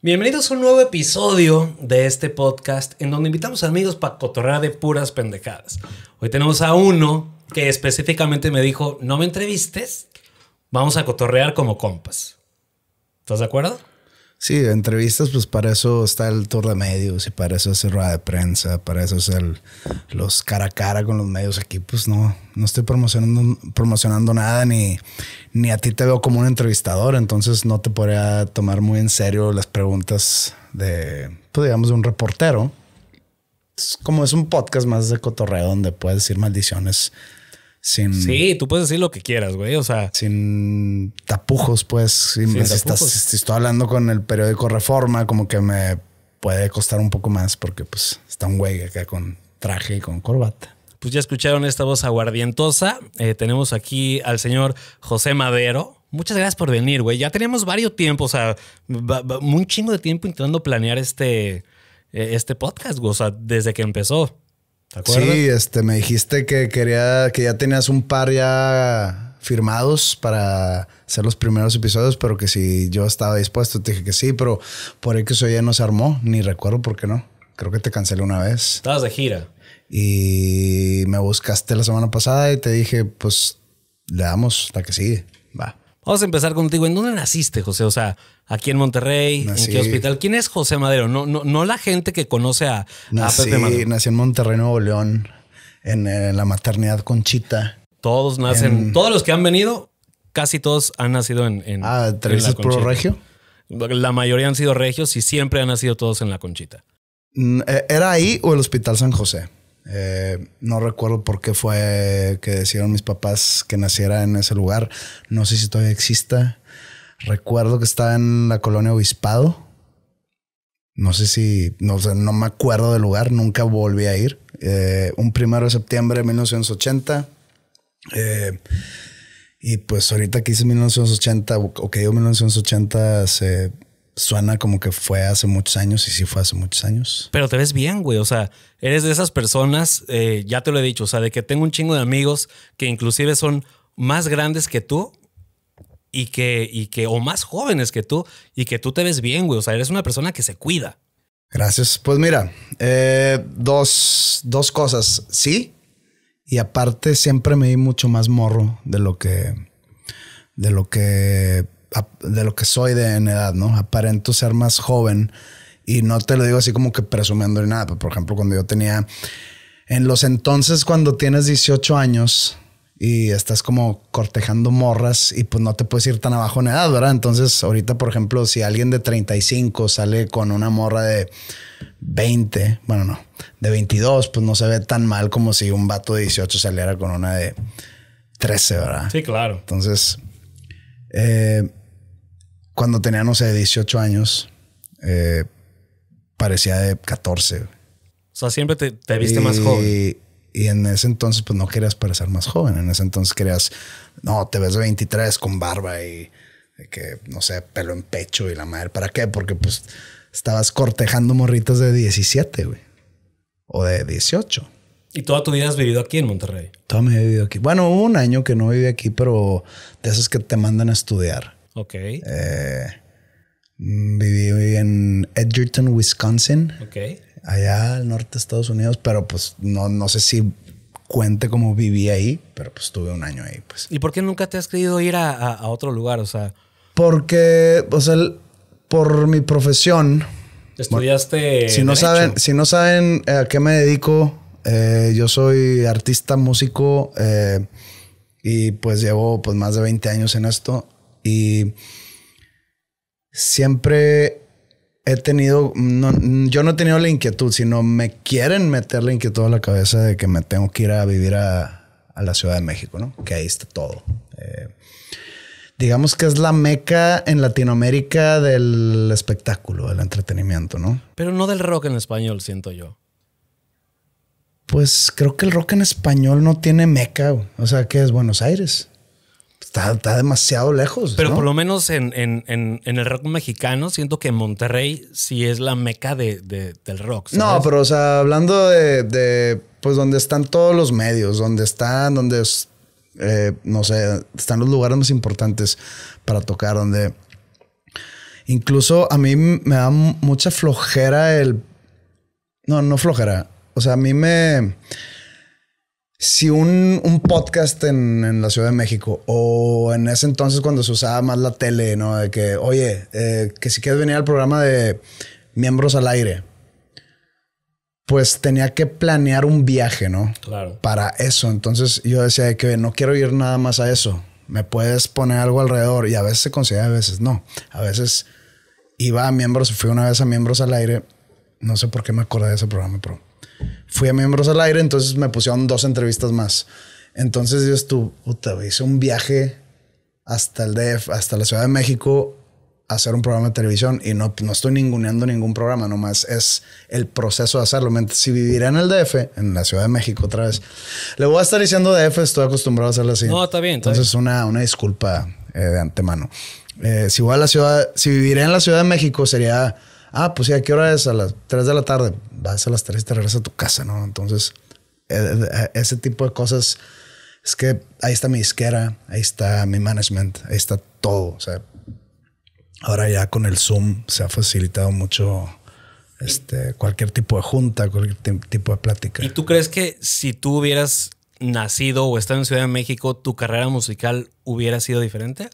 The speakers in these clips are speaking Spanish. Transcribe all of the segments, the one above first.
Bienvenidos a un nuevo episodio de este podcast en donde invitamos a amigos para cotorrear de puras pendejadas. Hoy tenemos a uno que específicamente me dijo, no me entrevistes, vamos a cotorrear como compas. ¿Estás de acuerdo? Sí, entrevistas, pues para eso está el tour de medios y para eso es el rueda de prensa, para eso es el, los cara a cara con los medios. Aquí, pues no, no estoy promocionando, promocionando nada ni, a ti te veo como un entrevistador, entonces no te podría tomar muy en serio las preguntas de, pues digamos, de un reportero. Es como es un podcast más de cotorreo donde puedes decir maldiciones sí, tú puedes decir lo que quieras, güey. O sea, sin tapujos, pues. Si, Estás, estoy hablando con el periódico Reforma, como que me puede costar un poco más porque, pues, está un güey acá con traje y con corbata. Pues ya escucharon esta voz aguardientosa. Eh, tenemos aquí al señor José Madero. Muchas gracias por venir, güey. Ya teníamos varios tiempos, o sea, un chingo de tiempo intentando planear este, eh, este podcast, güey. O sea, desde que empezó. Sí, este, me dijiste que quería, que ya tenías un par ya firmados para hacer los primeros episodios, pero que si yo estaba dispuesto, te dije que sí, pero por que eso ya no se armó, ni recuerdo por qué no. Creo que te cancelé una vez. Estabas de gira. Y me buscaste la semana pasada y te dije, pues le damos la que sigue. Va. Vamos a empezar contigo. ¿En dónde naciste, José? O sea, aquí en Monterrey, ¿en qué hospital? ¿Quién es José Madero? No, no, la gente que conoce a, nací, Madero. en Monterrey, Nuevo León, en, la maternidad Conchita. Todos nacen, todos los que han venido, casi todos han nacido en. en ah, ¿tres regio? La mayoría han sido regios y siempre han nacido todos en la Conchita. Mm, eh, ¿Era ahí o el Hospital San José? Eh, no recuerdo por qué fue que decidieron mis papás que naciera en ese lugar. No sé si todavía exista. Recuerdo que estaba en la colonia Obispado. No sé si, no, no me acuerdo del lugar, nunca volví a ir. Eh, un primero de septiembre de 1980. Eh, y pues ahorita que hice 1980 o que digo 1980 se suena como que fue hace muchos años y sí fue hace muchos años. Pero te ves bien, güey. O sea, eres de esas personas, eh, ya te lo he dicho, o sea, de que tengo un chingo de amigos que inclusive son más grandes que tú y que, y que, o más jóvenes que tú y que tú te ves bien, güey. O sea, eres una persona que se cuida. Gracias. Pues mira, eh, dos, dos cosas. Sí. Y aparte siempre me di mucho más morro de lo que, de lo que de lo que soy de, en edad, ¿no? Aparento ser más joven y no te lo digo así como que presumiendo ni nada, pero pues, por ejemplo cuando yo tenía, en los entonces cuando tienes 18 años y estás como cortejando morras y pues no te puedes ir tan abajo en edad, ¿verdad? Entonces ahorita por ejemplo si alguien de 35 sale con una morra de 20, bueno no, de 22, pues no se ve tan mal como si un vato de 18 saliera con una de 13, ¿verdad? Sí, claro. Entonces... Eh, cuando tenía, no sé, 18 años, eh, parecía de 14. O sea, siempre te, viste más joven. Y en ese entonces, pues no querías parecer más joven. En ese entonces querías, no, te ves de 23 con barba y que, no sé, pelo en pecho y la madre. ¿Para qué? Porque pues estabas cortejando morritas de 17, güey. O de 18. ¿Y toda tu vida has vivido aquí en Monterrey? Toda mi vida he vivido aquí. Bueno, hubo un año que no viví aquí, pero de esos que te mandan a estudiar. Ok. Eh, viví en Edgerton, Wisconsin. Ok. Allá al norte de Estados Unidos, pero pues no, no sé si cuente cómo viví ahí, pero pues tuve un año ahí. Pues. ¿Y por qué nunca te has querido ir a, otro lugar? O sea. Porque, o pues, sea, por mi profesión. Estudiaste. si no saben, si no saben a qué me dedico, eh, yo soy artista, músico eh, y pues llevo pues más de 20 años en esto. Y siempre he tenido, yo no he tenido la inquietud, sino me quieren meter la inquietud a la cabeza de que me tengo que ir a vivir a, la Ciudad de México, ¿no? Que ahí está todo. Eh, digamos que es la meca en Latinoamérica del espectáculo, del entretenimiento, ¿no? Pero no del rock en español, siento yo. Pues creo que el rock en español no tiene meca. O sea, que es Buenos Aires está, está demasiado lejos. Pero por lo menos en, el rock mexicano, siento que Monterrey sí es la meca del rock. No, pero o sea, hablando de, pues donde están todos los medios, donde están, donde, eh, no sé, están los lugares más importantes para tocar, donde incluso a mí me da mucha flojera el... No, no flojera. O sea, a mí me si un, podcast en, la Ciudad de México o en ese entonces cuando se usaba más la tele, ¿no? De que, oye, eh, que si quieres venir al programa de Miembros al Aire, pues tenía que planear un viaje, ¿no? Claro. Para eso. Entonces yo decía que no quiero ir nada más a eso. Me puedes poner algo alrededor y a veces se considera, a veces no. A veces iba a miembros, fui una vez a miembros al aire. No sé por qué me acordé de ese programa, pero fui a Miembros al Aire, entonces me pusieron dos entrevistas más. Entonces yo estuve, puta, hice un viaje hasta el DF, hasta la Ciudad de México, a hacer un programa de televisión y no, no estoy ninguneando ningún programa, nomás es el proceso de hacerlo. Si viviera en el DF, en la Ciudad de México otra vez, le voy a estar diciendo DF, estoy acostumbrado a hacerlo así. No, está bien. Entonces, Una, una disculpa eh, de antemano. Eh, si voy a la ciudad, si viviré en la Ciudad de México, sería ah, pues sí, ¿a qué hora es? A las 3 de la tarde. Vas a las 3 y te regresas a tu casa, ¿no? Entonces, eh, eh, eh, ese tipo de cosas. Es que ahí está mi disquera, ahí está mi management, ahí está todo. O sea, ahora ya con el Zoom se ha facilitado mucho este, cualquier tipo de junta, cualquier tipo de plática. ¿Y tú crees que si tú hubieras nacido o estado en Ciudad de México, tu carrera musical hubiera sido diferente?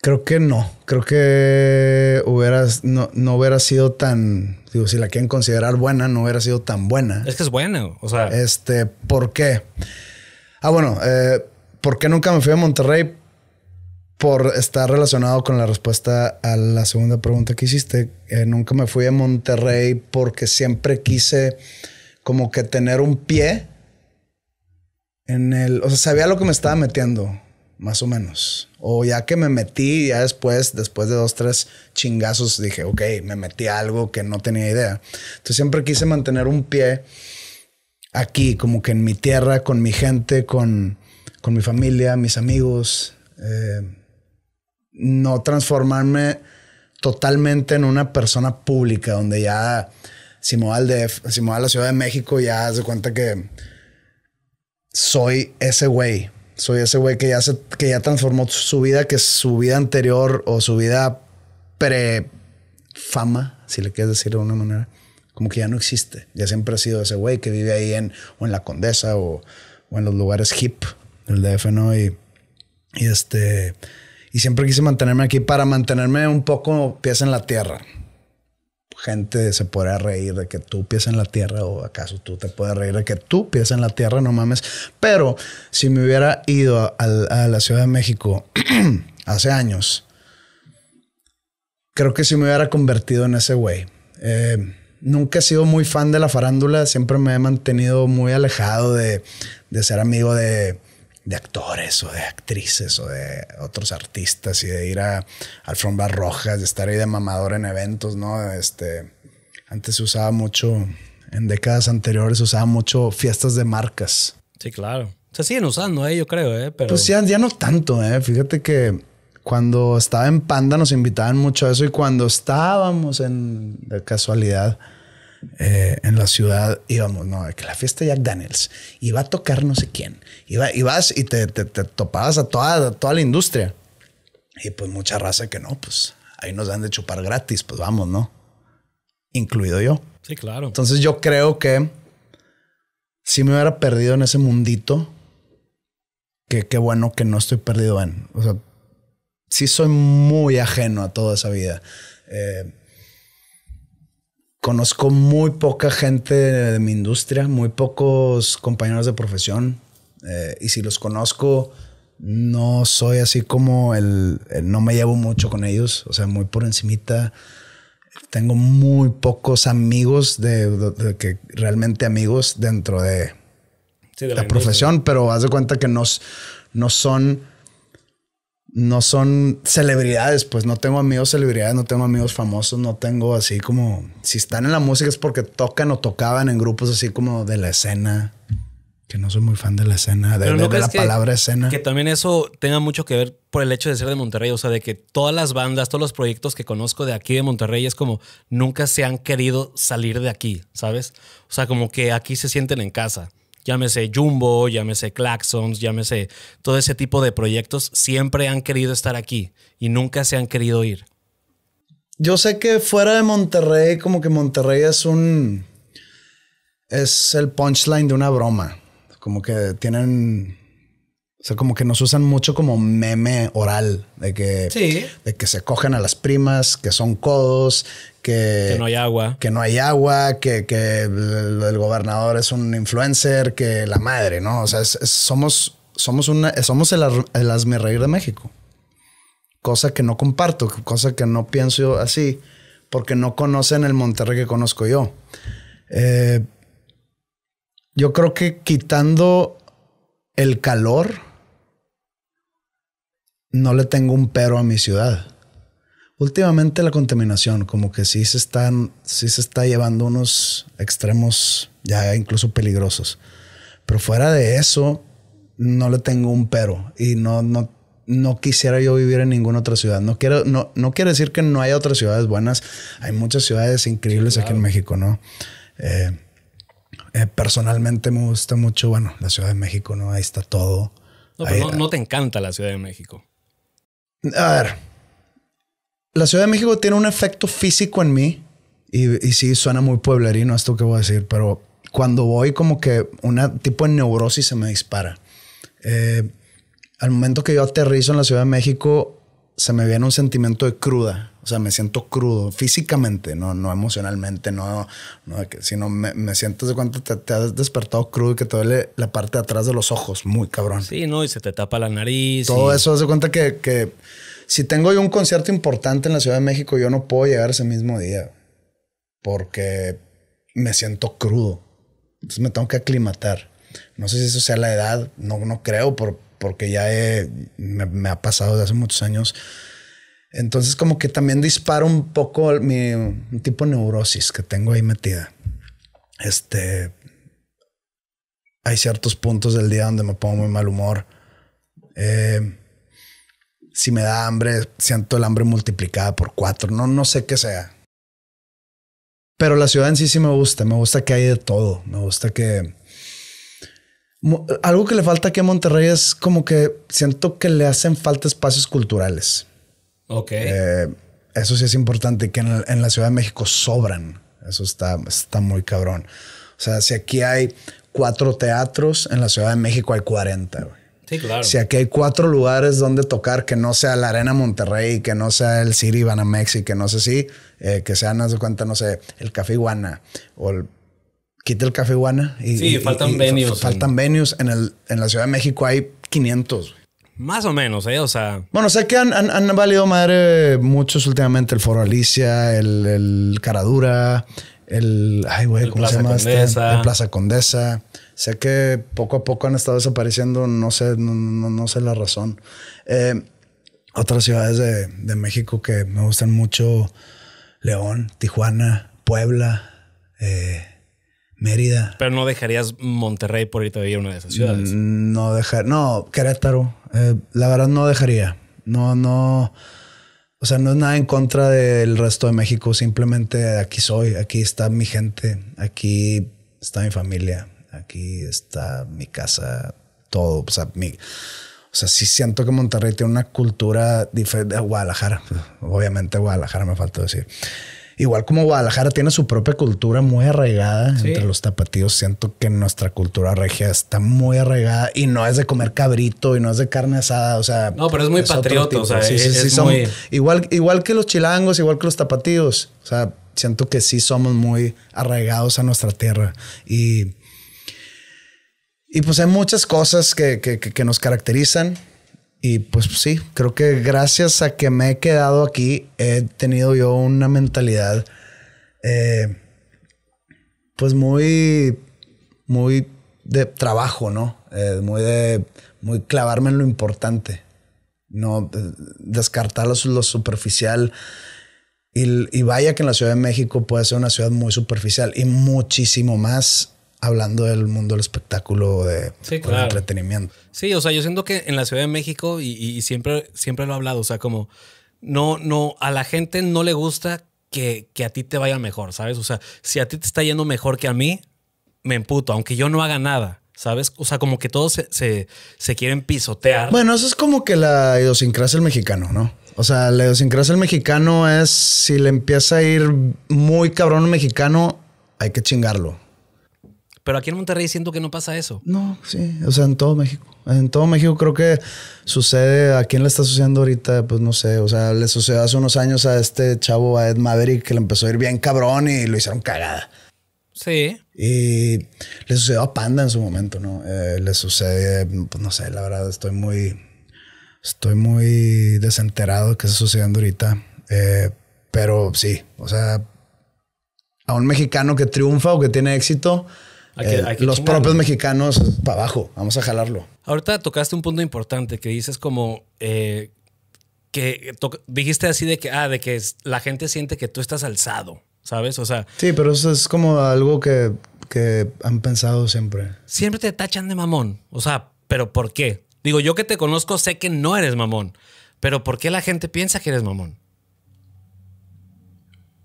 Creo que no. Creo que hubieras, no, hubiera sido tan. Digo, si la quieren considerar buena, no hubiera sido tan buena. Es que es buena. O sea. Este, ¿por qué? Ah, bueno, eh, ¿por qué nunca me fui a Monterrey? Por estar relacionado con la respuesta a la segunda pregunta que hiciste. Eh, nunca me fui a Monterrey porque siempre quise como que tener un pie en el. O sea, sabía lo que me estaba metiendo más o menos. O ya que me metí, ya después, después de dos, tres chingazos, dije, ok, me metí a algo que no tenía idea. Entonces siempre quise mantener un pie aquí, como que en mi tierra, con mi gente, con, con mi familia, mis amigos. Eh, no transformarme totalmente en una persona pública, donde ya, si me voy, a la Ciudad de México, ya se cuenta que soy ese güey soy ese güey que ya, se, que ya transformó su vida, que su vida anterior o su vida pre-fama, si le quieres decir de una manera, como que ya no existe. Ya siempre ha sido ese güey que vive ahí en, o en la Condesa o, o en los lugares hip del DF, ¿no? Y, este, y siempre quise mantenerme aquí para mantenerme un poco pies en la tierra gente se podrá reír de que tú pies en la tierra o acaso tú te puedes reír de que tú pies en la tierra, no mames. Pero si me hubiera ido a, la Ciudad de México hace años, creo que sí me hubiera convertido en ese güey. Eh, nunca he sido muy fan de la farándula, siempre me he mantenido muy alejado de ser amigo de de actores o de actrices o de otros artistas y de ir a alfombras rojas, de estar ahí de mamador en eventos, ¿no? Este, antes se usaba mucho, en décadas anteriores se usaba mucho fiestas de marcas. Sí, claro. Se siguen usando, eh, yo creo, ¿eh? Pero... Pues ya, ya no tanto, ¿eh? Fíjate que cuando estaba en Panda nos invitaban mucho a eso y cuando estábamos en de casualidad eh, en la ciudad íbamos, no, que la fiesta Jack Daniels, iba a tocar no sé quién, iba, ibas y te, te topabas a toda, toda la industria. Y pues mucha raza que no, pues ahí nos dan de chupar gratis, pues vamos, ¿no? Incluido yo. Sí, claro. Entonces yo creo que si me hubiera perdido en ese mundito, que qué bueno que no estoy perdido en. O sea, sí soy muy ajeno a toda esa vida. Eh, conozco muy poca gente de mi industria, muy pocos compañeros de profesión. Eh, y si los conozco, no soy así como el, no me llevo mucho con ellos, o sea, muy por encimita. Tengo muy pocos amigos de, que realmente amigos dentro de, la, profesión, pero haz de cuenta que no son no son celebridades, pues no tengo amigos celebridades, no tengo amigos famosos, no tengo así como, si están en la música es porque tocan o tocaban en grupos así como de la escena, que no soy muy fan de la escena, de, la palabra escena. Que también eso tenga mucho que ver por el hecho de ser de Monterrey, o sea, de que todas las bandas, todos los proyectos que conozco de aquí de Monterrey es como nunca se han querido salir de aquí, ¿sabes? O sea, como que aquí se sienten en casa llámese Jumbo, llámese Claxons, llámese todo ese tipo de proyectos, siempre han querido estar aquí y nunca se han querido ir. Yo sé que fuera de Monterrey, como que Monterrey es un... es el punchline de una broma. Como que tienen sea, como que nos usan mucho como meme oral, de que, de que se cogen a las primas, que son codos, que, no hay agua. Que no hay agua, que, el, gobernador es un influencer, que la madre, ¿no? O sea, somos, somos, una, somos el, el reír de México. Cosa que no comparto, cosa que no pienso así, porque no conocen el Monterrey que conozco yo. Eh, yo creo que quitando el calor, no le tengo un pero a mi ciudad. Últimamente la contaminación, como que sí se están, sí se está llevando unos extremos ya incluso peligrosos. Pero fuera de eso, no le tengo un pero y no, no, no quisiera yo vivir en ninguna otra ciudad. No quiero, no, no quiere decir que no haya otras ciudades buenas. Hay muchas ciudades increíbles aquí en México, ¿no? Eh, eh, personalmente me gusta mucho, bueno, la Ciudad de México, ¿no? Ahí está todo. No, pero no, te encanta la Ciudad de México. A ver. La Ciudad de México tiene un efecto físico en mí. Y, sí, suena muy pueblerino esto que voy a decir, pero cuando voy, como que una tipo de neurosis se me dispara. Eh, al momento que yo aterrizo en la Ciudad de México, se me viene un sentimiento de cruda. O sea, me siento crudo físicamente, no, no emocionalmente, no, no sino me, me siento de cuánto te, has despertado crudo y que te duele la parte de atrás de los ojos, muy cabrón. Sí, no, y se te tapa la nariz. Todo eso, hace de cuenta que, que si tengo yo un concierto importante en la Ciudad de México, yo no puedo llegar ese mismo día porque me siento crudo. Entonces me tengo que aclimatar. No sé si eso sea la edad, no, no creo, por, porque ya me, me, ha pasado de hace muchos años entonces como que también dispara un poco mi tipo de neurosis que tengo ahí metida. Este, hay ciertos puntos del día donde me pongo muy mal humor. Eh, si me da hambre, siento el hambre multiplicada por cuatro. No, no sé qué sea. Pero la ciudad en sí sí me gusta. Me gusta que hay de todo. Me gusta que... Algo que le falta aquí a Monterrey es como que siento que le hacen falta espacios culturales. Ok. Eh, eso sí es importante, que en, la Ciudad de México sobran. Eso está, está muy cabrón. O sea, si aquí hay cuatro teatros, en la Ciudad de México hay 40. Sí, claro. Si aquí hay cuatro lugares donde tocar, que no sea la Arena Monterrey, que no sea el City Banamex y que no sé si, eh, que sean, haz de cuenta, no sé, el Café Iguana o el quita el café Iguana. Y, sí, faltan venues. faltan venues. En, el, en la Ciudad de México hay 500. Más o menos, ¿eh? O sea. Bueno, sé que han, valido madre muchos últimamente el Foro Alicia, el, el Caradura, el. Ay, güey, ¿cómo Plaza se llama este? Condesa. Plaza Condesa. Sé que poco a poco han estado desapareciendo, no sé, no, sé la razón. Eh, otras ciudades de, de, México que me gustan mucho: León, Tijuana, Puebla, eh, Mérida. Pero no dejarías Monterrey por irte a una de esas ciudades. No dejar, no, Querétaro. Eh, la verdad no dejaría. No, no. O sea, no es nada en contra del resto de México. Simplemente aquí soy, aquí está mi gente, aquí está mi familia, aquí está mi casa, todo. O sea, mi, o sea, sí siento que Monterrey tiene una cultura diferente a Guadalajara. Obviamente Guadalajara me falta decir igual como Guadalajara tiene su propia cultura muy arraigada entre los tapatíos, siento que nuestra cultura regia está muy arraigada y no es de comer cabrito y no es de carne asada, o sea... No, pero es muy patriota, o sea, es muy... igual, igual que los chilangos, igual que los tapatíos, o sea, siento que sí somos muy arraigados a nuestra tierra y... Y pues hay muchas cosas que nos caracterizan. Y pues sí, creo que gracias a que me he quedado aquí, he tenido yo una mentalidad eh, pues muy, muy de trabajo, ¿no? Eh, muy de muy clavarme en lo importante, no descartar lo, lo superficial. Y, y, vaya que en la Ciudad de México puede ser una ciudad muy superficial y muchísimo más hablando del mundo del espectáculo, de entretenimiento. Sí, o sea, yo siento que en la Ciudad de México, y, siempre, siempre lo he hablado, o sea, como no, no, a la gente no le gusta que, a ti te vaya mejor, ¿sabes? O sea, si a ti te está yendo mejor que a mí, me emputo, aunque yo no haga nada. ¿Sabes? O sea, como que todos se, quieren pisotear. Bueno, eso es como que la idiosincrasia del mexicano, ¿no? O sea, la idiosincrasia del mexicano es si le empieza a ir muy cabrón un mexicano, hay que chingarlo. Pero aquí en Monterrey siento que no pasa eso. No, sí. O sea, en todo México. En todo México creo que sucede. ¿A quién le está sucediendo ahorita? Pues no sé. O sea, le sucedió hace unos años a este chavo, a Ed Maverick, que le empezó a ir bien cabrón y lo hicieron cagada. Sí. Y le sucedió a Panda en su momento, ¿no? Eh, le sucede, pues no sé, la verdad, estoy muy. Estoy muy desenterado de qué está sucediendo ahorita. Eh, pero sí, o sea, a un mexicano que triunfa o que tiene éxito, eh, los propios mexicanos para abajo. Vamos a jalarlo. Ahorita tocaste un punto importante que dices como eh, que dijiste así de que, ah, de que la gente siente que tú estás alzado, ¿sabes? O sea. Sí, pero eso es como algo que, que han pensado siempre. Siempre te tachan de mamón. O sea, ¿pero por qué? Digo, yo que te conozco sé que no eres mamón, pero ¿por qué la gente piensa que eres mamón?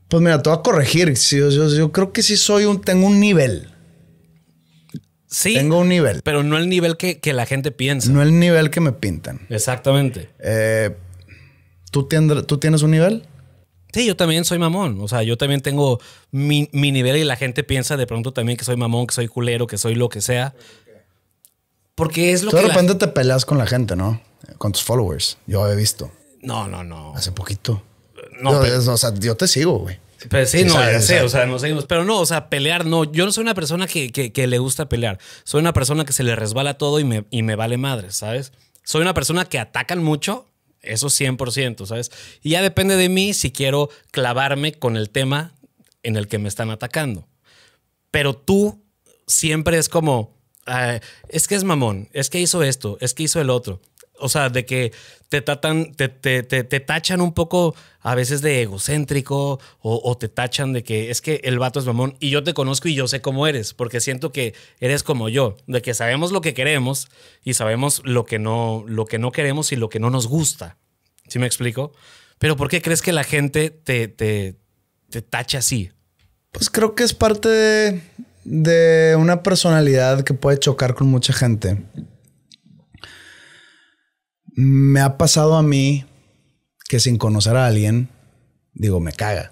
Pues mira, te voy a corregir. Yo, yo creo que sí soy un, tengo un nivel. Sí. Tengo un nivel. Pero no el nivel que, que la gente piensa. No el nivel que me pintan. Exactamente. Eh, ¿tú, ¿Tú tienes un nivel? Sí, yo también soy mamón. O sea, yo también tengo mi, nivel y la gente piensa de pronto también que soy mamón, que soy culero, que soy lo que sea. Porque es lo Tú que. De repente te peleas con la gente, ¿no? Con tus followers. Yo he visto. No, no, no. Hace poquito. No, o sea, yo te sigo, güey. Pues sí, no, sé, o sea, no seguimos. Pero no, o sea, pelear, no. Yo no soy una persona que, que, le gusta pelear. Soy una persona que se le resbala todo y me, y me vale madre, ¿sabes? Soy una persona que atacan mucho, eso 100%, ¿sabes? Y ya depende de mí si quiero clavarme con el tema en el que me están atacando. Pero tú siempre es como, es que es mamón, es que hizo esto, es que hizo el otro o sea, de que te, te, tachan un poco a veces de egocéntrico o, te tachan de que es que el vato es mamón y yo te conozco y yo sé cómo eres, porque siento que eres como yo, de que sabemos lo que queremos y sabemos lo que no, lo que no queremos y lo que no nos gusta. ¿Sí me explico? Pero ¿por qué crees que la gente te, tacha así? Pues creo que es parte de una personalidad que puede chocar con mucha gente. Me ha pasado a mí que sin conocer a alguien, digo, me caga.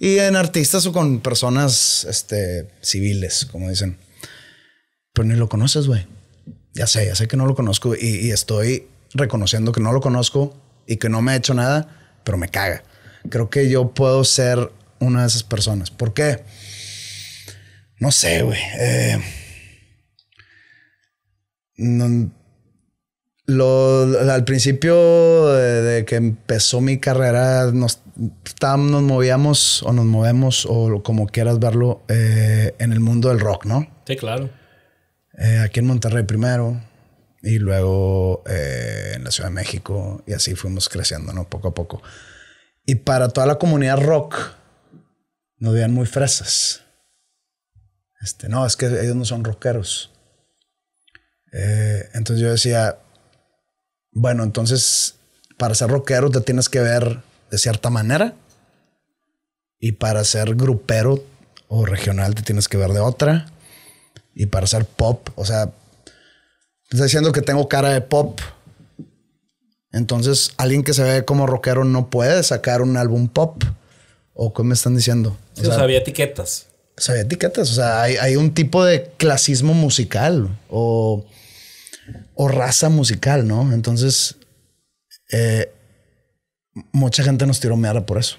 Y en artistas o con personas este, civiles, como dicen. Pero ni lo conoces, güey. Ya sé, ya sé que no lo conozco y, estoy reconociendo que no lo conozco y que no me ha hecho nada, pero me caga. Creo que yo puedo ser una de esas personas. ¿Por qué? No sé, güey. Eh, no, al principio de, que empezó mi carrera, nos, estábamos, movíamos o nos movemos, o como quieras verlo, eh, en el mundo del rock, ¿no? Sí, claro. Eh, aquí en Monterrey primero y luego eh, en la Ciudad de México y así fuimos creciendo, ¿no? Poco a poco. Y para toda la comunidad rock nos veían muy fresas. Este, no, es que ellos no son rockeros. entonces yo decía, bueno, entonces para ser rockero te tienes que ver de cierta manera y para ser grupero o regional te tienes que ver de otra y para ser pop, o sea, diciendo que tengo cara de pop. Entonces, alguien que se ve como rockero no puede sacar un álbum pop. ¿O qué me están diciendo? O, había etiquetas. O había etiquetas. O sea, hay, hay un tipo de clasismo musical. O o raza musical, ¿no? Entonces, eh, mucha gente nos tiró meada por eso.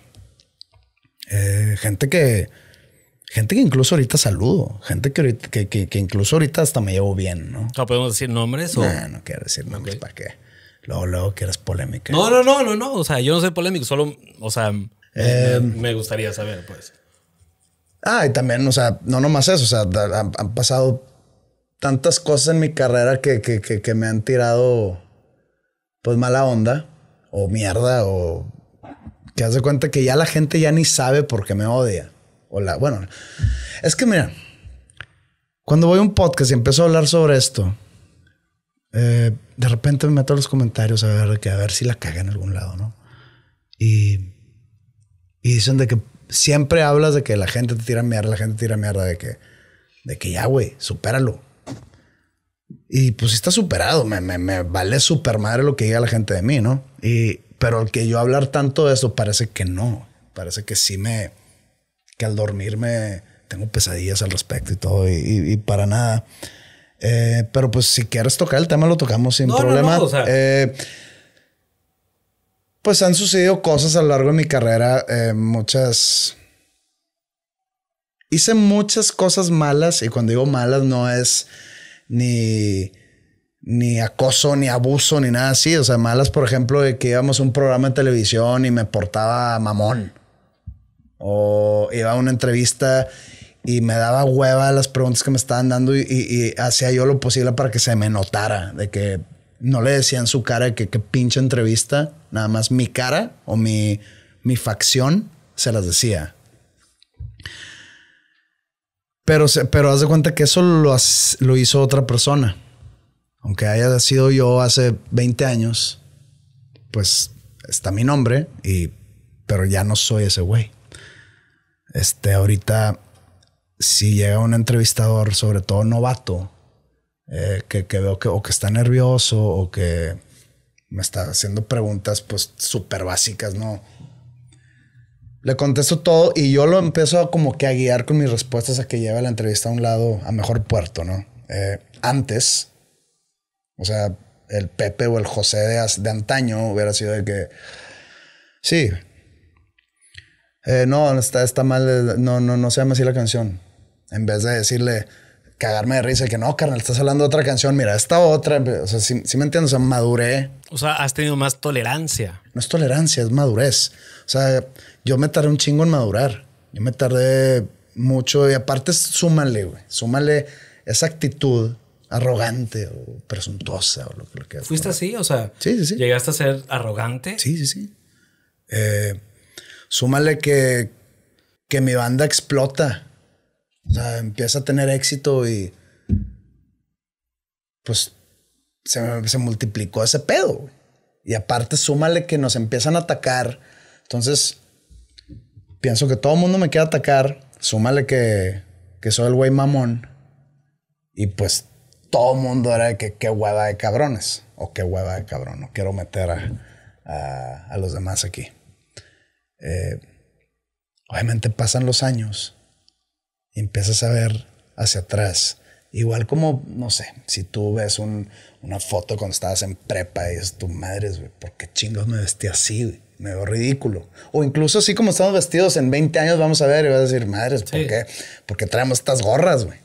Eh, gente que, gente que incluso ahorita saludo, gente que, incluso ahorita hasta me llevo bien, ¿no? podemos decir nombres? O? no quiero decir nombres, ¿para qué? Luego, luego que polémica. No, no, no, no, no. O sea, yo no soy polémico, solo, o sea, me, eh, gustaría saber, pues. Ah, y también, o sea, no nomás eso, o sea, han pasado tantas cosas en mi carrera que, me han tirado pues mala onda o mierda o que hace cuenta que ya la gente ya ni sabe por qué me odia. O la, bueno, es que mira, cuando voy a un podcast y empiezo a hablar sobre esto, eh, de repente me meto a los comentarios a ver, que, a ver si la caga en algún lado, ¿no? Y, dicen de que siempre hablas de que la gente te tira mierda, la gente te tira mierda, de que, de que ya, güey, supéralo. Y pues está superado, me, me, me vale super madre lo que diga la gente de mí, ¿no? Y, pero el que yo hablar tanto de eso parece que no, parece que sí me, que al dormirme tengo pesadillas al respecto y todo, y, y, para nada. Eh, pero pues si quieres tocar el tema lo tocamos sin problema. Eh, pues han sucedido cosas a lo largo de mi carrera, eh, muchas... Hice muchas cosas malas y cuando digo malas no es ni, acoso, ni abuso, ni nada así. O sea, malas, por ejemplo, de que íbamos a un programa de televisión y me portaba mamón. O iba a una entrevista y me daba hueva las preguntas que me estaban dando y, hacía yo lo posible para que se me notara, de que no le decían su cara, que qué pinche entrevista, nada más mi cara o mi, mi facción se las decía. Pero, pero haz de cuenta que eso lo, hizo otra persona. Aunque haya sido yo hace 20 años, pues está mi nombre, y, pero ya no soy ese güey. Este, ahorita, si llega un entrevistador, sobre todo novato, eh, que, veo que que está nervioso o que me está haciendo preguntas pues súper básicas, ¿no? Le contesto todo y yo lo empiezo como que a guiar con mis respuestas a que lleve la entrevista a un lado, a mejor puerto, ¿no? Eh, antes, o sea, el Pepe o el José de, antaño hubiera sido de que, sí, eh, no, está, está mal, eh, no, no, no se llama así la canción. En vez de decirle, cagarme de risa, que no, carnal, estás hablando de otra canción, mira, esta otra, o sea, si, me entiendes, o sea, maduré. O sea, has tenido más tolerancia. No es tolerancia, es madurez. O sea, yo me tardé un chingo en madurar. Yo me tardé mucho y aparte súmale, güey, súmale esa actitud arrogante o presuntuosa o lo, lo que... ¿Fuiste así? O sea, sí, sí, ¿llegaste a ser arrogante? Sí, sí, sí. Eh, súmale que, que mi banda explota. O sea, empieza a tener éxito y pues se, se multiplicó ese pedo. Y aparte súmale que nos empiezan a atacar entonces, pienso que todo el mundo me quiere atacar. Súmale que, que soy el güey mamón. Y pues todo el mundo era que qué hueva de cabrones. O qué hueva de cabrón. No quiero meter a, a, los demás aquí. Eh, obviamente pasan los años y empiezas a ver hacia atrás. Igual como, no sé, si tú ves una foto cuando estabas en prepa y es tu madre, güey, ¿por qué chingos me vestí así? me veo ridículo. O incluso así como estamos vestidos, en 20 años vamos a ver y vas a decir, madres, ¿por qué? traemos estas gorras, güey?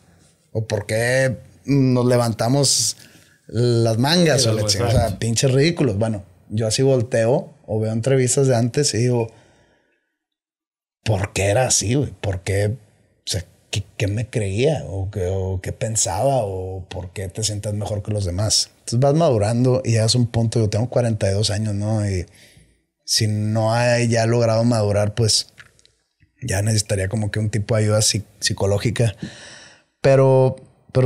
¿O por qué nos levantamos las mangas? o, o sea, pinches ridículos. Bueno, yo así volteo o veo entrevistas de antes y digo, ¿por qué era así, güey? ¿Por qué? ¿qué, me creía? ¿O qué, qué, pensaba? ¿O por qué te sientas mejor que los demás? Entonces vas madurando y llegas a un punto, yo tengo 42 años, ¿no? Y si no haya logrado madurar, pues ya necesitaría como que un tipo de ayuda psicológica. Pero,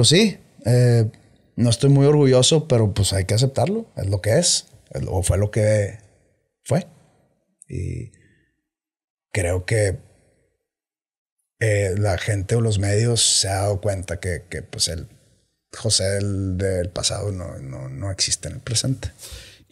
sí, eh, no estoy muy orgulloso, pero pues hay que aceptarlo. Es lo que es, o fue lo que fue. Y creo que eh, la gente o los medios se ha dado cuenta que, que pues el José del, pasado no, no existe en el presente.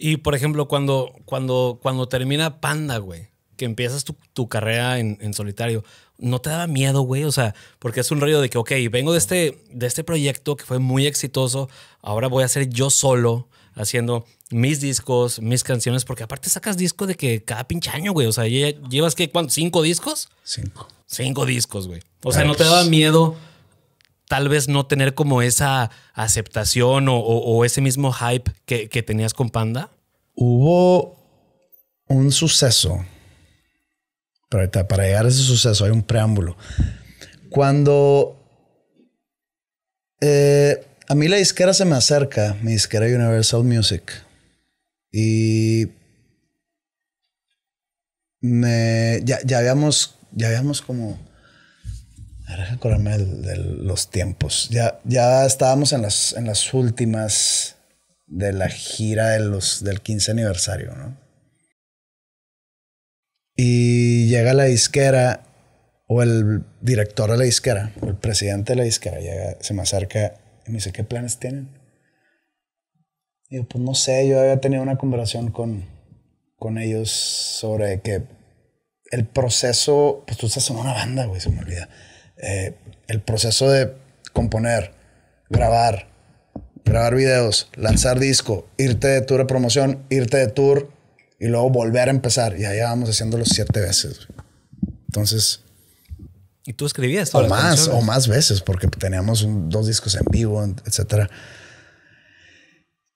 Y por ejemplo, cuando, cuando, cuando termina Panda, güey, que empiezas tu, carrera en, solitario, ¿no te daba miedo, güey? O sea, porque es un rollo de que, ok, vengo de este, de este proyecto que fue muy exitoso, ahora voy a ser yo solo haciendo mis discos, mis canciones, porque aparte sacas disco de que cada pinche año, güey, o sea, llevas, que ¿Cuántos? ¿Cinco discos? Cinco. Cinco discos, güey. O sea, ¿no te daba miedo tal vez no tener como esa aceptación o, ese mismo hype que, tenías con Panda? Hubo un suceso. Pero para llegar a ese suceso hay un preámbulo. Cuando eh, a mí la disquera se me acerca, mi disquera Universal Music, y me, ya, ya habíamos, ya habíamos como Deja acordarme de, los tiempos. Ya, ya estábamos en las, en las últimas de la gira de los, del 15 aniversario, ¿no? Y llega la disquera, o el director de la disquera, o el presidente de la disquera, se me acerca y me dice, ¿qué planes tienen? Y yo, pues no sé, yo había tenido una conversación con, con ellos sobre que el proceso, pues tú estás en una banda, güey, se me olvida eh, el proceso de componer, grabar, grabar videos, lanzar disco, irte de tour de promoción, irte de tour y luego volver a empezar. Y allá vamos haciéndolo siete veces. Entonces. ¿Y tú escribías? O más, o más veces, porque teníamos dos discos en vivo, etcétera.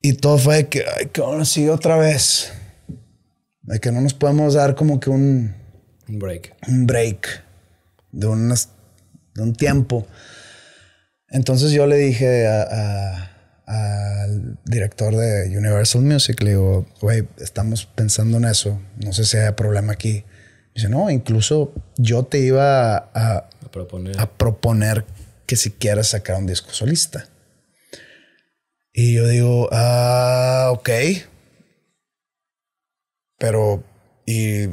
Y todo fue que, ay, que sí, otra vez. De que no nos podemos dar como que un. Un break. Un break. De unas de un tiempo. Entonces yo le dije al director de Universal Music, le digo, güey, estamos pensando en eso, no sé si hay problema aquí. Dice, no, incluso yo te iba a, proponer. a proponer que si quieres sacar un disco solista. Y yo digo, ah, ok. Pero, y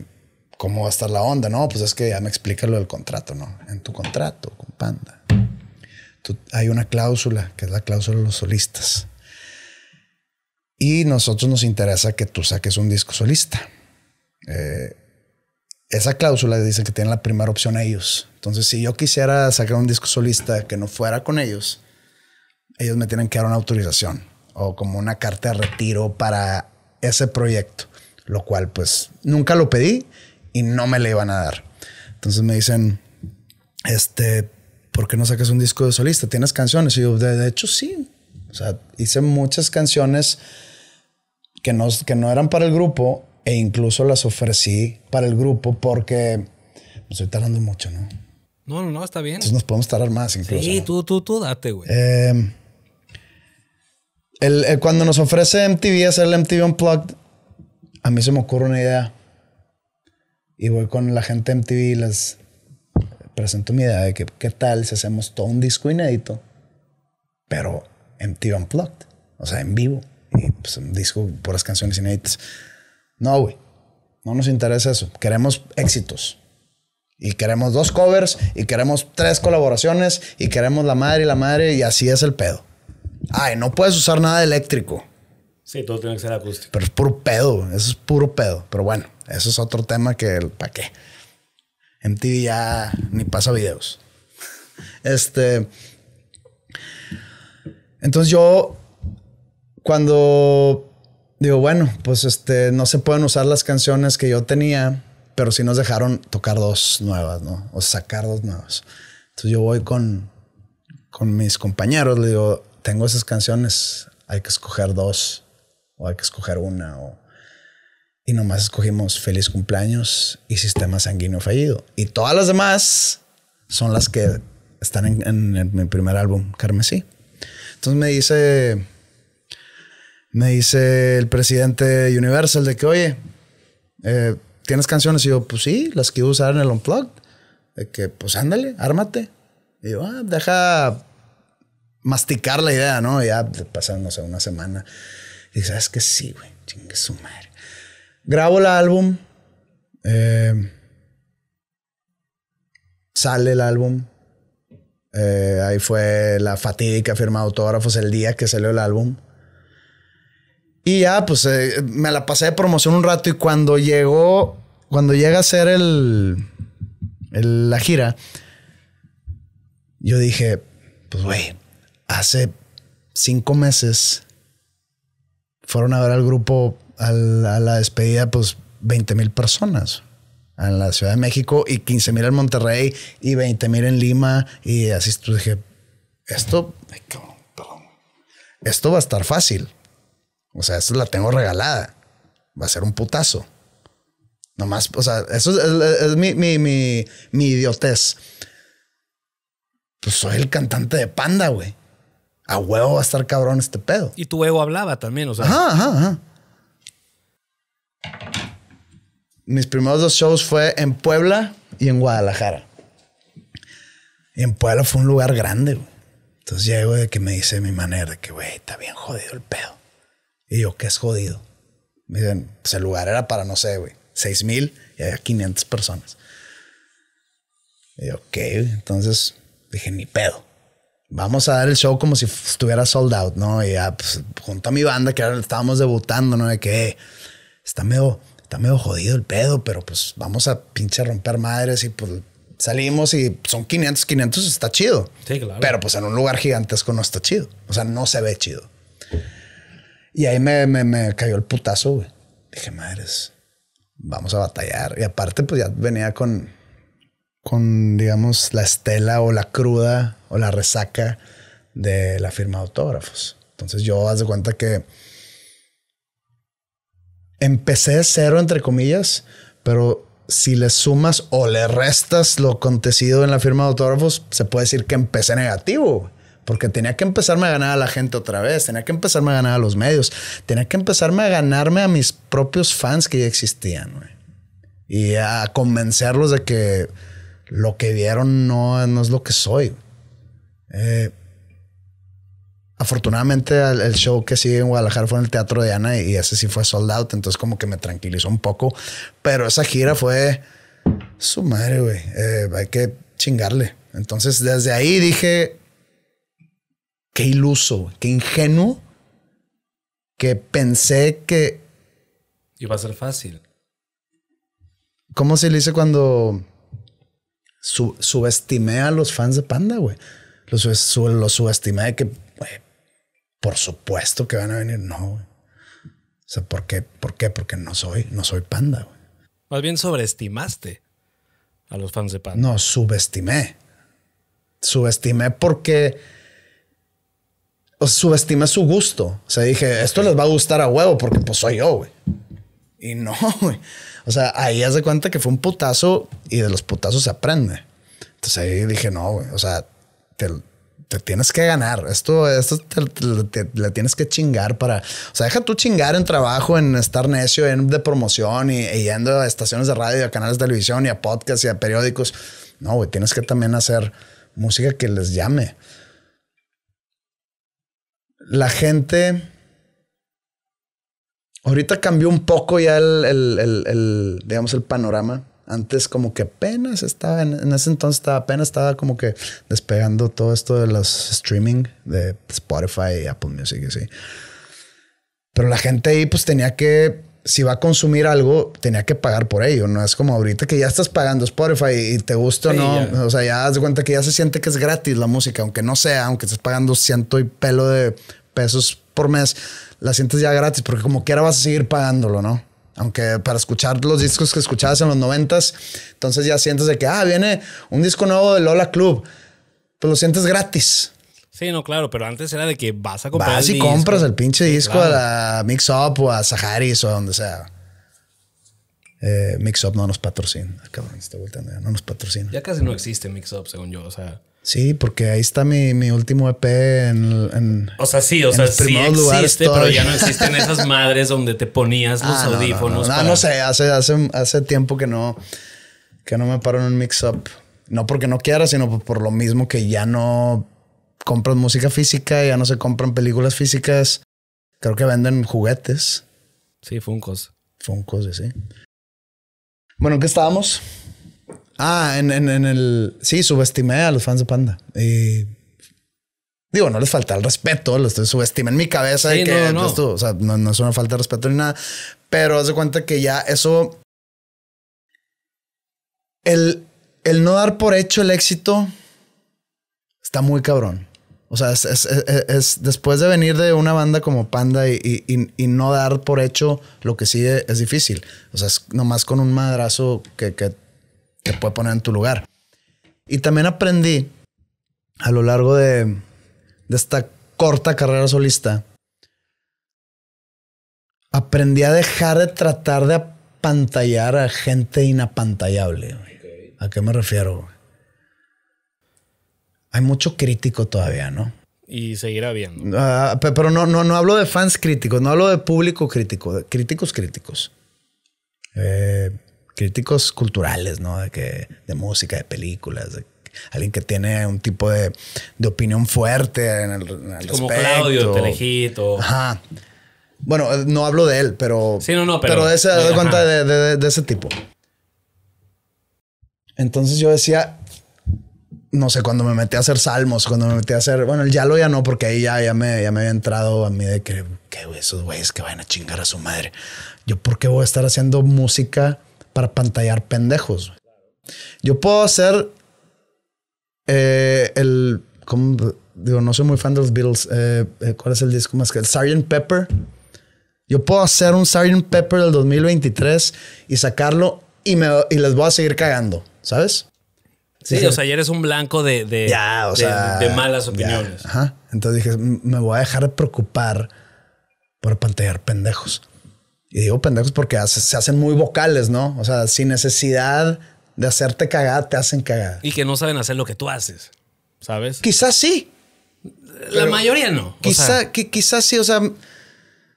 ¿cómo va a estar la onda? No, pues es que ya me explica lo del contrato, ¿no? En tu contrato con Panda, hay una cláusula, que es la cláusula de los solistas. Y nosotros nos interesa que tú saques un disco solista. Eh, esa cláusula dice que tienen la primera opción ellos. Entonces, si yo quisiera sacar un disco solista que no fuera con ellos, ellos me tienen que dar una autorización o como una carta de retiro para ese proyecto, lo cual pues nunca lo pedí, y no me la iban a dar. Entonces me dicen, este, ¿por qué no sacas un disco de solista? ¿Tienes canciones? Y yo, de, hecho, sí. O sea, hice muchas canciones que no, que no eran para el grupo e incluso las ofrecí para el grupo porque me estoy tardando mucho, ¿no? No, no, no, está bien. Entonces nos podemos tardar más incluso. Sí, tú, tú, tú date, güey. Em, eh, cuando nos ofrece MTV hacer el MTV Unplugged, a mí se me ocurre una idea. Y voy con la gente MTV y les presento mi idea de que qué tal si hacemos todo un disco inédito, pero en MTV Unplugged, o sea, en vivo. Y pues un disco por las canciones inéditas. No, güey. No nos interesa eso. Queremos éxitos. Y queremos dos covers, y queremos tres colaboraciones, y queremos la madre y la madre, y así es el pedo. Ay, no puedes usar nada eléctrico. Sí, todo tiene que ser acústico. Pero es puro pedo, eso es puro pedo. Pero bueno, eso es otro tema que el para qué. ti ya ni pasa videos. Este. Entonces yo, cuando digo, bueno, pues este, no se pueden usar las canciones que yo tenía, pero si nos dejaron tocar dos nuevas, ¿no? O sacar dos nuevas. Entonces yo voy con, con mis compañeros, le digo, tengo esas canciones, hay que escoger dos, o hay que escoger una, o y nomás escogimos feliz cumpleaños y sistema sanguíneo fallido. Y todas las demás son las que están en, mi primer álbum, Carmesí. Entonces me dice, me dice el presidente Universal de que, oye, eh, ¿tienes canciones? Y yo, pues sí, las quiero usar en el Unplugged. De que, pues ándale, ármate. Y yo, ah, deja masticar la idea, ¿no? Ya pasándose una semana. Y ¿sabes que Sí, güey, chingue su madre. Grabo el álbum. Eh, sale el álbum. Eh, ahí fue la fatídica firma autógrafos el día que salió el álbum. Y ya, pues eh, me la pasé de promoción un rato y cuando llegó, cuando llega a ser el, la gira, yo dije, pues güey, hace cinco meses fueron a ver al grupo a la despedida, pues 20 mil personas en la Ciudad de México y 15 mil en Monterrey y 20 mil en Lima. Y así tú dije, esto, perdón. esto va a estar fácil. O sea, esto la tengo regalada. Va a ser un putazo. Nomás, o sea, eso es, mi, mi, mi, mi idiotez. Pues soy el cantante de panda, güey. A huevo va a estar cabrón este pedo. Y tu huevo hablaba también, o sea. ajá, ajá. Mis primeros dos shows fue en Puebla y en Guadalajara. Y en Puebla fue un lugar grande, güey. Entonces llego de que me dice mi manera de que, güey, está bien jodido el pedo. Y yo, ¿qué es jodido? Me dicen, pues el lugar era para, no sé, güey, 6 mil y había 500 personas. Y yo, ok, entonces dije, ni pedo. Vamos a dar el show como si estuviera sold out, ¿no? Y ya, pues, junto a mi banda, que ahora estábamos debutando, ¿no? De que, está medio, está medio jodido el pedo, pero pues vamos a pinche romper madres y pues salimos y son 500, 500 está chido. Sí, claro. Pero pues en un lugar gigantesco no está chido. O sea, no se ve chido. Y ahí me, me, me cayó el putazo, güey. Dije, madres, vamos a batallar. Y aparte, pues ya venía con, con, digamos, la estela o la cruda o la resaca de la firma de autógrafos. Entonces yo, haz de cuenta que empecé de cero, entre comillas, pero si le sumas o le restas lo acontecido en la firma de autógrafos, se puede decir que empecé negativo. Porque tenía que empezarme a ganar a la gente otra vez, tenía que empezarme a ganar a los medios, tenía que empezarme a ganarme a mis propios fans que ya existían. Y a convencerlos de que lo que vieron no, no es lo que soy. Eh, Afortunadamente, el, show que sigue en Guadalajara fue en el Teatro de Ana y ese sí fue sold out. Entonces, como que me tranquilizó un poco. Pero esa gira fue su madre, güey. Eh, hay que chingarle. Entonces, desde ahí dije: qué iluso, qué ingenuo que pensé que. Iba a ser fácil. ¿Cómo se le dice cuando subestimé a los fans de Panda, güey? Los, subestimé de que por supuesto que van a venir. No, güey. O sea, ¿por qué? ¿Por qué? Porque no soy, no soy panda, güey. Más bien sobreestimaste a los fans de panda. No, subestimé. Subestimé porque o subestimé su gusto. O sea, dije, esto les va a gustar a huevo porque pues soy yo, güey. Y no, güey. O sea, ahí haz cuenta que fue un putazo y de los putazos se aprende. Entonces ahí dije, no, güey. O sea, te, te tienes que ganar. Esto, esto te, la tienes que chingar para. O sea, deja tú chingar en trabajo, en estar necio, en de promoción y, yendo a estaciones de radio, a canales de televisión y a podcasts y a periódicos. No, güey, tienes que también hacer música que les llame. La gente. Ahorita cambió un poco ya el, el, el digamos, el panorama antes como que apenas estaba, en, ese entonces estaba, apenas estaba como que despegando todo esto de los streaming de Spotify y Apple Music y así. Pero la gente ahí pues tenía que, si va a consumir algo, tenía que pagar por ello. No es como ahorita que ya estás pagando Spotify y te gusta o no. O sea, ya das cuenta que ya se siente que es gratis la música, aunque no sea, aunque estés pagando ciento y pelo de pesos por mes, la sientes ya gratis porque como quiera vas a seguir pagándolo, ¿no? aunque para escuchar los discos que escuchabas en los noventas, entonces ya sientes de que, ah, viene un disco nuevo de Lola Club, pues lo sientes gratis. Sí, no, claro, pero antes era de que vas a comprar. Vas y compras el pinche disco a la Mix Up o a Saharis o a donde sea. Eh, Mix Up no nos patrocina. de volteando. No nos patrocina. Ya casi no existe Mix Up, según yo. O sea, Sí, porque ahí está mi, último EP en, en, O sea, sí, o sea, sí existe, pero ya no existen esas madres donde te ponías ah, los audífonos. No, no, sé, hace, hace, tiempo que no, que no me paro en un mix-up. No porque no quiera, sino por, lo mismo que ya no compran música física, ya no se compran películas físicas. Creo que venden juguetes. Sí, Funkos. Funkos, sí. Bueno, ¿qué estábamos? Ah, en, el. Sí, subestimé a los fans de Panda. Y Digo, no les falta el respeto, Los estoy en mi cabeza. y que, no, pues, Tú, o sea, no, es una falta de respeto ni nada. Pero haz de cuenta que ya eso. El, no dar por hecho el éxito está muy cabrón. O sea, es, después de venir de una banda como Panda y, no dar por hecho lo que sigue es difícil. O sea, es nomás con un madrazo que, que te puede poner en tu lugar. Y también aprendí a lo largo de, esta corta carrera solista, aprendí a dejar de tratar de apantallar a gente inapantallable. ¿A qué me refiero? Hay mucho crítico todavía, ¿no? Y seguirá viendo. Ah, pero no, no, no hablo de fans críticos, no hablo de público crítico, críticos críticos. Eh, críticos culturales, ¿no? De, que, de música, de películas, de alguien que tiene un tipo de, de opinión fuerte en el, en Como Claudio, Ajá. Bueno, eh, no hablo de él, pero. Sí, no, no, pero. Pero de ese, de, cuenta de, ese tipo. Entonces yo decía. No sé, cuando me metí a hacer salmos, cuando me metí a hacer. Bueno, el lo ya no, porque ahí ya, ya, me, ya me había entrado a mí de que, que esos güeyes que van a chingar a su madre. Yo, ¿por qué voy a estar haciendo música? para pantallar pendejos. Yo puedo hacer eh, el. Digo, no soy muy fan de los Beatles. Eh, eh, ¿Cuál es el disco más que el Sgt. Pepper? Yo puedo hacer un Sgt. Pepper del 2023 y sacarlo y, me, y les voy a seguir cagando, ¿sabes? Sí, o sea, eres un blanco de, malas opiniones. ajá. Entonces dije, me voy a dejar de preocupar por pantallar pendejos. Y digo pendejos porque se hacen muy vocales, ¿no? O sea, sin necesidad de hacerte cagada, te hacen cagada. Y que no saben hacer lo que tú haces, ¿sabes? Quizás sí. La mayoría no. Quizá, que, quizás sí, o sea,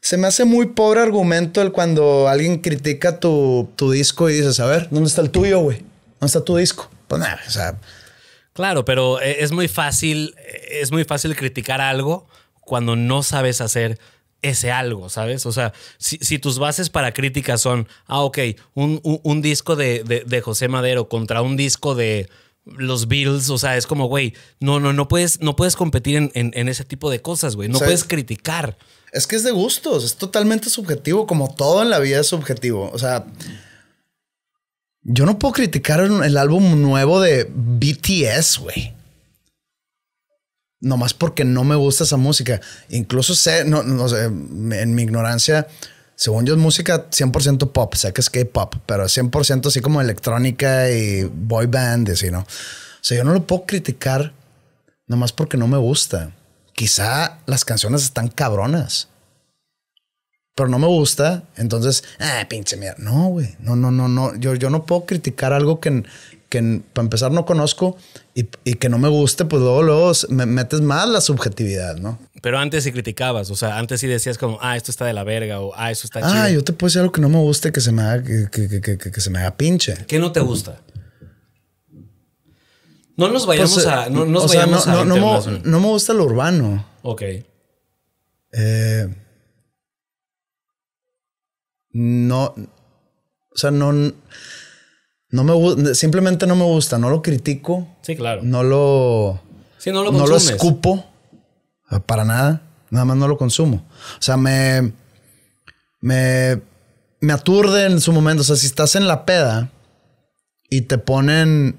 se me hace muy pobre argumento el cuando alguien critica tu, tu disco y dices, a ver, ¿dónde está el tuyo, güey? ¿Dónde está tu disco? Pues nada, o sea... Claro, pero eh, es muy fácil, eh, es muy fácil criticar algo cuando no sabes hacer ese algo, ¿sabes? O sea, si, tus bases para críticas son, ah, ok, un, un, disco de, José Madero contra un disco de los Beatles, o sea, es como, güey, no, no, no puedes, no puedes competir en, ese tipo de cosas, güey, no puedes criticar. Es que es de gustos, es totalmente subjetivo, como todo en la vida es subjetivo, o sea... Yo no puedo criticar el álbum nuevo de BTS, güey nomás porque no me gusta esa música. Incluso sé, no, sé, en mi ignorancia, según yo es música 100% pop, sé que es K-pop, pero 100% así como electrónica y boy band, así, ¿no? O sea, yo no lo puedo criticar nomás porque no me gusta. Quizá las canciones están cabronas pero no me gusta, entonces, ah, pinche mierda. No, güey, no, no, no, no. Yo, yo no puedo criticar algo que, que para empezar no conozco y, que no me guste, pues luego, luego me metes más la subjetividad, ¿no? Pero antes sí criticabas, o sea, antes sí decías como, ah, esto está de la verga o ah, eso está ah, chido. Ah, yo te puedo decir algo que no me guste, que se me haga, que, que, que, que se me haga pinche. ¿Qué no te gusta? No nos vayamos pues, eh, a. No, nos a no, me, no me gusta lo urbano. Ok. Eh no, o sea, no, no me simplemente no me gusta, no lo critico. Sí, claro. No lo, sí, no lo, no lo escupo eh, para nada, nada más no lo consumo. O sea, me, me, me aturde en su momento. O sea, si estás en la peda y te ponen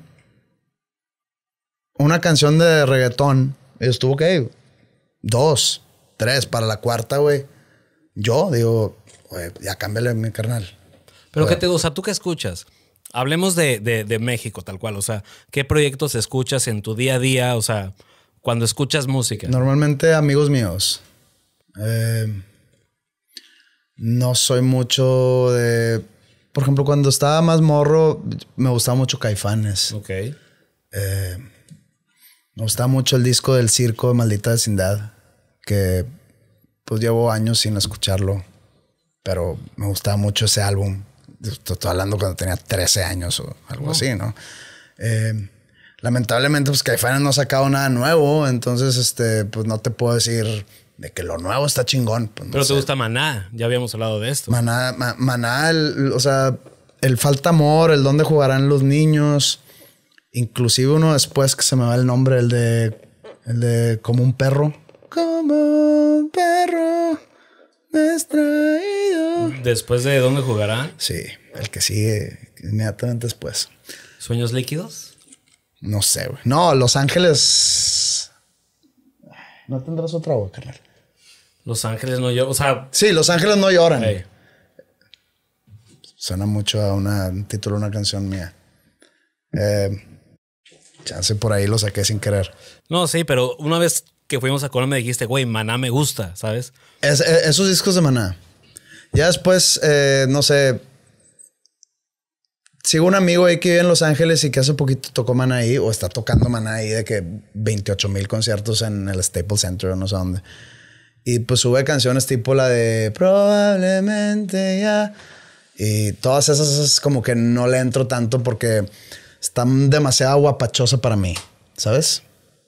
una canción de reggaetón, estuvo ok, dos, tres, para la cuarta, güey. Yo digo, pues, ya cámbiale mi carnal. Pero pues, qué te gusta? ¿tú qué escuchas? Hablemos de, México, tal cual. O sea, ¿qué proyectos escuchas en tu día a día? O sea, cuando escuchas música. Normalmente amigos míos. Eh, no soy mucho de... Por ejemplo, cuando estaba más morro, me gustaba mucho Caifanes. Ok. Eh, me gustaba mucho el disco del circo de Maldita Vecindad, que pues llevo años sin escucharlo pero me gustaba mucho ese álbum. Estoy hablando cuando tenía 13 años o algo así, ¿no? Eh, lamentablemente, pues Caifanes no ha sacado nada nuevo, entonces, este, pues no te puedo decir de que lo nuevo está chingón. Pues, pero te gusta Maná, ya habíamos hablado de esto. Maná, Maná o sea, el falta amor, el dónde jugarán los niños, inclusive uno después que se me va el nombre, el de, el de como un perro. Como un perro. ¿Después de dónde jugará? Sí, el que sigue inmediatamente después. ¿Sueños líquidos? No sé, güey. No, Los Ángeles. No tendrás otra voz, carnal. Los Ángeles no lloran. O sea. Sí, Los Ángeles no lloran. Suena mucho a una, un título de una canción mía. Eh, chance por ahí lo saqué sin querer. No, sí, pero una vez que fuimos a Colombia me dijiste, güey, Maná me gusta, ¿sabes? E, esos discos de Maná. Ya después, eh, no sé. Sigo un amigo ahí que vive en Los Ángeles y que hace poquito tocó Maná ahí, o está tocando Maná ahí de que 28 mil conciertos en el Staples Center o no sé dónde. Y pues sube canciones tipo la de probablemente ya. Y todas esas, como que no le entro tanto porque están demasiado guapachosa para mí, ¿sabes?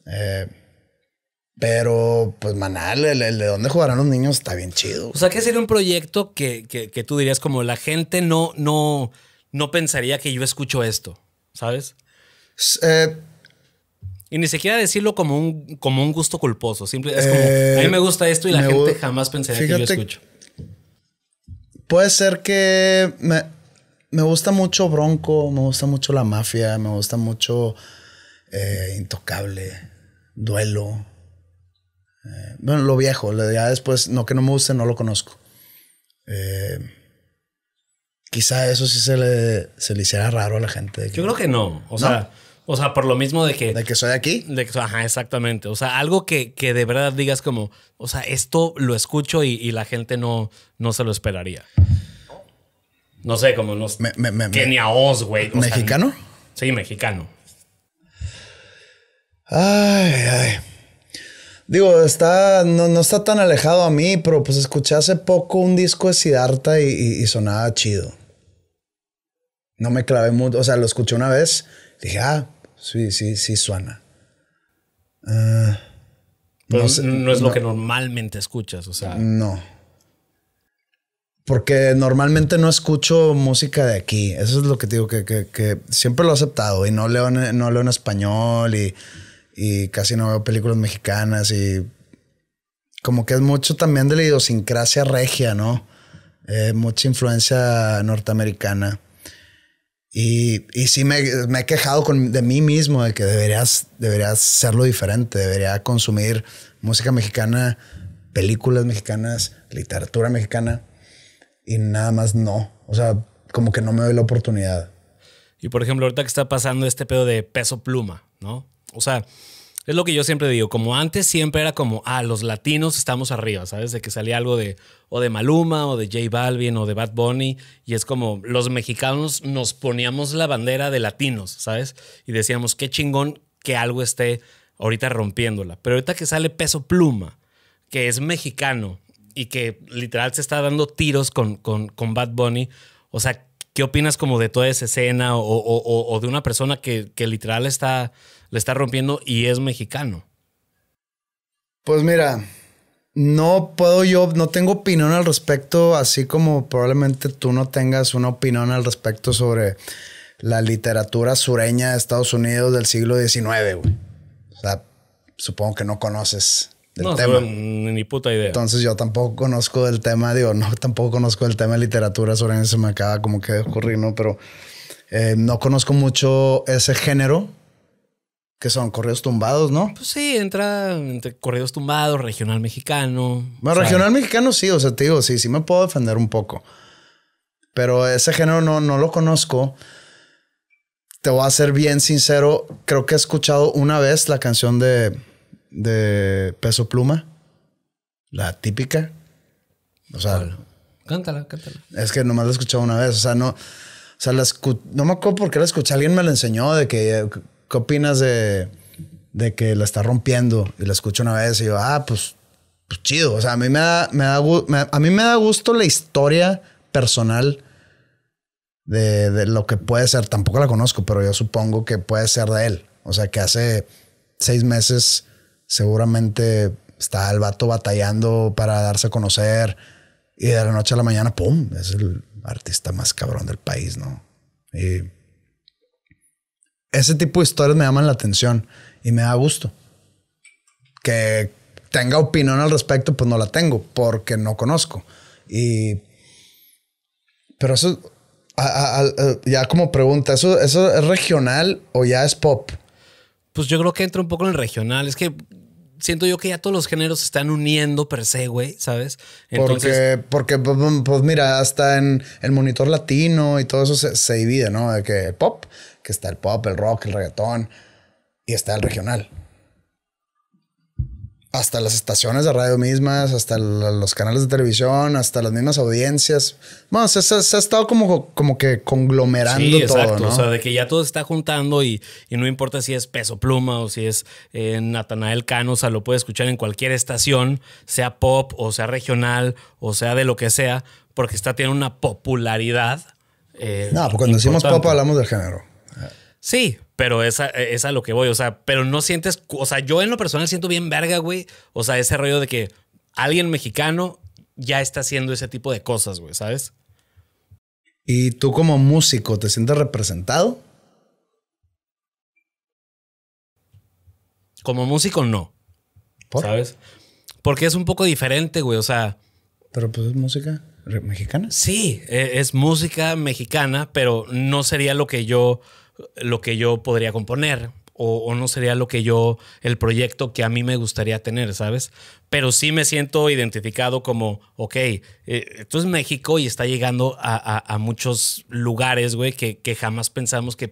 Eh, pero, pues, Manal, el, de dónde jugarán los niños está bien chido. O sea, que sería un proyecto que, tú dirías como la gente no, no, no pensaría que yo escucho esto, ¿sabes? Eh, y ni siquiera decirlo como un, como un gusto culposo. Simple, es como, a mí me gusta esto y la eh, gente jamás pensaría que yo escucho. Puede ser que me, gusta mucho Bronco, me gusta mucho La Mafia, me gusta mucho eh, Intocable, Duelo. Eh, bueno, lo viejo, ya después, no que no me guste, no lo conozco. Eh, quizá eso sí se le, se le hiciera raro a la gente. Yo creo que no. O sea, o sea, por lo mismo de que. De que soy aquí. De ajá, exactamente. O sea, algo que, de verdad digas como, o sea, esto lo escucho y, la gente no, no se lo esperaría. No sé, como no. Me, güey. ¿Mexicano? sí, mexicano. Ay, ay. Digo, está, no, está tan alejado a mí, pero pues escuché hace poco un disco de Sidarta y, y, sonaba chido. No me clavé mucho, o sea, lo escuché una vez, dije, ah, sí, sí, sí suena. Ah, no, no, es lo que normalmente escuchas, o sea. No. Porque normalmente no escucho música de aquí. Eso es lo que digo, que, siempre lo he aceptado y no leo, no leo en español y y casi no veo películas mexicanas y como que es mucho también de la idiosincrasia regia, ¿no? Eh, mucha influencia norteamericana. Y, y sí me, me he quejado con, de mí mismo de que deberías, deberías hacerlo diferente, debería consumir música mexicana, películas mexicanas, literatura mexicana y nada más no. O sea, como que no me doy la oportunidad. Y por ejemplo, ahorita que está pasando este pedo de peso pluma, ¿no? O sea, es lo que yo siempre digo, como antes siempre era como, ah, los latinos estamos arriba, ¿sabes? De que salía algo de, o de Maluma, o de J Balvin, o de Bad Bunny, y es como, los mexicanos nos poníamos la bandera de latinos, ¿sabes? Y decíamos, qué chingón que algo esté ahorita rompiéndola. Pero ahorita que sale Peso Pluma, que es mexicano, y que literal se está dando tiros con, con, con Bad Bunny, o sea, ¿Qué opinas como de toda esa escena o, de una persona que, literal está, le está rompiendo y es mexicano? Pues mira, no puedo yo, no tengo opinión al respecto, así como probablemente tú no tengas una opinión al respecto sobre la literatura sureña de Estados Unidos del siglo XIX, güey. sea, supongo que no conoces no, Ni puta idea. Entonces yo tampoco conozco del tema, digo, no, tampoco conozco el tema de literatura sobre eso, me acaba como que de ¿no? Pero eh, no conozco mucho ese género, que son corridos tumbados, ¿no? Pues sí, entra entre corridos tumbados, regional mexicano. Bueno, regional mexicano sí, o sea, te digo, sí, sí me puedo defender un poco. Pero ese género no, no lo conozco. Te voy a ser bien sincero, creo que he escuchado una vez la canción de de Peso Pluma. La típica. O sea. cántala, cántala. Es que nomás la he escuchado una vez. O sea, no. O sea, la no me acuerdo por qué la escuché. Alguien me la enseñó de que. ¿Qué opinas de, de que la está rompiendo? Y la escucho una vez y yo, ah, pues, pues chido. O sea, a mí me da, me da, a mí me da gusto la historia personal de, de, lo que puede ser. Tampoco la conozco, pero yo supongo que puede ser de él. O sea, que hace seis meses seguramente está el vato batallando para darse a conocer y de la noche a la mañana, ¡pum! Es el artista más cabrón del país, ¿no? Y ese tipo de historias me llaman la atención y me da gusto. Que tenga opinión al respecto, pues no la tengo porque no conozco. Y... Pero eso, ya como pregunta, ¿eso, ¿eso es regional o ya es pop? Pues yo creo que entra un poco en el regional. Es que siento yo que ya todos los géneros se están uniendo per se, güey, ¿sabes? porque, porque, pues, pues, pues mira, hasta en el monitor latino y todo eso se, se divide, ¿no? De que el pop, que está el pop, el rock, el reggaetón, y está el regional hasta las estaciones de radio mismas, hasta los canales de televisión, hasta las mismas audiencias. Bueno, se, ha estado como, como que conglomerando todo, exacto. O sea, de que ya todo se está juntando y, no importa si es Peso Pluma o si es eh, Natanael Cano, o lo puede escuchar en cualquier estación, sea pop o sea regional o sea de lo que sea, porque está tiene una popularidad. Eh, no, porque cuando decimos pop hablamos del género. Sí, pero esa e, es a lo que voy, o sea, pero no sientes, o sea, yo en lo personal siento bien verga, güey. O sea, ese rollo de que alguien mexicano ya está haciendo ese tipo de cosas, güey, ¿sabes? ¿Y tú como músico te sientes representado? Como músico no. ¿Sabes? Porque es un poco diferente, güey, o sea... Pero pues es música mexicana. Sí, e, es música mexicana, pero no sería lo que yo lo que yo podría componer o, no sería lo que yo, el proyecto que a mí me gustaría tener, ¿sabes? Pero sí me siento identificado como, ok, eh, esto es México y está llegando a, muchos lugares, güey, que, jamás pensamos que,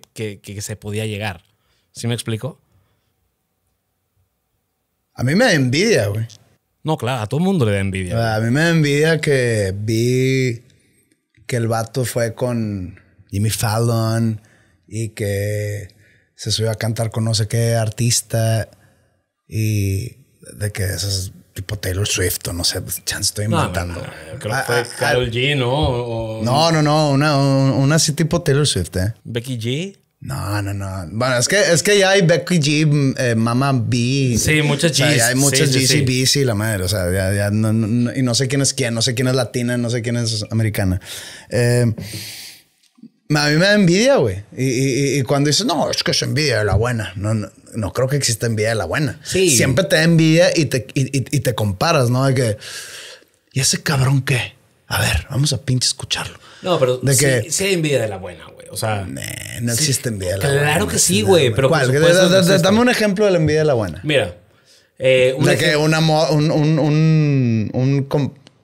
se podía llegar. ¿Sí me explico? A mí me da envidia, güey. No, claro, a todo el mundo le da envidia. A mí me da envidia que vi que el vato fue con Jimmy Fallon y que se subió a cantar con no sé qué artista y de que es tipo Taylor Swift o no sé, pues, chance estoy inventando. creo que ah, fue Carol ah, ah. G, ¿no? No, no, no, una, una así tipo Taylor Swift, ¿eh? Becky G. No, no, no. Bueno, es que, es que ya hay Becky G, mm, eh, Mama B. Sí, muchas G's. ya hay muchas sí, y sí, y la madre. O sea, ya, ya y no sé quién es quién, no sé quién es latina, no sé quién es americana. Eh, a mí me da envidia, güey. Y, y, y, cuando dices, no, es que es envidia de la buena. No, no, no creo que exista envidia de la buena. Sí. Siempre te da envidia y te, y, te comparas, ¿no? De que, ¿y ese cabrón qué? A ver, vamos a pinche escucharlo. No, pero de sí, que, sí hay envidia de la buena, güey. O sea, no existe envidia de la buena. Claro que sí, güey. Pero dame un ejemplo de la envidia de la buena. Mira, eh, de que una, un, un, un, un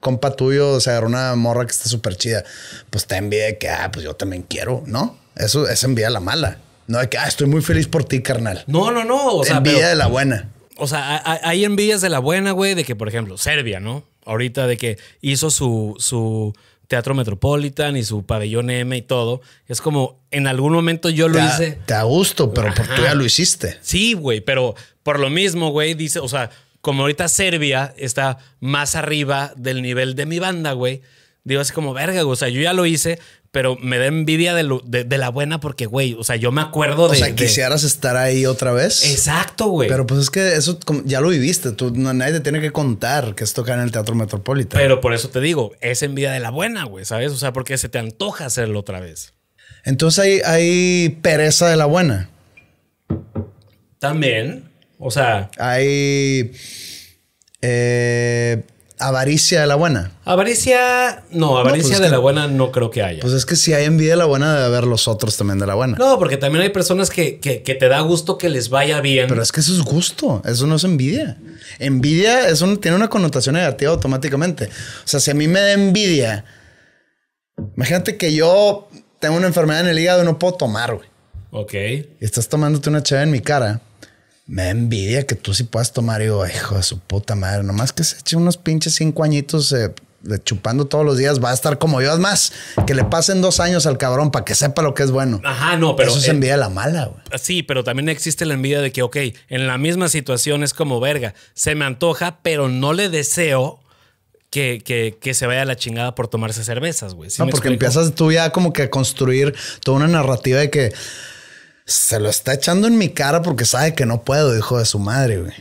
compa tuyo sea, era una morra que está súper chida, pues te envía de que, ah, pues yo también quiero, ¿no? Eso es envidia la mala. No de que, ah, estoy muy feliz por ti, carnal. No, no, no. O de la buena. O sea, hay envías de la buena, güey, de que, por ejemplo, Serbia, ¿no? Ahorita de que hizo su, su Teatro Metropolitan y su pabellón M y todo. Es como, en algún momento yo lo hice. te a gusto, pero tú ya lo hiciste. Sí, güey, pero por lo mismo, güey, dice, o sea, como ahorita Serbia está más arriba del nivel de mi banda, güey, digo así como, verga, güey, o sea, yo ya lo hice, pero me da envidia de, la buena porque, güey, o sea, yo me acuerdo de... O sea, quisieras estar ahí otra vez. Exacto, güey. Pero pues es que eso ya lo viviste, tú, nadie te tiene que contar que es tocar en el Teatro Metropolitano. Pero por eso te digo, es envidia de la buena, güey, ¿sabes? O sea, porque se te antoja hacerlo otra vez. Entonces hay pereza de la buena. También. O sea. Hay. Eh, avaricia de la buena. Avaricia. No, avaricia pues de la buena no creo que haya. Pues es que si hay envidia de la buena, debe haber los otros también de la buena. No, porque también hay personas que, te da gusto que les vaya bien. Pero es que eso es gusto. Eso no es envidia. Envidia es tiene una connotación negativa automáticamente. O sea, si a mí me da envidia. Imagínate que yo tengo una enfermedad en el hígado y no puedo tomar, güey. Ok. Y estás tomándote una chave en mi cara me da envidia que tú sí puedas tomar. Y digo, hijo de su puta madre, nomás que se eche unos pinches cinco añitos eh, chupando todos los días, va a estar como yo. Además, más, que le pasen dos años al cabrón para que sepa lo que es bueno. Ajá, no, pero. Eso es eh, envidia la mala, güey. Sí, pero también existe la envidia de que, ok, en la misma situación es como verga, se me antoja, pero no le deseo. Que, que, se vaya a la chingada por tomarse cervezas, güey. no, porque empiezas tú ya como que a construir toda una narrativa de que se lo está echando en mi cara porque sabe que no puedo, hijo de su madre, güey.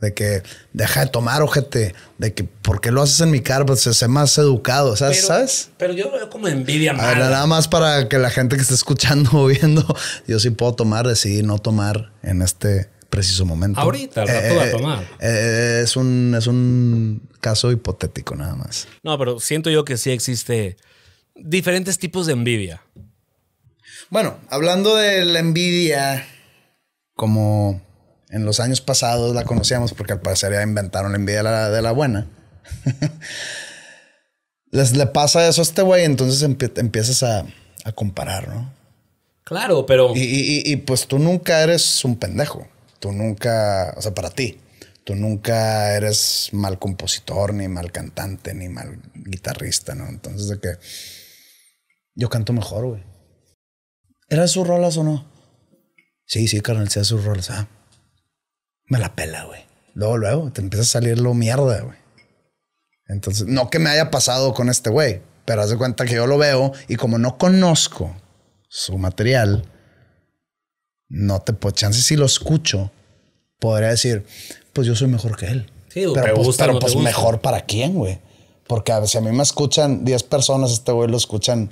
De que deja de tomar, ojete. De que, ¿por qué lo haces en mi cara? Pues se más educado, ¿sabes? Pero, yo veo como envidia mala. nada más para que la gente que está escuchando o viendo, yo sí puedo tomar, decidí no tomar en este preciso momento. Ahorita, al eh, a eh, tomar. Eh, es, un, es un caso hipotético, nada más. No, pero siento yo que sí existe diferentes tipos de envidia. Bueno, hablando de la envidia, como en los años pasados la conocíamos, porque al parecer ya inventaron la envidia de la, buena. Les, le pasa eso a este güey, entonces empiezas a, comparar, ¿no? Claro, pero. Y, pues tú nunca eres un pendejo. Tú nunca, o sea, para ti, tú nunca eres mal compositor, ni mal cantante, ni mal guitarrista, ¿no? Entonces, de que yo canto mejor, güey. ¿Era sus rolas o no? Sí, sí, carnal, sean sus rolas. Ah, me la pela, güey. Luego, luego, te empieza a salir lo mierda, güey. Entonces, no que me haya pasado con este güey, pero haz de cuenta que yo lo veo y como no conozco su material, no te puedo, chance si lo escucho, podría decir, pues yo soy mejor que él. Sí, pero pues, pues mejor para quién, güey. Porque ah, si a mí me escuchan 10 personas, este güey lo escuchan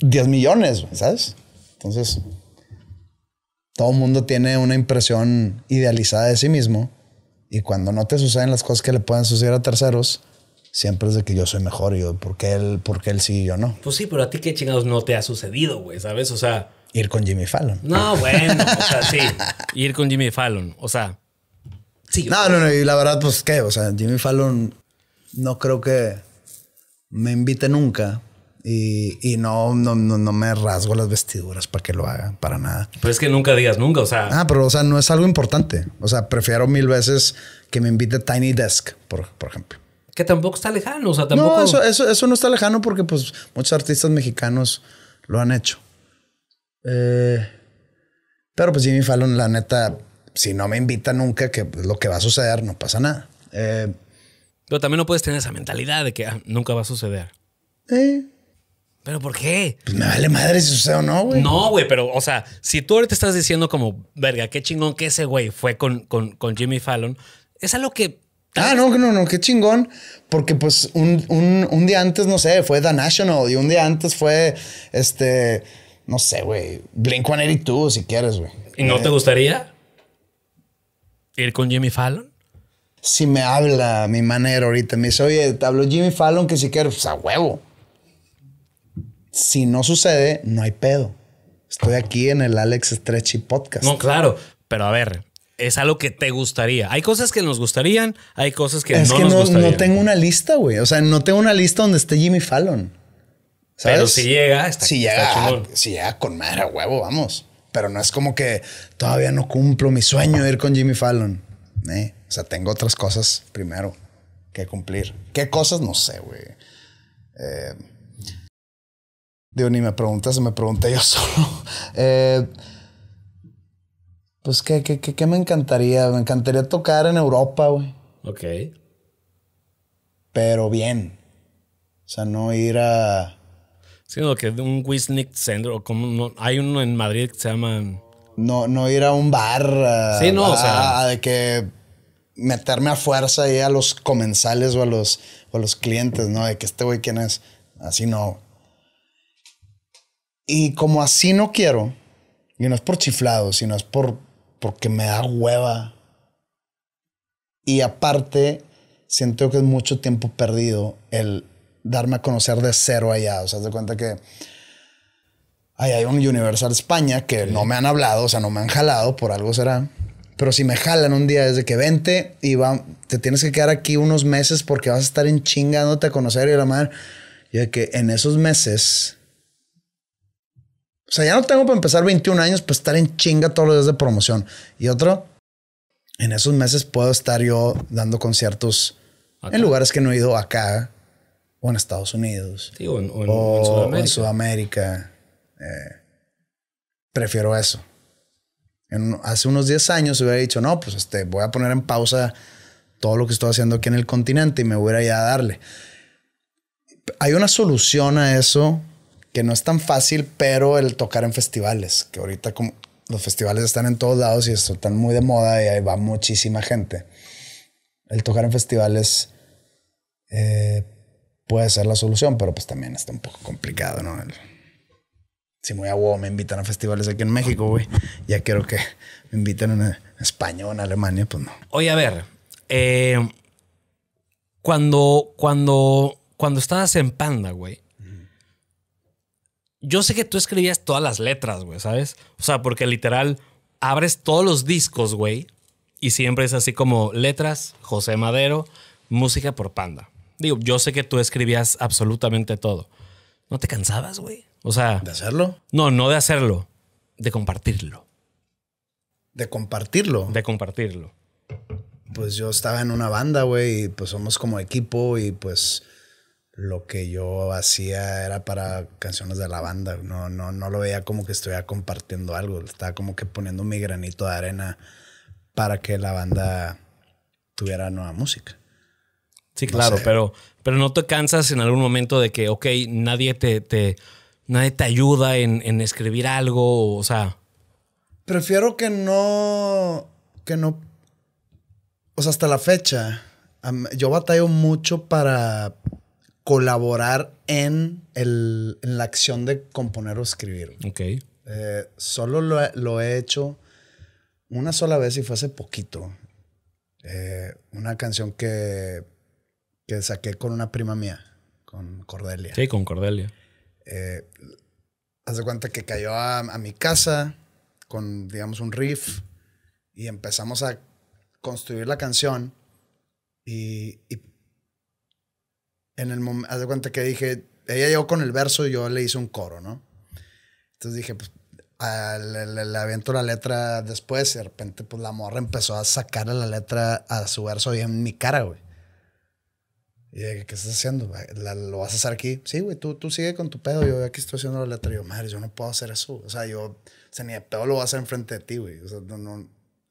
10 millones, ¿sabes? Entonces, todo el mundo tiene una impresión idealizada de sí mismo y cuando no te suceden las cosas que le pueden suceder a terceros, siempre es de que yo soy mejor y yo, ¿por qué él, él sí y yo no? Pues sí, pero a ti qué chingados no te ha sucedido, güey, ¿sabes? O sea... Ir con Jimmy Fallon. No, bueno, o sea, sí. Ir con Jimmy Fallon, o sea... Sí. No, no, no, y la verdad, pues, ¿qué? O sea, Jimmy Fallon no creo que me invite nunca y, no, no, me rasgo las vestiduras para que lo haga, para nada. Pero es que nunca digas nunca, o sea. Ah, pero o sea, no es algo importante. O sea, prefiero mil veces que me invite Tiny Desk, por, ejemplo. Que tampoco está lejano, o sea, tampoco. No, eso, no está lejano porque pues muchos artistas mexicanos lo han hecho. Eh, pero pues Jimmy Fallon, la neta, si no me invita nunca, que pues, lo que va a suceder, no pasa nada. Eh, pero también no puedes tener esa mentalidad de que ah, nunca va a suceder. Eh, ¿Pero por qué? Pues me vale madre si sucede o no, güey. No, güey, pero, o sea, si tú ahorita estás diciendo como, verga, qué chingón que ese güey fue con, con, Jimmy Fallon, es algo que Ah, no, no, no, qué chingón. Porque pues un, día antes, no sé, fue The National. Y un día antes fue, este, no sé, güey, Blink 182, si quieres, güey. ¿Y no eh, te gustaría ir con Jimmy Fallon? Si me habla mi manera ahorita, me dice, oye, te habló Jimmy Fallon, que si quieres, pues a huevo. Si no sucede, no hay pedo. Estoy aquí en el Alex Stretchy Podcast. No, claro, pero a ver, es algo que te gustaría. Hay cosas que nos gustarían, hay cosas que no que Es que no tengo una lista, güey. O sea, no tengo una lista donde esté Jimmy Fallon. Pero si llega, si llega, ah, si llega con madre a huevo, vamos. Pero no es como que todavía no cumplo mi sueño de ir con Jimmy Fallon. ¿eh? o sea, tengo otras cosas primero que cumplir. ¿Qué cosas? No sé, güey. Eh, ni me preguntas, se me pregunté yo solo. Eh, pues, ¿qué, me encantaría? Me encantaría tocar en Europa, güey. Ok. Pero bien. O sea, no ir a... Sí, no, que un Wisnik Center, o como hay uno en Madrid que se llama... No, no ir a un bar. A, sí, no, o sea... de que meterme a fuerza ahí a los comensales o los, o a los clientes, ¿no? De que este güey quién es. Así no. Y como así no quiero, y no es por chiflado, sino es por porque me da hueva. Y aparte, siento que es mucho tiempo perdido el darme a conocer de cero allá. O sea, te cuenta que hay un Universal España que no me han hablado, o sea, no me han jalado, por algo será. Pero si me jalan un día desde que vente y va, te tienes que quedar aquí unos meses porque vas a estar en chingándote a conocer y la madre. Y de que en esos meses o sea, ya no tengo para empezar 21 años para pues, estar en chinga todos los días de promoción. Y otro, en esos meses puedo estar yo dando conciertos en lugares que no he ido acá, o en Estados Unidos, o, en, Sudamérica. Eh, prefiero eso. hace unos 10 años hubiera dicho, no, pues este, voy a poner en pausa todo lo que estoy haciendo aquí en el continente y me voy a ir a darle. Hay una solución a eso no es tan fácil, pero el tocar en festivales, que ahorita como los festivales están en todos lados y están muy de moda y ahí va muchísima gente. El tocar en festivales eh, puede ser la solución, pero pues también está un poco complicado, ¿no? Si si muy a wow, me invitan a festivales aquí en México, güey, ya quiero que me inviten en España o en Alemania, pues no. Oye, a ver, eh, cuando, cuando, cuando estabas en Panda, güey, yo sé que tú escribías todas las letras, güey, ¿sabes? O sea, porque literal abres todos los discos, güey, y siempre es así como letras, José Madero, música por Panda. Digo, yo sé que tú escribías absolutamente todo. ¿No te cansabas, güey? O sea. ¿De hacerlo? No, no de hacerlo. De compartirlo. ¿De compartirlo? De compartirlo. Pues yo estaba en una banda, güey, y pues somos como equipo y pues lo que yo hacía era para canciones de la banda. No, no, no lo veía como que estuviera compartiendo algo. Estaba como que poniendo mi granito de arena para que la banda tuviera nueva música. Sí, claro, pero, pero no te cansas en algún momento de que, ok, nadie te, nadie te ayuda en, en, escribir algo, o sea. Prefiero que no, que no, o sea, hasta la fecha, yo batallo mucho para colaborar en, la acción de componer o escribir. Ok. Eh, solo lo, he hecho una sola vez y fue hace poquito. Eh, una canción que, saqué con una prima mía, con Cordelia. Sí, con Cordelia. Eh, haz de cuenta que cayó a, mi casa con, digamos, un riff y empezamos a construir la canción y en el momento, haz de cuenta que dije, ella llegó con el verso y yo le hice un coro, ¿no? Entonces dije, pues, le, aviento la letra después y de repente, pues, la morra empezó a sacarle la letra a su verso y en mi cara, güey. Y dije, ¿qué estás haciendo? ¿Lo vas a hacer aquí? Sí, güey, tú, tú sigue con tu pedo. Yo aquí estoy haciendo la letra. Y yo, madre, yo no puedo hacer eso. O sea, yo, o sea, ni de pedo lo voy a hacer enfrente de ti, güey. O sea, no,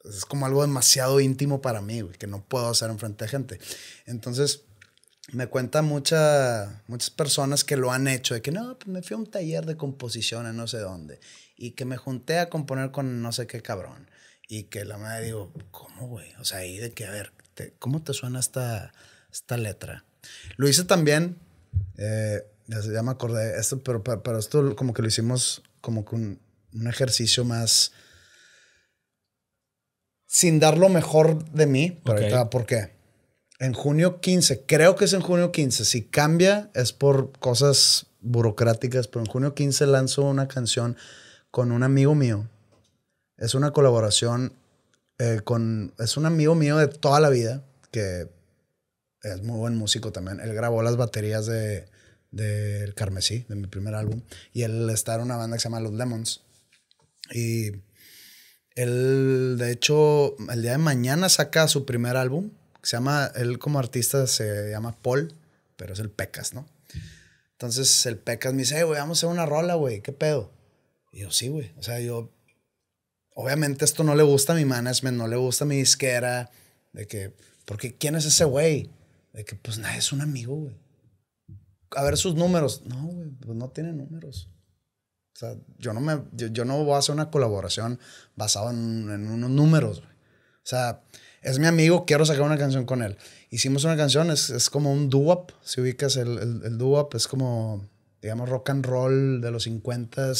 es como algo demasiado íntimo para mí, güey, que no puedo hacer enfrente de gente. Entonces, me cuentan muchas personas que lo han hecho, de que no, pues me fui a un taller de composición en no sé dónde, y que me junté a componer con no sé qué cabrón, y que la madre digo, ¿cómo, güey? O sea, ahí de que, a ver, ¿cómo te suena esta, esta letra? Lo hice también, eh, ya me acordé, esto, pero para esto como que lo hicimos como que un, ejercicio más sin dar lo mejor de mí, pero ahorita, ¿por qué? En junio 15, creo que es en junio 15. Si cambia es por cosas burocráticas, pero en junio 15 lanzó una canción con un amigo mío. Es una colaboración eh, con... Es un amigo mío de toda la vida que es muy buen músico también. Él grabó las baterías de, Carmesí, de mi primer álbum. Y él está en una banda que se llama Los Lemons. Y él, de hecho, el día de mañana saca su primer álbum se llama, él como artista se llama Paul, pero es el Pecas, ¿no? Entonces el Pecas me dice, güey, vamos a hacer una rola, güey, ¿qué pedo? Y yo, sí, güey. O sea, yo, obviamente esto no le gusta a mi management, no le gusta a mi disquera, de que, porque ¿quién es ese güey? De que, pues nada, es un amigo, güey. A ver sus números. No, güey, pues no tiene números. O sea, yo no, me, yo, no voy a hacer una colaboración basada en, en, unos números, güey. O sea, es mi amigo, quiero sacar una canción con él. Hicimos una canción, es, como un doo si ubicas el, el, doo es como, digamos, rock and roll de los 50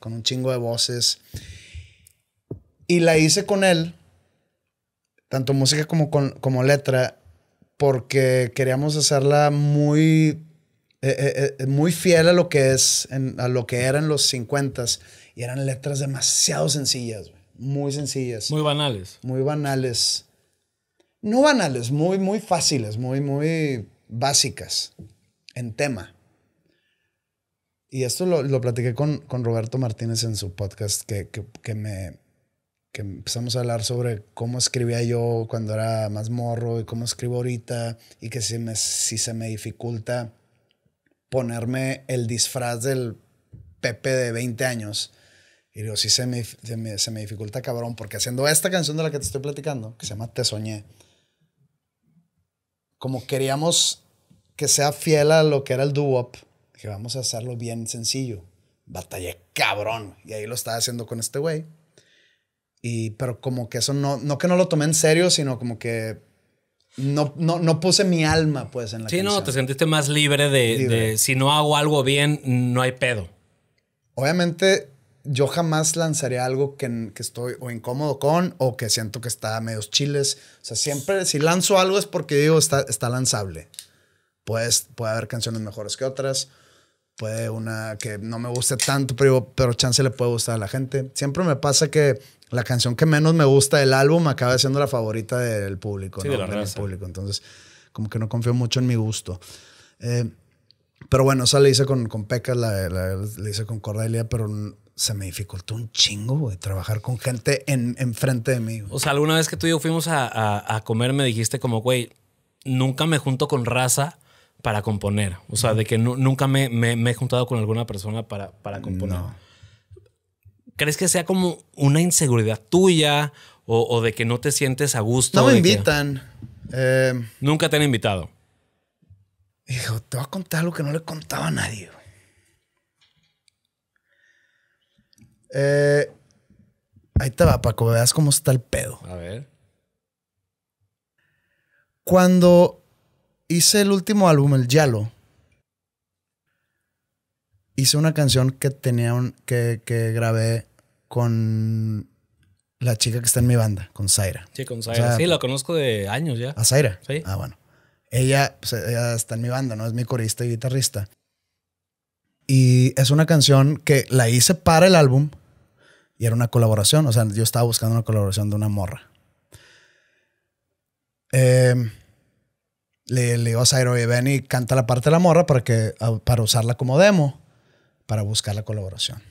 con un chingo de voces. Y la hice con él, tanto música como, como letra, porque queríamos hacerla muy, eh, eh, eh, muy fiel a lo que es, a lo que eran los 50 Y eran letras demasiado sencillas, muy sencillas. Muy banales. Muy banales no banales, muy, muy fáciles, muy, muy básicas en tema. Y esto lo, lo platiqué con, Roberto Martínez en su podcast que, me, empezamos a hablar sobre cómo escribía yo cuando era más morro y cómo escribo ahorita y que si, me, si se me dificulta ponerme el disfraz del Pepe de 20 años. Y digo, si me, se me, se me dificulta cabrón, porque haciendo esta canción de la que te estoy platicando, que se llama Te Soñé, como queríamos que sea fiel a lo que era el doo-wop, que vamos a hacerlo bien sencillo. Batallé cabrón. Y ahí lo estaba haciendo con este güey. Y, pero como que eso no, no que no lo tomé en serio, sino como que no, no, puse mi alma pues en la Sí, no, te sentiste más libre de si no hago algo bien, no hay pedo. Obviamente yo jamás lanzaré algo que, estoy o incómodo con o que siento que está a medios chiles. O sea, siempre si lanzo algo es porque digo está, está lanzable. Pues, puede haber canciones mejores que otras. Puede una que no me guste tanto, pero, pero chance le puede gustar a la gente. Siempre me pasa que la canción que menos me gusta del álbum acaba siendo la favorita del público. de del público. Entonces, como que no confío mucho en mi gusto. Eh, pero bueno, esa le hice con, con Pecas, la, le hice con Cordelia, pero se me dificultó un chingo, güey, trabajar con gente en, enfrente de mí. O sea, alguna vez que tú y yo fuimos a, a, comer, me dijiste como, güey, nunca me junto con raza para componer. O sea, de que nunca me, me, he juntado con alguna persona para, para componer. ¿Crees que sea como una inseguridad tuya o, de que no te sientes a gusto? No me invitan. Eh. Nunca te han invitado. Hijo, te voy a contar algo que no le contaba a nadie. Eh, ahí te va, Paco, veas cómo está el pedo. A ver. Cuando hice el último álbum, el Yalo, hice una canción que tenía un, que, grabé con la chica que está en mi banda, con Zaira. Sí, con Zaira. sí, la conozco de años ya. ¿A Zaira? Sí. Ah, bueno. Pues, ella está en mi banda, ¿no? Es mi corista y guitarrista. Y es una canción que la hice para el álbum y era una colaboración, o sea, yo estaba buscando una colaboración de una morra. Em, le, le, digo a Zairo, ven y canta la parte de la morra para, que, para usarla como demo, para buscar la colaboración.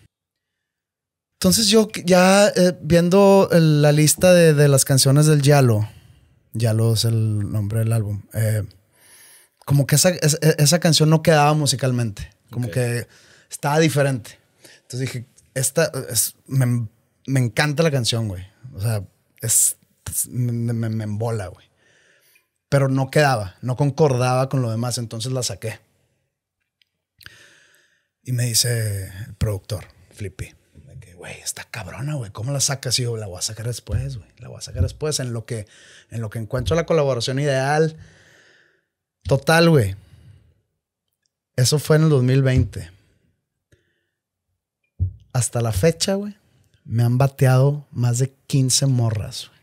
Entonces yo ya eh, viendo la lista de, las canciones del Yalo, Yalo es el nombre del álbum, eh, como que e, esa, canción no quedaba musicalmente, como que estaba diferente. Entonces dije, esta es, me, encanta la canción, güey. O sea, es, me, me, embola, güey. Pero no quedaba, no concordaba con lo demás, entonces la saqué. Y me dice el productor, Flippy, güey, está cabrona, güey, ¿cómo la sacas? Y la voy a sacar después, güey, la voy a sacar después, en lo que, en lo que encuentro la colaboración ideal. Total, güey. Eso fue en el 2020 hasta la fecha, güey, me han bateado más de 15 morras, güey.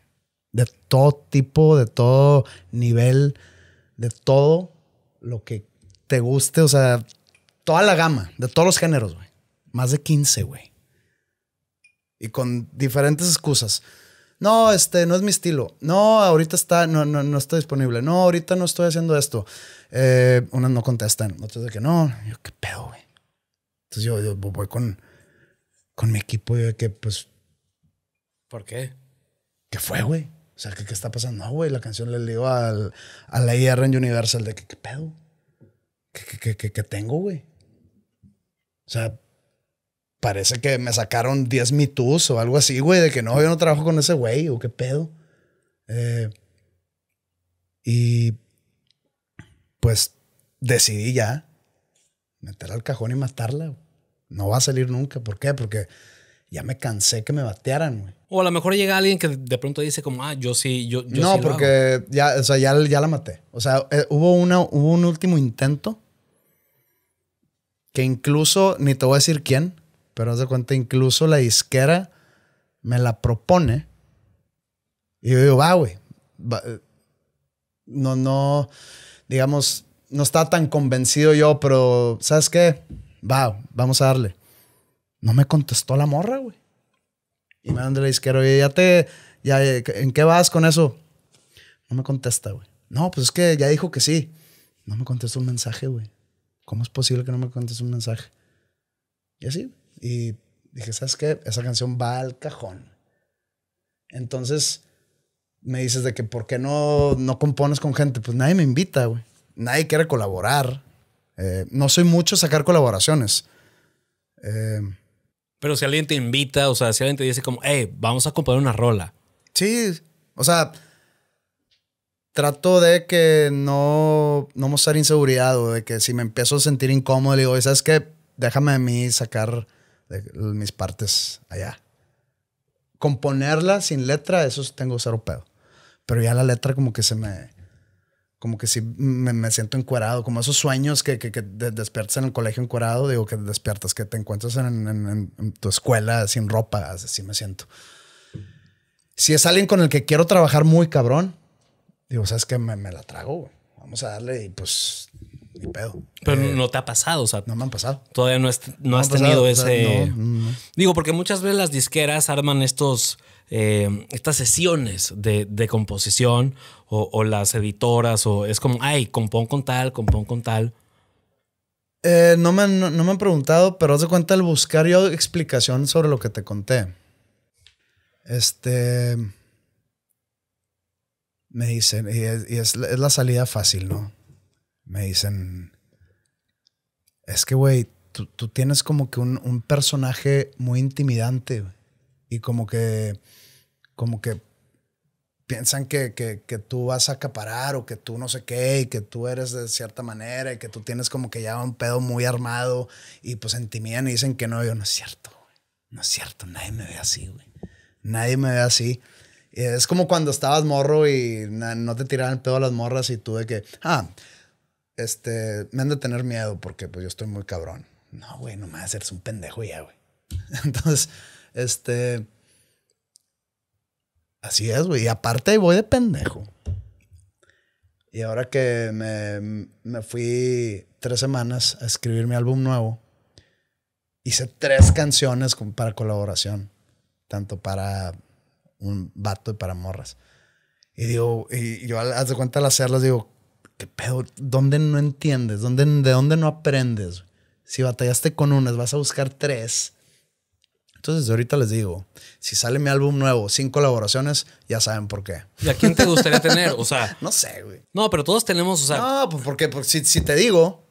De todo tipo, de todo nivel, de todo lo que te guste, o sea, toda la gama, de todos los géneros, güey. Más de 15, güey. Y con diferentes excusas. No, este, no es mi estilo. No, ahorita está, no, no, disponible. No, ahorita no estoy haciendo esto. Eh, unas no contestan, otras de que no. Yo, qué pedo, güey. Entonces yo voy con, con mi equipo yo de que, pues. ¿Por qué? ¿Qué fue, güey? O sea, ¿qué, qué está pasando? No, güey, la canción le digo al, a la IRN Universal de que, ¿qué pedo? ¿Qué, tengo, güey? O sea, parece que me sacaron 10 mitus o algo así, güey, de que no, yo no trabajo con ese güey o qué pedo. Eh, y pues decidí ya meter al cajón y matarla. Güey no va a salir nunca. ¿Por qué? Porque ya me cansé que me batearan, güey. O a lo mejor llega alguien que de pronto dice como, ah, yo sí, yo, No, porque ya, o sea, ya, ya, la maté. O sea, eh, hubo, una, hubo un último intento que incluso, ni te voy a decir quién, pero haz de cuenta, incluso la disquera me la propone. Y yo digo, va, güey. Eh, no, no, digamos, no está tan convencido yo, pero ¿sabes qué? va, vamos a darle. No me contestó la morra, güey. Y me mandó la izquierda, oye, ya te, ya, ¿en qué vas con eso? No me contesta, güey. No, pues es que ya dijo que sí. No me contestó un mensaje, güey. ¿Cómo es posible que no me conteste un mensaje? Y así. Y dije, ¿sabes qué? Esa canción va al cajón. Entonces me dices de que, ¿por qué no, no compones con gente? Pues nadie me invita, güey. Nadie quiere colaborar. Eh, no soy mucho sacar colaboraciones. Eh, Pero si alguien te invita, o sea, si alguien te dice como, hey, vamos a componer una rola. Sí, o sea, trato de que no, no mostrar inseguridad o de que si me empiezo a sentir incómodo, le digo, ¿sabes qué? Déjame a mí sacar mis partes allá. Componerla sin letra, eso tengo cero pedo. Pero ya la letra como que se me como que sí me, siento encuerado, como esos sueños que, que, despiertas en el colegio encuerado, digo que despiertas, que te encuentras en, tu escuela sin ropa, así me siento. Si es alguien con el que quiero trabajar muy cabrón, digo, ¿sabes que Me, la trago, Vamos a darle y pues, ni pedo. Pero eh, no te ha pasado, o sea. No me han pasado. Todavía no, no, has tenido ese... digo, porque muchas veces las disqueras arman estos eh, estas sesiones de, composición o, las editoras o es como, ay, compón con tal, compón con tal? Eh, no, me han, no, me han preguntado, pero haz de cuenta al buscar yo explicación sobre lo que te conté. Este. Me dicen, y es, la salida fácil, ¿no? Me dicen. Es que, güey, tú, tienes como que un, personaje muy intimidante, güey y como que, como que piensan que, que, que, tú vas a acaparar o que tú no sé qué y que tú eres de cierta manera y que tú tienes como que ya un pedo muy armado y pues intimidan y dicen que no, yo no es cierto, no es cierto, nadie me ve así, güey. Nadie me ve así. es como cuando estabas morro y no te tiraban el pedo a las morras y tú de que, ah, este, me han de tener miedo porque pues yo estoy muy cabrón. No, güey, no me hacer un pendejo ya, güey. Entonces, este. Así es, güey. Y aparte voy de pendejo. Y ahora que me, me fui tres semanas a escribir mi álbum nuevo, hice tres canciones para colaboración. Tanto para un vato y para morras. Y digo, y yo haz de cuenta las hacerlas, digo, ¿qué pedo? ¿Dónde no entiendes? ¿Dónde, ¿De dónde no aprendes? Si batallaste con unas, vas a buscar tres entonces, ahorita les digo, si sale mi álbum nuevo sin colaboraciones, ya saben por qué. ¿Y a quién te gustaría tener? O sea, no sé, güey. No, pero todos tenemos, o sea. No, pues porque, pues, si, te digo,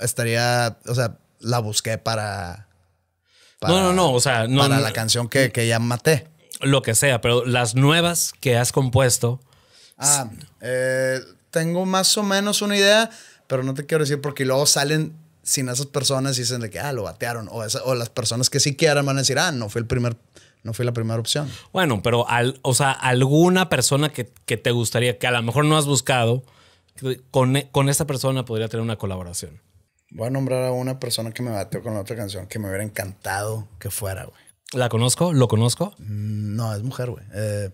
estaría, o sea, la busqué para. no, no, no, o sea, no. Para la canción que, que, ya maté. Lo que sea, pero las nuevas que has compuesto. Ah, eh, tengo más o menos una idea, pero no te quiero decir porque luego salen sin esas personas dicen de que, ah, lo batearon. O, o las personas que sí quieran van a decir, ah, no fue el primer no fue la primera opción. Bueno, pero al, o sea, alguna persona que, te gustaría, que a lo mejor no has buscado, con, con esa persona podría tener una colaboración. Voy a nombrar a una persona que me bateó con otra canción que me hubiera encantado que fuera, güey. ¿La conozco? ¿Lo conozco? Mm, no, es mujer, güey. Eh,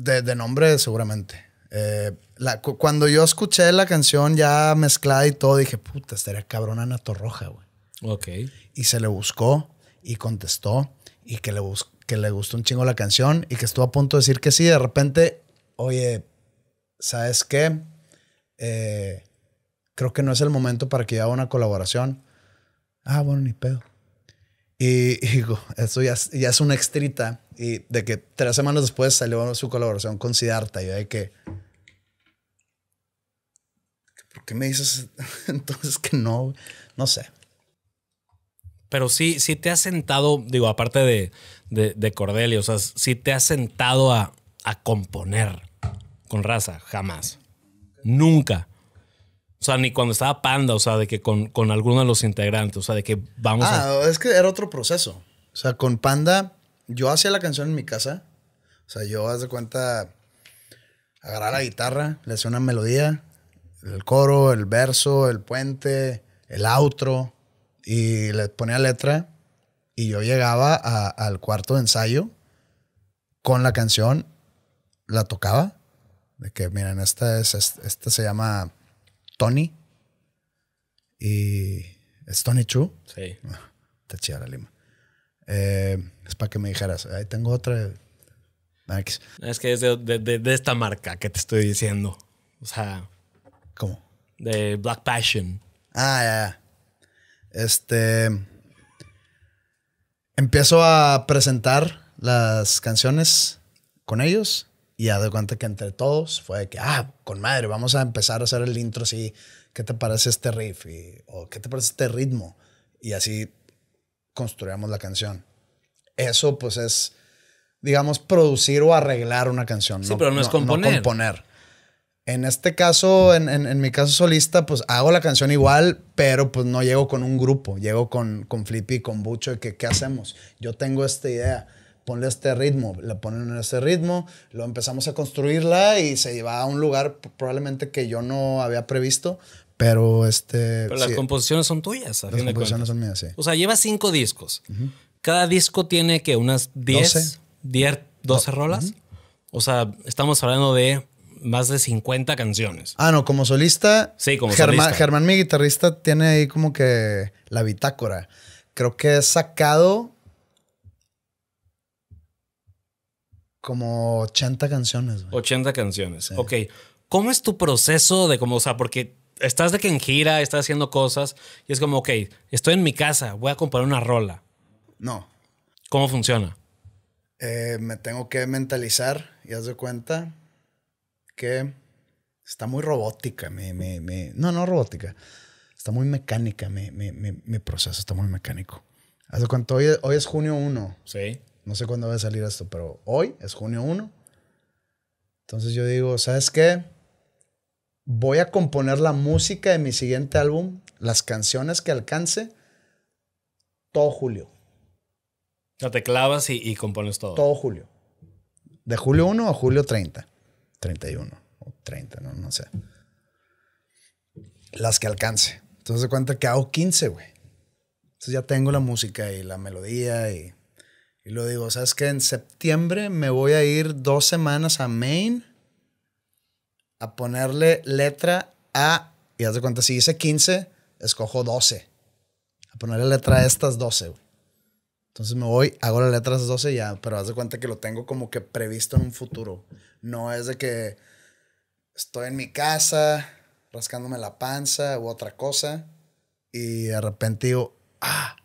de, nombre, seguramente. Eh, la, cuando yo escuché la canción ya mezclada y todo, dije, puta, estaría cabrón Ana Torroja, güey. Ok. Y se le buscó y contestó y que le, que le gustó un chingo la canción y que estuvo a punto de decir que sí. De repente, oye, ¿sabes qué? Eh, creo que no es el momento para que yo haga una colaboración. Ah, bueno, ni pedo. Y, digo, eso ya, ya es una extrita y de que tres semanas después salió su colaboración con Siddhartha. Y de que. ¿Por qué me dices entonces que no? No sé. Pero sí, sí te has sentado, digo, aparte de, de, Cordelia, o sea, si te has sentado a, componer con raza, jamás. Nunca. O sea, ni cuando estaba Panda, o sea, de que con, alguno de los integrantes, o sea, de que vamos ah, es que era otro proceso. O sea, con Panda yo hacía la canción en mi casa. O sea, yo, haz de cuenta, agarraba la guitarra, le hacía una melodía, el coro, el verso, el puente, el outro, y le ponía letra. Y yo llegaba al cuarto de ensayo con la canción, la tocaba. De que, miren, esta, es, esta se llama Tony. Y es Tony Chu. Sí. Ah, está la lima. Eh, es para que me dijeras, ahí tengo otra. Ah, es que es de, esta marca que te estoy diciendo. O sea. ¿Cómo? De Black Passion. Ah, ya, Este. Empiezo a presentar las canciones con ellos y a doy cuenta que entre todos fue que, ah, con madre, vamos a empezar a hacer el intro así. ¿Qué te parece este riff? o ¿qué te parece este ritmo? Y así construyamos la canción. Eso pues es, digamos, producir o arreglar una canción. Sí, no, pero no, es componer. En este caso, en, en, mi caso solista, pues hago la canción igual, pero pues no llego con un grupo, llego con, con Flippy, con Bucho, y que ¿qué hacemos? Yo tengo esta idea, ponle este ritmo, la ponen en este ritmo, lo empezamos a construirla y se lleva a un lugar probablemente que yo no había previsto, pero este. Pero las composiciones son tuyas. las composiciones son mías, sí. O sea, lleva cinco discos. Cada disco tiene que unas 10, 10, 12 rolas. O sea, estamos hablando de más de 50 canciones. Ah, no, como solista. Sí, como solista. Germán, mi guitarrista, tiene ahí como que la bitácora. Creo que he sacado como 80 canciones. 80 canciones. Ok. ¿Cómo es tu proceso de cómo, o sea, porque estás de que en gira, estás haciendo cosas y es como, ok, estoy en mi casa, voy a comprar una rola. No. ¿Cómo funciona? Eh, me tengo que mentalizar y haz de cuenta que está muy robótica mi, no, no robótica. Está muy mecánica mi, proceso, está muy mecánico. Haz de cuenta, hoy, hoy es junio 1. Sí. No sé cuándo va a salir esto, pero hoy es junio 1. Entonces yo digo, ¿sabes qué? voy a componer la música de mi siguiente álbum, las canciones que alcance, todo julio. ya te clavas y, compones todo. Todo julio. De julio 1 a julio 30. 31 o 30, no, sé. Las que alcance. Entonces de cuenta que hago 15, güey. Entonces ya tengo la música y la melodía y, y lo digo, ¿sabes qué? En septiembre me voy a ir dos semanas a Maine a ponerle letra a, y haz de cuenta, si hice 15, escojo 12. A ponerle letra a estas 12, güey. Entonces me voy, hago las letras 12 ya, pero haz de cuenta que lo tengo como que previsto en un futuro. No es de que estoy en mi casa, rascándome la panza u otra cosa, y de repente digo, ah,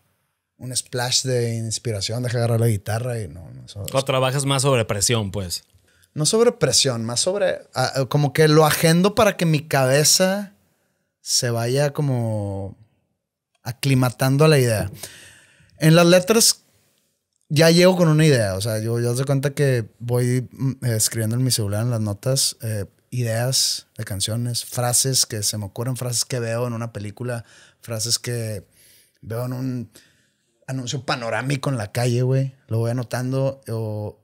un splash de inspiración, deja agarrar la guitarra y no. no eso, o trabajas más sobre presión, pues no sobre presión, más sobre como que lo agendo para que mi cabeza se vaya como aclimatando a la idea. En las letras ya llego con una idea, o sea, yo ya doy cuenta que voy mm, eh, escribiendo en mi celular en las notas eh, ideas de canciones, frases que se me ocurren, frases que veo en una película, frases que veo en un anuncio panorámico en la calle, güey, lo voy anotando o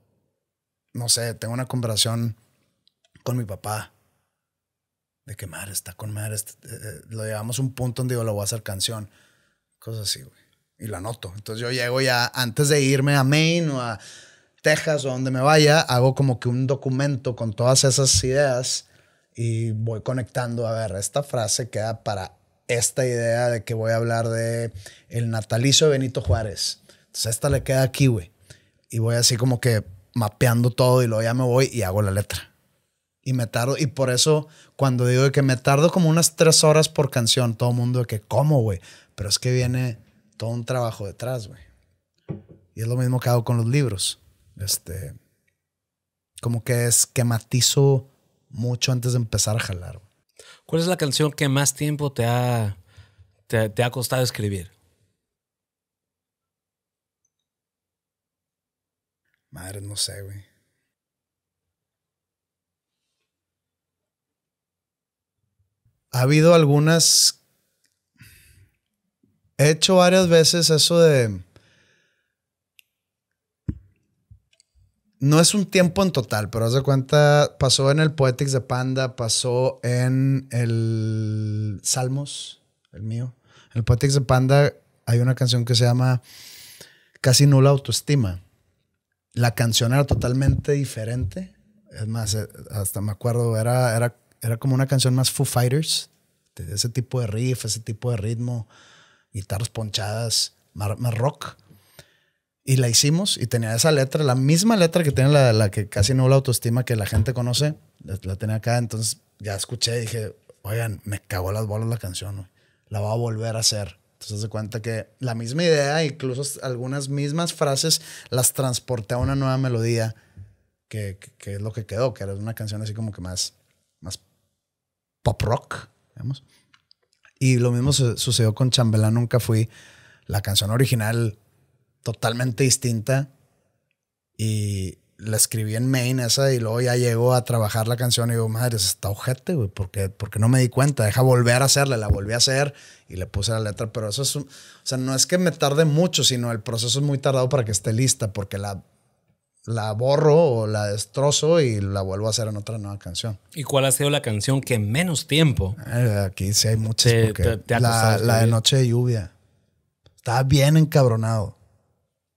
no sé, tengo una conversación con mi papá. De que madre, está con madre. Este, eh, eh, lo llevamos a un punto donde yo lo voy a hacer canción. Cosas así, güey. Y la anoto. Entonces yo llego ya, antes de irme a Maine o a Texas o donde me vaya, hago como que un documento con todas esas ideas y voy conectando. A ver, esta frase queda para esta idea de que voy a hablar de el natalicio de Benito Juárez. Entonces esta le queda aquí, güey. Y voy así como que mapeando todo y luego ya me voy y hago la letra. Y me tardo, y por eso cuando digo que me tardo como unas tres horas por canción, todo el mundo de que, ¿cómo, güey? Pero es que viene todo un trabajo detrás, güey. Y es lo mismo que hago con los libros. Este, como que esquematizo mucho antes de empezar a jalar. ¿Cuál es la canción que más tiempo te ha, te ha costado escribir? Madre, no sé, güey. Ha habido algunas... He hecho varias veces eso de... no es un tiempo en total, pero haz de cuenta, pasó en el Poetics de Panda, pasó en el Salmos, el mío. En el Poetics de Panda hay una canción que se llama Casi nula autoestima la canción era totalmente diferente. Es más, eh, hasta me acuerdo, era, era, era como una canción más Foo Fighters, de ese tipo de riff, ese tipo de ritmo, guitarras ponchadas, más, rock. Y la hicimos y tenía esa letra, la misma letra que tiene la, que casi no la autoestima que la gente conoce, la, tenía acá. Entonces ya escuché y dije, oigan, me cagó las bolas la canción, la voy a volver a hacer. Entonces, se cuenta que la misma idea, incluso algunas mismas frases, las transporté a una nueva melodía, que, es lo que quedó, que era una canción así como que más, más pop rock, digamos. Y lo mismo sucedió con Chambela Nunca Fui. La canción original totalmente distinta. Y, la escribí en main esa y luego ya llegó a trabajar la canción y digo, madre, está ojete, güey, porque, porque no me di cuenta, deja volver a hacerla, la volví a hacer y le puse la letra, pero eso es, un, o sea, no es que me tarde mucho, sino el proceso es muy tardado para que esté lista, porque la, la borro o la destrozo y la vuelvo a hacer en otra nueva canción. ¿Y cuál ha sido la canción que menos tiempo? Eh, aquí sí hay muchas. porque la, la de Noche de Lluvia. Estaba bien encabronado.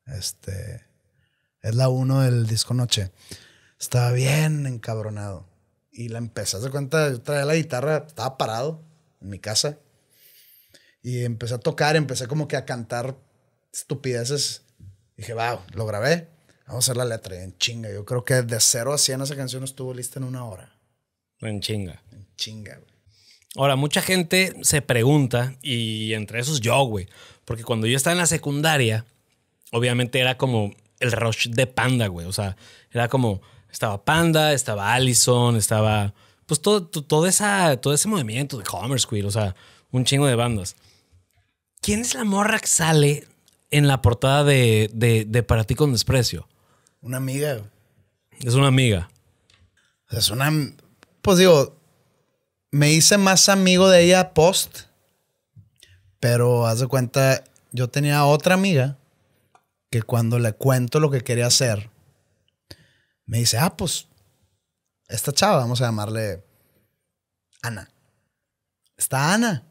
Este es la uno del disco Noche. Estaba bien encabronado. Y la empecé, de cuenta, yo traía la guitarra, estaba parado en mi casa. Y empecé a tocar, empecé como que a cantar estupideces. Dije, wow, lo grabé. Vamos a hacer la letra. en chinga. Yo creo que de cero a 100 esa canción estuvo lista en una hora. En chinga. En chinga, güey. Ahora, mucha gente se pregunta, y entre esos yo, güey, porque cuando yo estaba en la secundaria, obviamente era como el rush de Panda, güey. O sea, era como, estaba Panda, estaba Allison, estaba, pues todo, esa, todo ese movimiento de Commerce Queer, o sea, un chingo de bandas. ¿Quién es la morra que sale en la portada de, de Para ti con desprecio? Una amiga. Es una amiga. Es una, pues digo, me hice más amigo de ella post, pero haz de cuenta, yo tenía otra amiga que cuando le cuento lo que quería hacer, me dice, ah, pues, esta chava, vamos a llamarle Ana. Está Ana.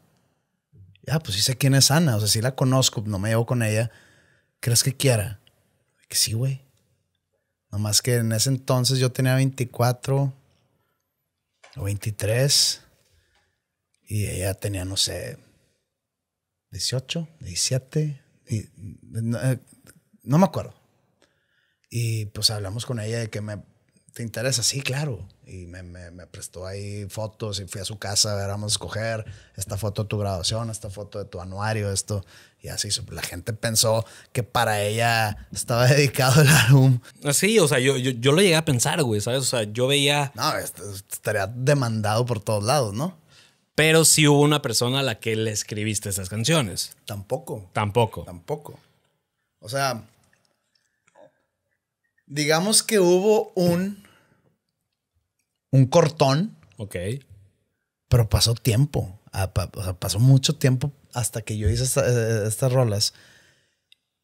Ya, ah, pues sí sé quién es Ana, o sea, sí la conozco, no me llevo con ella. ¿Crees que quiera? Que sí, güey. Nomás que en ese entonces yo tenía 24 o 23 y ella tenía, no sé, 18, 17, y eh, no me acuerdo. Y pues hablamos con ella de que me, ¿te interesa? Sí, claro. Y me, me, prestó ahí fotos y fui a su casa, ver, vamos a escoger esta foto de tu graduación, esta foto de tu anuario, esto. Y así, la gente pensó que para ella estaba dedicado el álbum. Ah, sí, o sea, yo, yo, yo lo llegué a pensar, güey, ¿sabes? O sea, yo veía... No, estaría demandado por todos lados, ¿no? Pero sí hubo una persona a la que le escribiste esas canciones. Tampoco. Tampoco. Tampoco. O sea, digamos que hubo un, un cortón. Ok. Pero pasó tiempo. pasó mucho tiempo hasta que yo hice eh, estas rolas.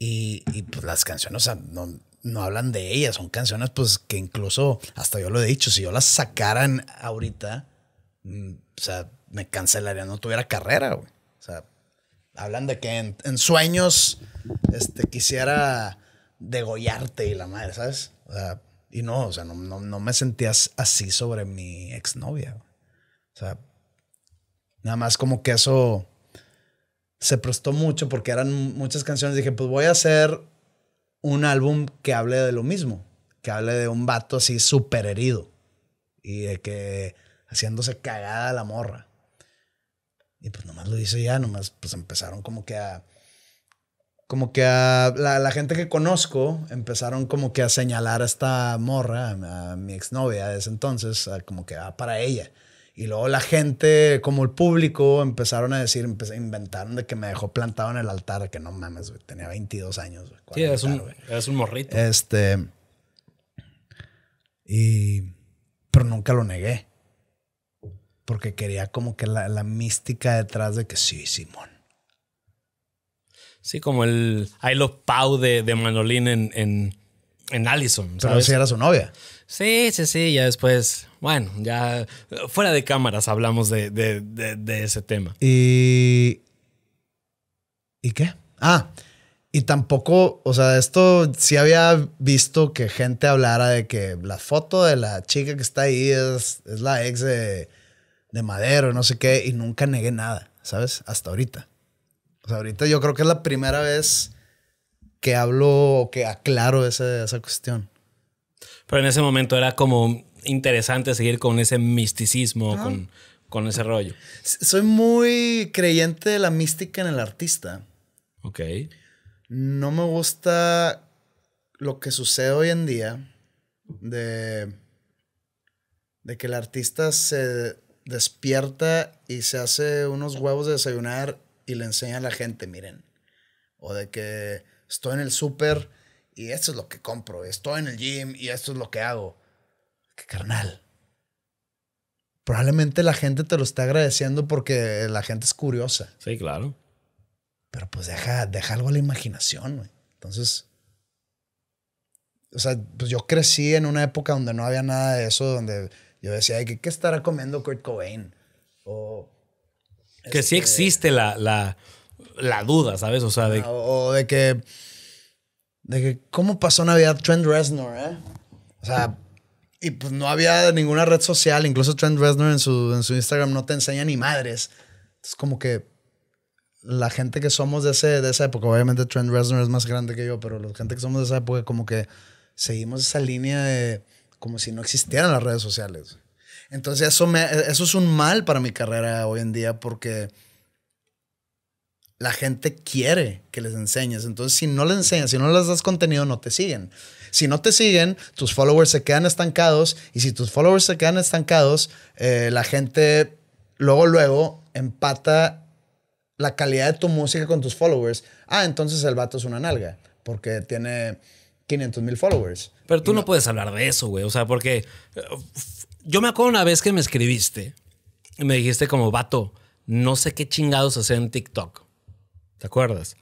Y, pues las canciones, no, hablan de ellas. Son canciones, pues, que incluso, hasta yo lo he dicho, si yo las sacaran ahorita, mm, o sea, me cancelaría, no tuviera carrera, güey. O sea, hablan de que en, en sueños, este, quisiera degollarte y la madre, ¿sabes? O sea, y no, o sea, no, no, me sentías así sobre mi exnovia. O sea, nada más como que eso se prestó mucho porque eran muchas canciones. Dije, pues voy a hacer un álbum que hable de lo mismo, que hable de un vato así súper herido y de que haciéndose cagada la morra. Y pues nomás lo hice ya, nomás pues empezaron como que a como que a la, gente que conozco empezaron como que a señalar a esta morra, a, mi exnovia de ese entonces, como que va ah, para ella. Y luego la gente, como el público, empezaron a decir, inventaron de que me dejó plantado en el altar, que no mames, tenía 22 años. sí, es un, morrito. Este. Y. Pero nunca lo negué. Porque quería como que la mística detrás de que sí, Simón Sí, como el I Love Pau de, de Manolín en, en, Allison. ¿sabes? Pero si era su novia. Sí, sí, sí. Ya después, bueno, ya fuera de cámaras hablamos de, ese tema. Y. ¿Y qué? Ah, y tampoco, o sea, esto sí había visto que gente hablara de que la foto de la chica que está ahí es, es la ex de Madero, no sé qué, y nunca negué nada, ¿sabes? Hasta ahorita ahorita yo creo que es la primera vez que hablo o que aclaro esa, esa cuestión. Pero en ese momento era como interesante seguir con ese misticismo, con, ese rollo. Soy muy creyente de la mística en el artista. Ok. No me gusta lo que sucede hoy en día de, de que el artista se despierta y se hace unos huevos de desayunar y le enseña a la gente, miren. O de que estoy en el súper y esto es lo que compro, estoy en el gym y esto es lo que hago. Qué carnal. Probablemente la gente te lo está agradeciendo porque la gente es curiosa. Sí, claro. Pero pues deja, algo a la imaginación, Entonces, o sea, pues yo crecí en una época donde no había nada de eso, donde yo decía, ¿qué, qué estará comiendo Kurt Cobain? O que sí este, existe la, la, la duda, ¿sabes? O sea, de... Ah, o de que, de que, ¿cómo pasó Navidad Trent Reznor, eh? O sea, y pues no había ninguna red social, incluso Trent Reznor en su, en su Instagram no te enseña ni madres. Es como que la gente que somos de, ese, de esa época, obviamente Trent Reznor es más grande que yo, pero la gente que somos de esa época como que seguimos esa línea de como si no existieran las redes sociales. Entonces eso, eso es un mal para mi carrera hoy en día porque la gente quiere que les enseñes. Entonces si no les enseñas, si no les das contenido, no te siguen. Si no te siguen, tus followers se quedan estancados y si tus followers se quedan estancados, eh, la gente luego, luego empata la calidad de tu música con tus followers. Ah, entonces el vato es una nalga porque tiene 500 mil followers. Pero tú no, puedes hablar de eso, güey. O sea, porque eh, yo me acuerdo una vez que me escribiste y me dijiste como, vato, no sé qué chingados hacer en TikTok. ¿Te acuerdas?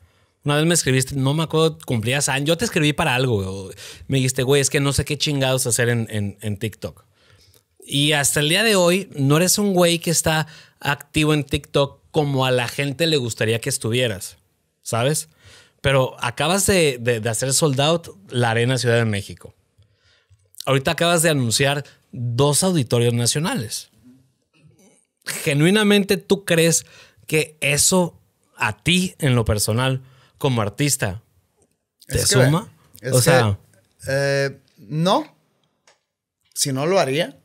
Una vez me escribiste, no me acuerdo, cumplías años. Yo te escribí para algo. Me dijiste, güey, es que no sé qué chingados hacer en, TikTok. Y hasta el día de hoy, no eres un güey que está activo en TikTok como a la gente le gustaría que estuvieras, ¿sabes? Pero acabas de, de, hacer sold out la Arena Ciudad de México. Ahorita acabas de anunciar dos auditorios nacionales. Genuinamente tú crees que eso a ti en lo personal como artista te suma? o sea, eh, no. Si no lo haría.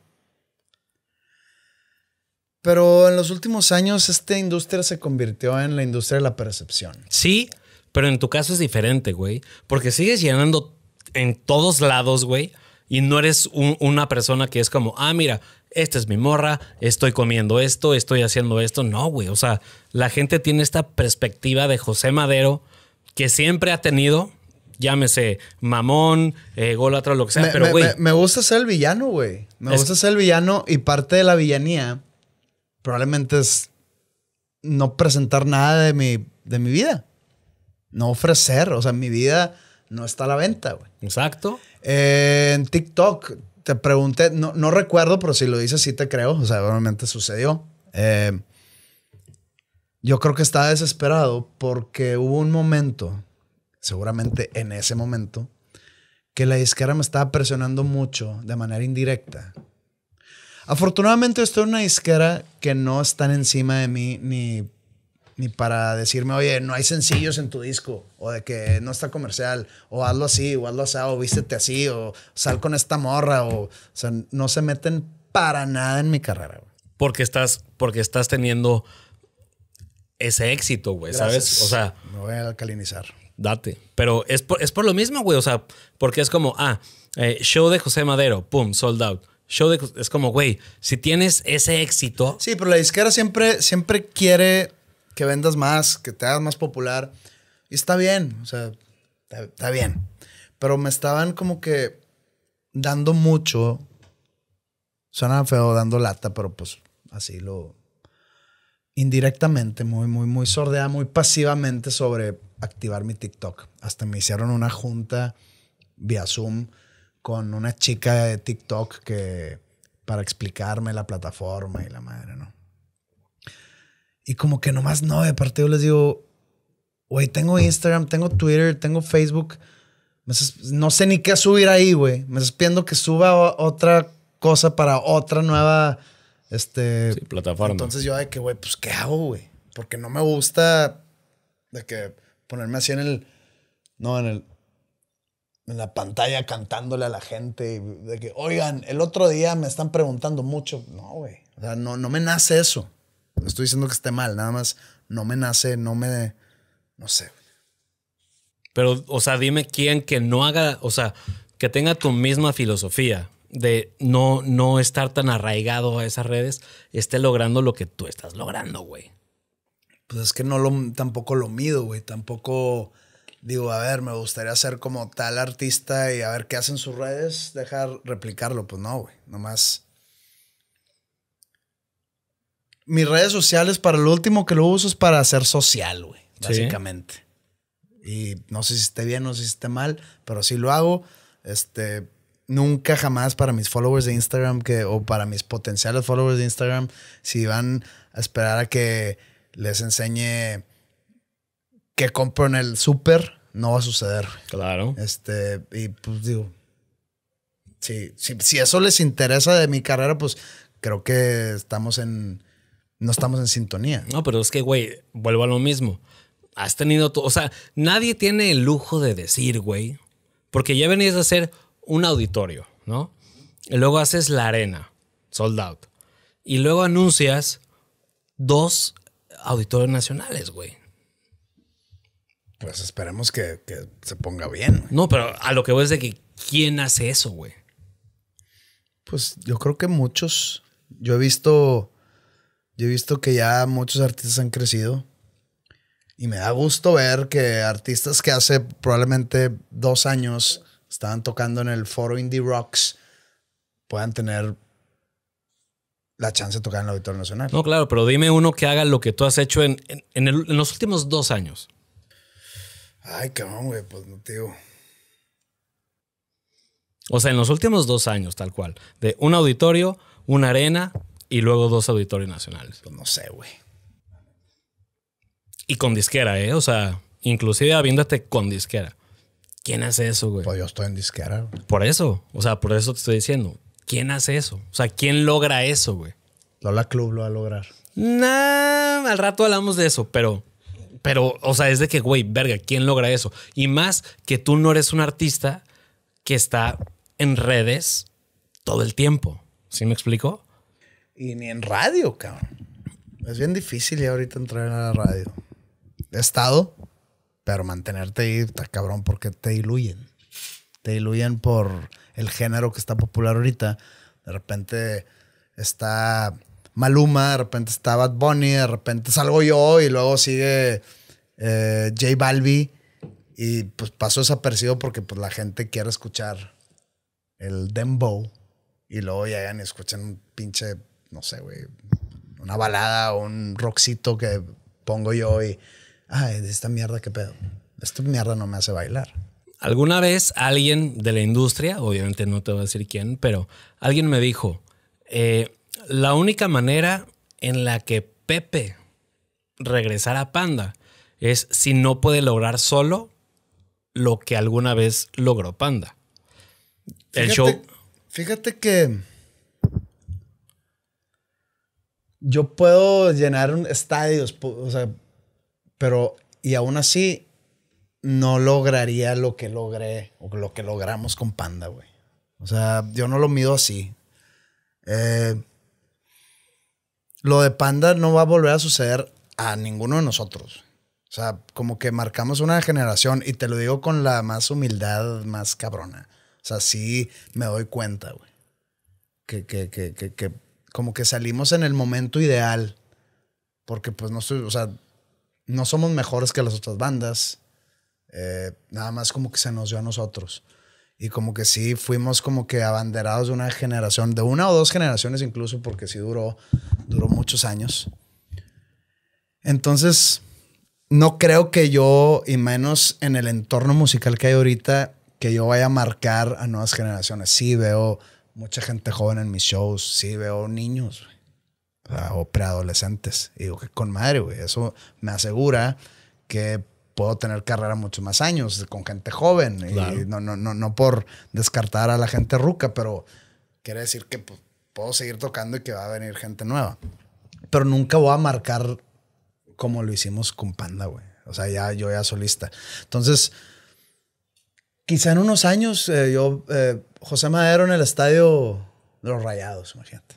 Pero en los últimos años esta industria se convirtió en la industria de la percepción. Sí, pero en tu caso es diferente, güey, porque sigues llenando en todos lados, güey y no eres una persona que es como, ah, mira, esta es mi morra, estoy comiendo esto, estoy haciendo esto. No, güey, o sea, la gente tiene esta perspectiva de José Madero que siempre ha tenido, llámese mamón, eh, golatra, lo que sea, me, pero güey. Me, gusta ser el villano, güey. Me gusta ser el villano y parte de la villanía probablemente es no presentar nada de mi, de mi vida. No ofrecer, o sea, mi vida no está a la venta, güey. Exacto en TikTok te pregunté, no, recuerdo, pero si lo dices, sí te creo. O sea, obviamente sucedió. Eh, yo creo que estaba desesperado porque hubo un momento, seguramente en ese momento, que la disquera me estaba presionando mucho de manera indirecta. Afortunadamente estoy en una disquera que no están encima de mí ni ni para decirme, oye, no hay sencillos en tu disco, o de que no está comercial, o hazlo así, o hazlo así, o vístete así, o sal con esta morra, o, sea, no se meten para nada en mi carrera, güey. Porque estás, porque estás teniendo ese éxito, güey, ¿sabes? O sea. Me voy a alcalinizar. Date. Pero es por, es por lo mismo, güey, o sea, porque es como, ah, eh, show de José Madero, pum, sold out show de, es como, güey, si tienes ese éxito. Sí, pero la disquera siempre, siempre quiere que vendas más, que te hagas más popular. Y está bien, o sea, está, bien. Pero me estaban como que dando mucho. Suena feo dando lata, pero pues así lo, indirectamente, muy, muy, muy sordea, muy pasivamente sobre activar mi TikTok. Hasta me hicieron una junta vía Zoom con una chica de TikTok que para explicarme la plataforma y la madre, ¿no? Y como que nomás no, de partido les digo, güey, tengo Instagram, tengo Twitter, tengo Facebook. no sé ni qué subir ahí, güey. Me estás que suba otra cosa para otra nueva este, plataforma. Entonces yo de que, güey, pues, ¿qué hago, güey? Porque no me gusta de que ponerme así en el... No, en el en la pantalla cantándole a la gente de que, oigan, el otro día me están preguntando mucho. No, güey. O sea, no, no me nace eso. No estoy diciendo que esté mal, nada más no me nace, no me. No sé. Pero, o sea, dime quién que no haga, o sea, que tenga tu misma filosofía de no, no estar tan arraigado a esas redes, esté logrando lo que tú estás logrando, güey. Pues es que no lo, tampoco lo mido, güey. Tampoco digo, a ver, me gustaría ser como tal artista y a ver qué hacen sus redes, dejar replicarlo. Pues no, güey. Nomás mis redes sociales para lo último que lo uso es para ser social, güey, básicamente. Y no sé si esté bien, no sé si esté mal, pero sí lo hago. Este, nunca jamás para mis followers de Instagram que, o para mis potenciales followers de Instagram, si van a esperar a que les enseñe que en el súper, no va a suceder. Claro. Este, y pues digo, si eso les interesa de mi carrera, pues creo que estamos en no estamos en sintonía. No, pero es que, güey, vuelvo a lo mismo. Has tenido, todo o sea, nadie tiene el lujo de decir, güey, porque ya venías a hacer un auditorio, ¿no? Y luego haces la arena, sold out. Y luego anuncias dos auditorios nacionales, güey. Pues esperemos que, que se ponga bien. No, pero a lo que voy es de que ¿quién hace eso, güey? Pues yo creo que muchos. Yo he visto yo he visto que ya muchos artistas han crecido. Y me da gusto ver que artistas que hace probablemente dos años estaban tocando en el foro Indie Rocks puedan tener la chance de tocar en el Auditorio Nacional. No, claro, pero dime uno que haga lo que tú has hecho en, los últimos dos años. Ay, cabrón, güey, pues no te digo. O sea, en los últimos dos años, tal cual. De un auditorio, una arena, y luego dos auditorios nacionales. Pues no sé, güey. Y con disquera, ¿eh? O sea, inclusive habiéndote con disquera. ¿Quién hace eso, güey? Pues yo estoy en disquera. Güey. Por eso. O sea, por eso te estoy diciendo. ¿Quién hace eso? O sea, ¿quién logra eso, güey? Lola Club lo va a lograr. Nah, al rato hablamos de eso, pero... Pero, o sea, es de que, güey, verga, ¿quién logra eso? Y más que tú no eres un artista que está en redes todo el tiempo. ¿Sí me explico? Y ni en radio, cabrón. Es bien difícil ya ahorita entrar en la radio. He estado, pero mantenerte ahí está cabrón porque te diluyen. Te diluyen por el género que está popular ahorita. De repente está Maluma, de repente está Bad Bunny, de repente salgo yo y luego sigue eh, J Balbi. Y pues paso desapercibido porque pues la gente quiere escuchar el dembow. Y luego llegan y escuchan un pinche no sé, güey, una balada o un rockcito que pongo yo y, Ay, esta mierda, qué pedo. Esta mierda no me hace bailar. Alguna vez alguien de la industria, obviamente no te voy a decir quién, pero alguien me dijo, eh, la única manera en la que Pepe regresara a Panda es si no puede lograr solo lo que alguna vez logró Panda. El show... Fíjate que yo puedo llenar un estadios, o sea, pero y aún así no lograría lo que logré o lo que logramos con Panda, güey. O sea, yo no lo mido así. Eh, lo de Panda no va a volver a suceder a ninguno de nosotros. O sea, como que marcamos una generación y te lo digo con la más humildad, más cabrona. O sea, sí me doy cuenta, güey. Que, que, que, que, como que salimos en el momento ideal, porque pues no no somos mejores que las otras bandas, eh, nada más como que se nos dio a nosotros. Y como que sí, fuimos como que abanderados de una generación, de una o dos generaciones incluso, porque sí duró, duró muchos años. Entonces, no creo que yo, y menos en el entorno musical que hay ahorita, que yo vaya a marcar a nuevas generaciones. Sí veo mucha gente joven en mis shows. Sí, veo niños o preadolescentes. Y digo que con madre, güey. Eso me asegura que puedo tener carrera muchos más años con gente joven. Y no, no, no, por descartar a la gente ruca, pero quiere decir que pues, puedo seguir tocando y que va a venir gente nueva. Pero nunca voy a marcar como lo hicimos con Panda, güey. O sea, ya yo ya solista. Entonces quizá en unos años, eh, yo, eh, José Madero en el estadio de los Rayados, imagínate.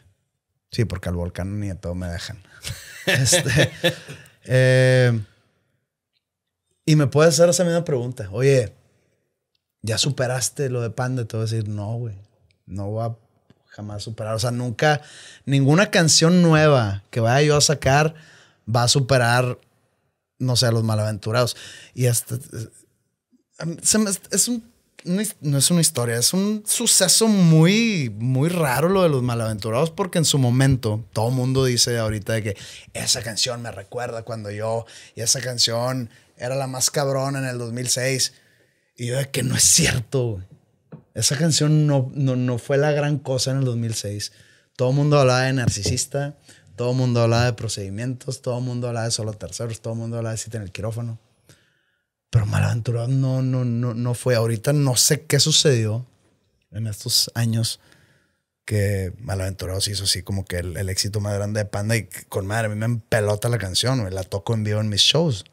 Sí, porque al volcán ni a todo me dejan. Este, eh, y me puedes hacer esa misma pregunta. Oye, ¿ya superaste lo de Panda? Te voy a decir, no, güey. No voy a jamás superar. O sea, nunca, ninguna canción nueva que vaya yo a sacar va a superar, no sé, a los malaventurados. Y hasta es un, no es una historia, es un suceso muy, muy raro lo de los malaventurados, porque en su momento todo el mundo dice ahorita que esa canción me recuerda cuando yo, y esa canción era la más cabrona en el 2006. Y yo de que no es cierto, Esa canción no, no, no fue la gran cosa en el 2006. Todo el mundo hablaba de narcisista, todo el mundo hablaba de procedimientos, todo el mundo hablaba de solo terceros, todo el mundo hablaba de cita en el quirófano. Pero malaventurado no, no, no, no fue. Ahorita no sé qué sucedió en estos años que Malaventurados hizo así como que el, el, éxito más grande de Panda y con madre, a mí me empelota la canción, la toco en vivo en mis shows.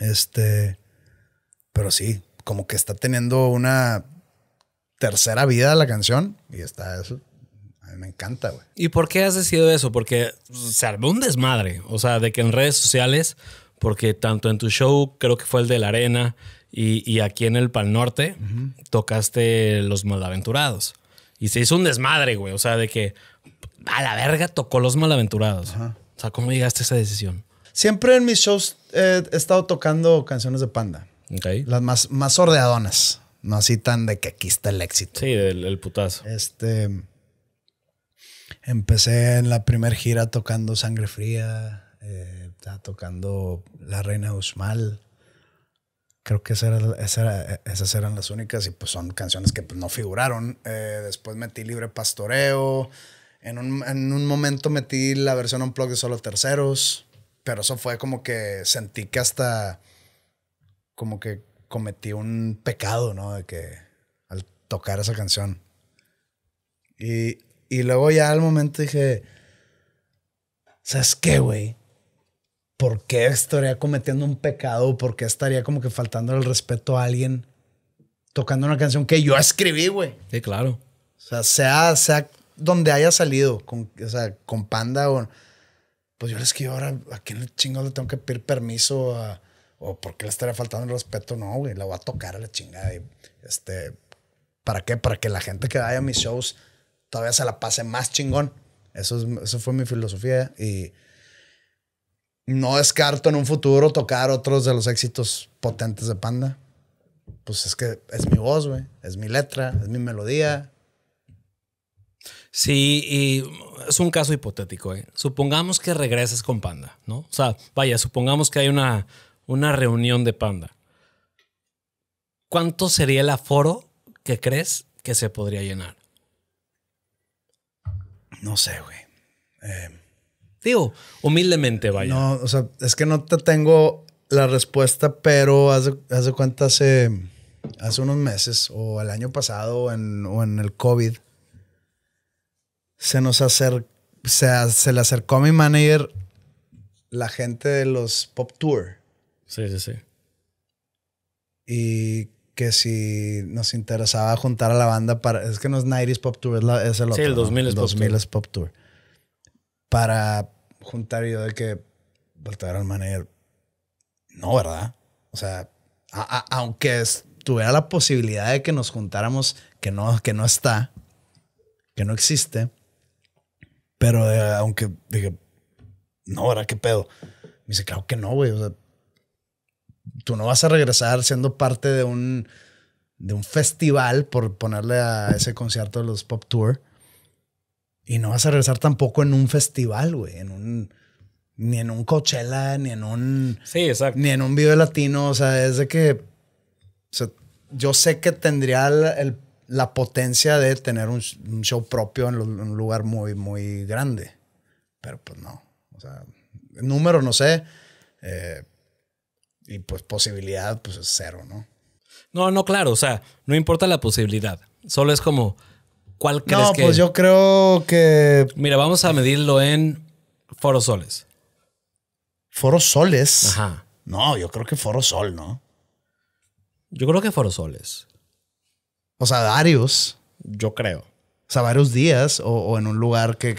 Este, pero sí, como que está teniendo una tercera vida la canción y está eso. A mí me encanta, güey. ¿Y por qué has decidido eso? Porque se armó un desmadre, o sea, de que en redes sociales porque tanto en tu show, creo que fue el de la arena, y, aquí en el Pal Norte, tocaste Los Malaventurados. Y se hizo un desmadre, güey. O sea, de que a la verga tocó Los Malaventurados. O sea, ¿cómo llegaste a esa decisión? Siempre en mis shows he estado tocando canciones de Panda. Las más, más ordeadonas. No así tan de que aquí está el éxito. Sí, el, putazo. Este. Empecé en la primer gira tocando Sangre Fría. Eh, tocando La Reina Usmal. Creo que era, esas eran las únicas y pues son canciones que pues, no figuraron. Eh, después metí Libre Pastoreo. En un, en un momento metí la versión blog de Solo Terceros. Pero eso fue como que sentí que hasta como que cometí un pecado, ¿no? De que al tocar esa canción. Y, y luego ya al momento dije, ¿sabes qué, güey? ¿por qué estaría cometiendo un pecado? ¿Por qué estaría como que faltando el respeto a alguien tocando una canción que yo escribí, güey? Sí, claro. O sea, sea, sea donde haya salido, con, o sea, con Panda o... Pues yo les quiero ahora, ¿a quién el chingo le tengo que pedir permiso? ¿O por qué le estaría faltando el respeto? No, güey, la voy a tocar a la chingada. Y, este, ¿Para qué? Para que la gente que vaya a mis shows todavía se la pase más chingón. Eso, eso fue mi filosofía y no descarto en un futuro tocar otros de los éxitos potentes de Panda. Pues es que es mi voz, güey. Es mi letra, es mi melodía. Sí, y es un caso hipotético. ¿eh? Supongamos que regreses con Panda, ¿no? O sea, vaya, supongamos que hay una, una reunión de Panda. ¿Cuánto sería el aforo que crees que se podría llenar? No sé, güey. Eh, Digo, humildemente, vaya. No, o sea, es que no te tengo la respuesta, pero hace de, hace, unos meses o el año pasado o en el COVID, se nos acercó, se, se le acercó a mi manager la gente de los Pop Tour. Sí, sí, sí. Y que si nos interesaba juntar a la banda para. Es que no es 90 Pop Tour, es, el otro. Sí, el 2000 Pop Tour para juntar yo de que voltear pues, al manager. No, ¿verdad? O sea, aunque tuviera la posibilidad de que nos juntáramos, que no, que no está, que no existe, pero eh, aunque dije, no, ¿verdad? ¿Qué pedo? Me dice, claro que no, güey. O sea, tú no vas a regresar siendo parte de un, de un festival, por ponerle a ese concierto de los Pop Tour, y no vas a regresar tampoco en un festival, güey, en un ni en un Coachella, ni en un Sí, exacto. ni en un video latino, o sea, es de que yo sé que tendría la potencia de tener un, show propio en, un lugar muy muy grande. Pero pues no, o sea, número no sé, eh, y pues posibilidad pues es cero, ¿no? No, no, claro, o sea, no importa la posibilidad, solo es como ¿Cuál no, pues yo creo que. Mira, vamos a medirlo en forosoles. ¿Forosoles? Ajá. No, yo creo que forosol, ¿no? Yo creo que forosoles. O sea, varios. Yo creo. O sea, varios días o, en un lugar que,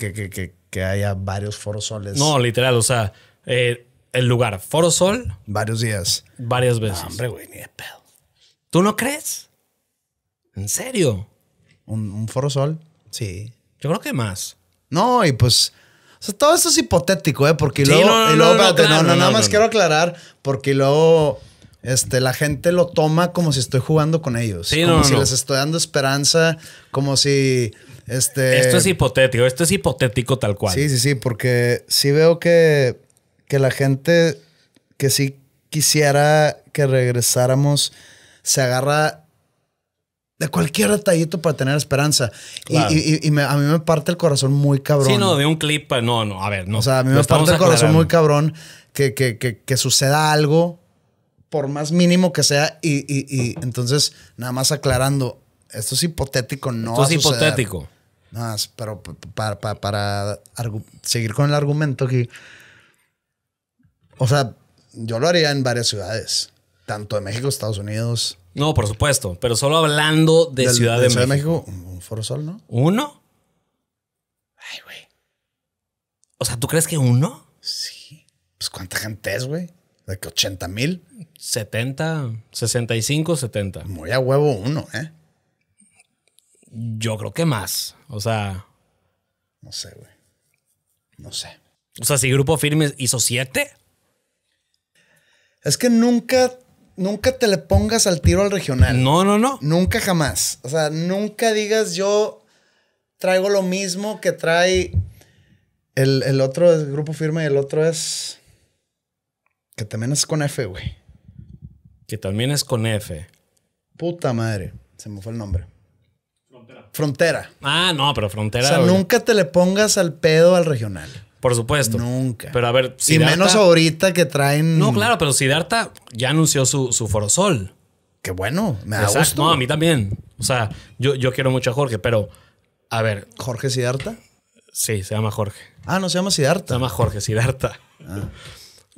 que, haya varios forosoles. No, literal, o sea, eh, el lugar, forosol. Varios días. Varias veces. hombre, güey, ni de pedo. ¿Tú no crees? ¿En serio? Un, Foro Sol. Sí. Yo creo que más. No, y pues. todo esto es hipotético, ¿eh? Porque luego. No, no, nada más quiero aclarar, porque luego. Este, la gente lo toma como si estoy jugando con ellos. Sí, como si les estoy dando esperanza, como si. Este... Esto es hipotético, esto es hipotético tal cual. Sí, sí, sí, porque sí veo que, que la gente que sí quisiera que regresáramos se agarra de cualquier detallito para tener esperanza. Y, a mí me parte el corazón muy cabrón. Sí, no, de un clip, pues, no, no, a ver, no. O sea, a mí me parte el corazón muy cabrón que, que, suceda algo, por más mínimo que sea, y, entonces, nada más aclarando, esto es hipotético, no. Esto es hipotético. Nada más, pero para, para seguir con el argumento aquí. O sea, yo lo haría en varias ciudades tanto de México, Estados Unidos. No, por supuesto, pero solo hablando de Ciudad de, México. de Un Foro Sol, ¿no? ¿Uno? Ay, güey. O sea, ¿tú crees que uno? Sí. Pues cuánta gente es, güey. De que 80 mil. 70, 65, 70. Muy a huevo uno, ¿eh? Yo creo que más. O sea. No sé, güey. No sé. O sea, si Grupo Firme hizo siete. Es que nunca nunca te le pongas al tiro al regional. No, no, no. Nunca jamás. O sea, nunca digas yo traigo lo mismo que trae el, otro Grupo Firme y el otro es... Que también es con F, güey. Que también es con F. Puta madre. Se me fue el nombre. Frontera. Frontera. Ah, no, pero frontera. O sea, nunca te le pongas al pedo al regional. Por supuesto. Nunca. Pero a ver, si. menos ahorita que traen. No, claro, pero Sidarta ya anunció su, Forosol. Qué bueno, me da No, a mí también. O sea, yo, quiero mucho a Jorge, pero a ver. ¿Jorge Sidarta? Sí, se llama Jorge. Ah, no se llama Sidarta. Se llama Jorge Sidarta. Ah.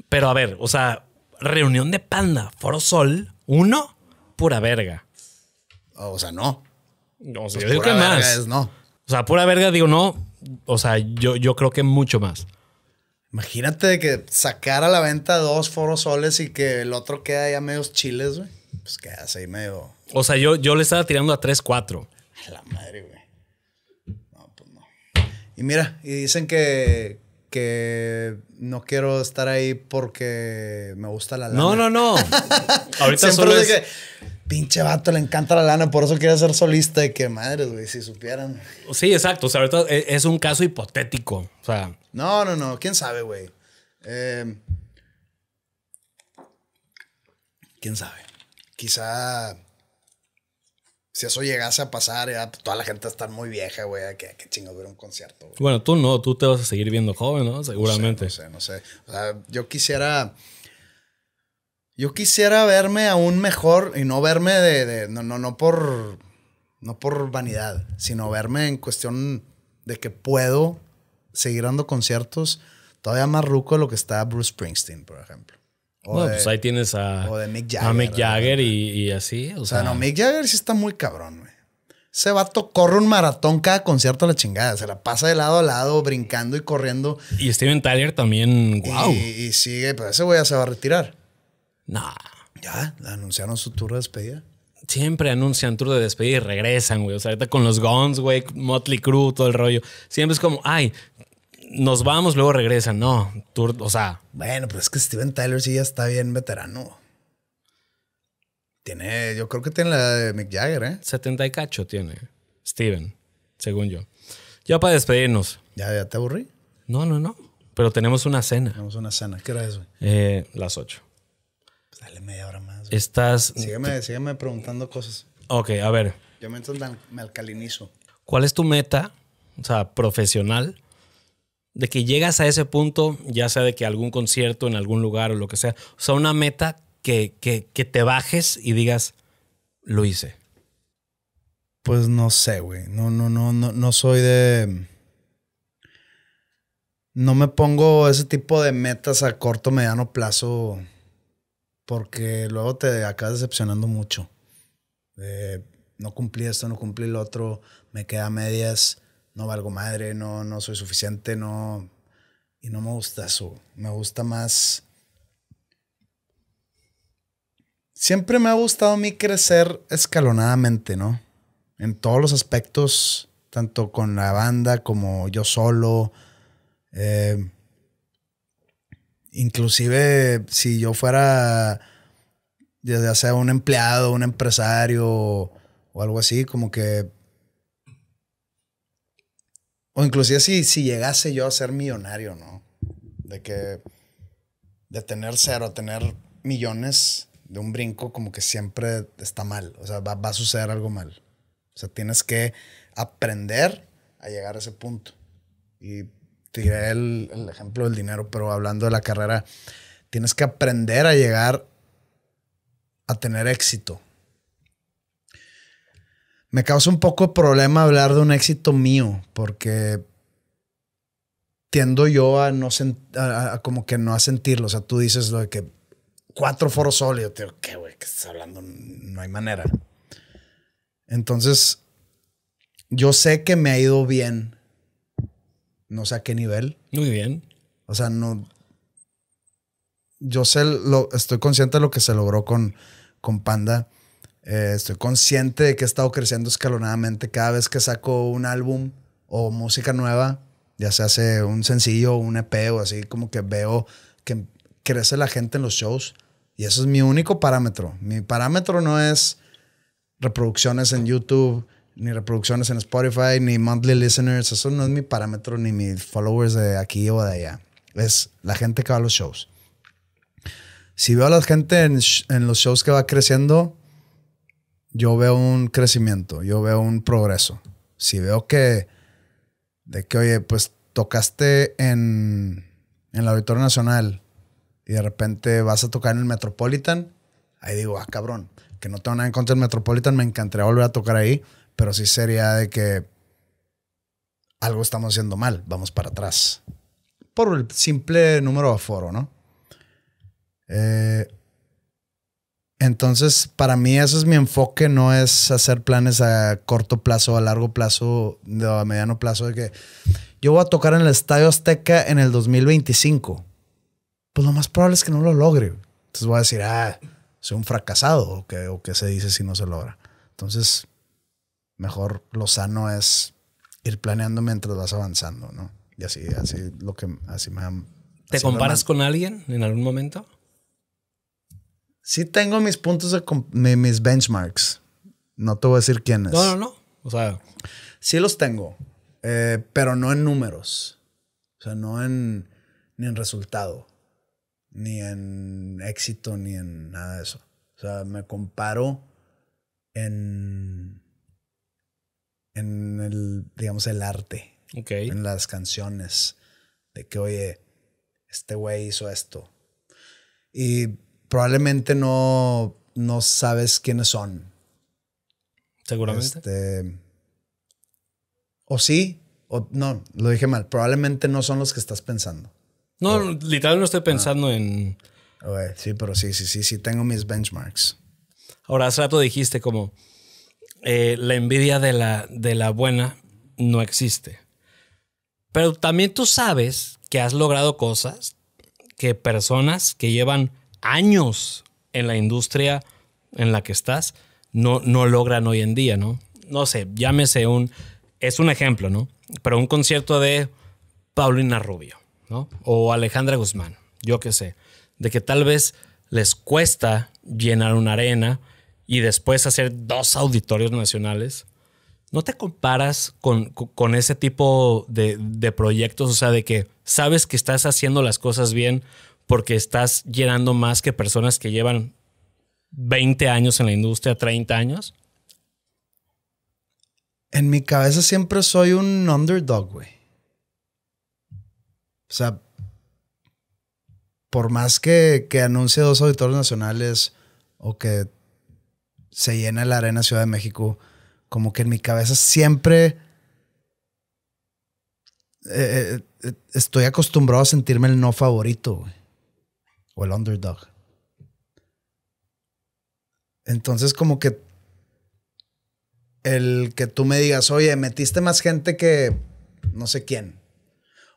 Pero a ver, o sea, reunión de panda, Forosol, uno, pura verga. O sea, no. No sea, pues digo que más. no. O sea, pura verga, digo, no o sea, yo, yo creo que mucho más. Imagínate que sacar a la venta dos soles y que el otro queda ya medios chiles, güey. Pues queda ahí medio. O sea, yo, yo le estaba tirando a tres, cuatro. A la madre, güey. No, pues no. Y mira, y dicen que que no quiero estar ahí porque me gusta la lana. No, no, no. Ahorita solo es... pinche vato, le encanta la lana, por eso quiere ser solista. Y que madres, güey, si supieran. Sí, exacto. O sea, ahorita e-, es un caso hipotético. O sea. No, no, no. ¿Quién sabe, güey? Em, ¿Quién sabe? Quizá si eso llegase a pasar, ya toda la gente a estar muy vieja, güey. que, qué chingo ver un concierto? Bueno, tú no, tú te vas a seguir viendo joven, ¿no? Seguramente. No sé, no sé. yo quisiera. Yo quisiera verme aún mejor y no verme de. no, no, por. No por vanidad, sino verme en cuestión de que puedo seguir dando conciertos todavía más ruco de lo que está Bruce Springsteen, por ejemplo pues ahí tienes a, Mick Jagger, y, así. O, sea, no, Mick Jagger sí está muy cabrón, güey. Ese vato corre un maratón cada concierto a la chingada. Se la pasa de lado a lado, brincando y corriendo. Y Steven Tyler también, wow. Y, sigue, pero pues ese güey ya se va a retirar. Nah. Ya, anunciaron su tour de despedida. Siempre anuncian tour de despedida y regresan, güey. O sea, ahorita con los Guns, güey, Motley Crue, todo el rollo. Siempre es como, ay, nos vamos, luego regresan. No, o sea. Bueno, pero pues es que Steven Tyler sí ya está bien veterano. Tiene, yo creo que tiene la de Mick Jagger, ¿eh? 70 y cacho tiene Steven, según yo. Ya para despedirnos. ¿Ya, ya te aburrí? No, no, no. Pero tenemos una cena. Tenemos una cena. ¿Qué hora es, güey? Eh, las 8. Pues dale media hora más. Estás. Sígueme, sígueme preguntando cosas. Ok, a ver. Yo me, me alcalinizo. ¿Cuál es tu meta, o sea, profesional, de que llegas a ese punto, ya sea de que algún concierto en algún lugar o lo que sea, o sea, una meta que, te bajes y digas, lo hice? Pues no sé, güey. No, no, no, no, no soy de. No me pongo ese tipo de metas a corto, mediano plazo, porque luego te acabas decepcionando mucho. no cumplí esto, no cumplí lo otro, me queda medias no valgo madre, no, no soy suficiente, no. Y no me gusta eso. Me gusta más. Siempre me ha gustado a mí crecer escalonadamente, ¿no? En todos los aspectos, tanto con la banda como yo solo. Eh, inclusive si yo fuera, ya sea un empleado, un empresario o algo así, como que o inclusive si, si llegase yo a ser millonario, ¿no? De que de tener cero a tener millones de un brinco como que siempre está mal. O sea, va, a suceder algo mal. O sea, tienes que aprender a llegar a ese punto. Y tiré el ejemplo del dinero, pero hablando de la carrera, tienes que aprender a llegar a tener éxito me causa un poco de problema hablar de un éxito mío, porque tiendo yo a no como que no a sentirlo. O sea, tú dices lo de que cuatro foros sólidos. ¿qué, güey? ¿Qué estás hablando? No hay manera. Entonces, yo sé que me ha ido bien. No sé a qué nivel. Muy bien. O sea, no. Yo sé, lo, estoy consciente de lo que se logró con, con Panda. Eh, estoy consciente de que he estado creciendo escalonadamente cada vez que saco un álbum o música nueva, ya se hace un sencillo, un EP o así, como que veo que crece la gente en los shows. Y eso es mi único parámetro. Mi parámetro no es reproducciones en YouTube, ni reproducciones en Spotify, ni monthly listeners. Eso no es mi parámetro, ni mis followers de aquí o de allá. Es la gente que va a los shows. Si veo a la gente en los shows que va creciendo, yo veo un crecimiento, yo veo un progreso. Si veo que, de que, oye, pues tocaste en, en el Auditorio Nacional y de repente vas a tocar en el Metropolitan, ahí digo, ah, cabrón, que no tengo nada en contra del Metropolitan, me encantaría volver a tocar ahí, pero sí sería de que algo estamos haciendo mal, vamos para atrás. Por el simple número de aforo, ¿no? Eh, entonces, para mí eso es mi enfoque, no es hacer planes a corto plazo, a largo plazo, a mediano plazo, de que yo voy a tocar en el Estadio Azteca en el 2025. Pues lo más probable es que no lo logre. Entonces voy a decir, ah, soy un fracasado, o que, o se dice si no se logra. Entonces, mejor lo sano es ir planeando mientras vas avanzando, ¿no? Y así, así lo que así me... ¿Te comparas con alguien en algún momento? sí tengo mis puntos, de mis benchmarks. No te voy a decir quiénes. No, no, no. O sea. Sí los tengo, eh, pero no en números. O sea, no en, ni en resultado, ni en éxito, ni en nada de eso. O sea, me comparo en, en el, digamos, el arte. Ok. En las canciones. De que, oye, este güey hizo esto. Y probablemente no, sabes quiénes son. Seguramente. Este, o sí, o no, lo dije mal. Probablemente no son los que estás pensando. No, literalmente literal no estoy ah. pensando en. sí, pero sí, sí, sí, sí, tengo mis benchmarks. Ahora, hace rato dijiste como eh, la envidia de la, de la buena no existe. Pero también tú sabes que has logrado cosas que personas que llevan años en la industria en la que estás no, no logran hoy en día, ¿no? No sé, llámese un, es un ejemplo, ¿no? Pero un concierto de Paulina Rubio, ¿no? O Alejandra Guzmán, yo qué sé, de que tal vez les cuesta llenar una arena y después hacer dos auditorios nacionales. ¿No te comparas con, con ese tipo de, de proyectos? O sea, de que sabes que estás haciendo las cosas bien porque estás llenando más que personas que llevan 20 años en la industria, 30 años? En mi cabeza siempre soy un underdog, güey. O sea, por más que, que anuncie dos auditores nacionales o que se llena la arena Ciudad de México, como que en mi cabeza siempre eh, eh, eh, estoy acostumbrado a sentirme el no favorito, güey o el underdog. Entonces, como que el que tú me digas, oye, metiste más gente que no sé quién.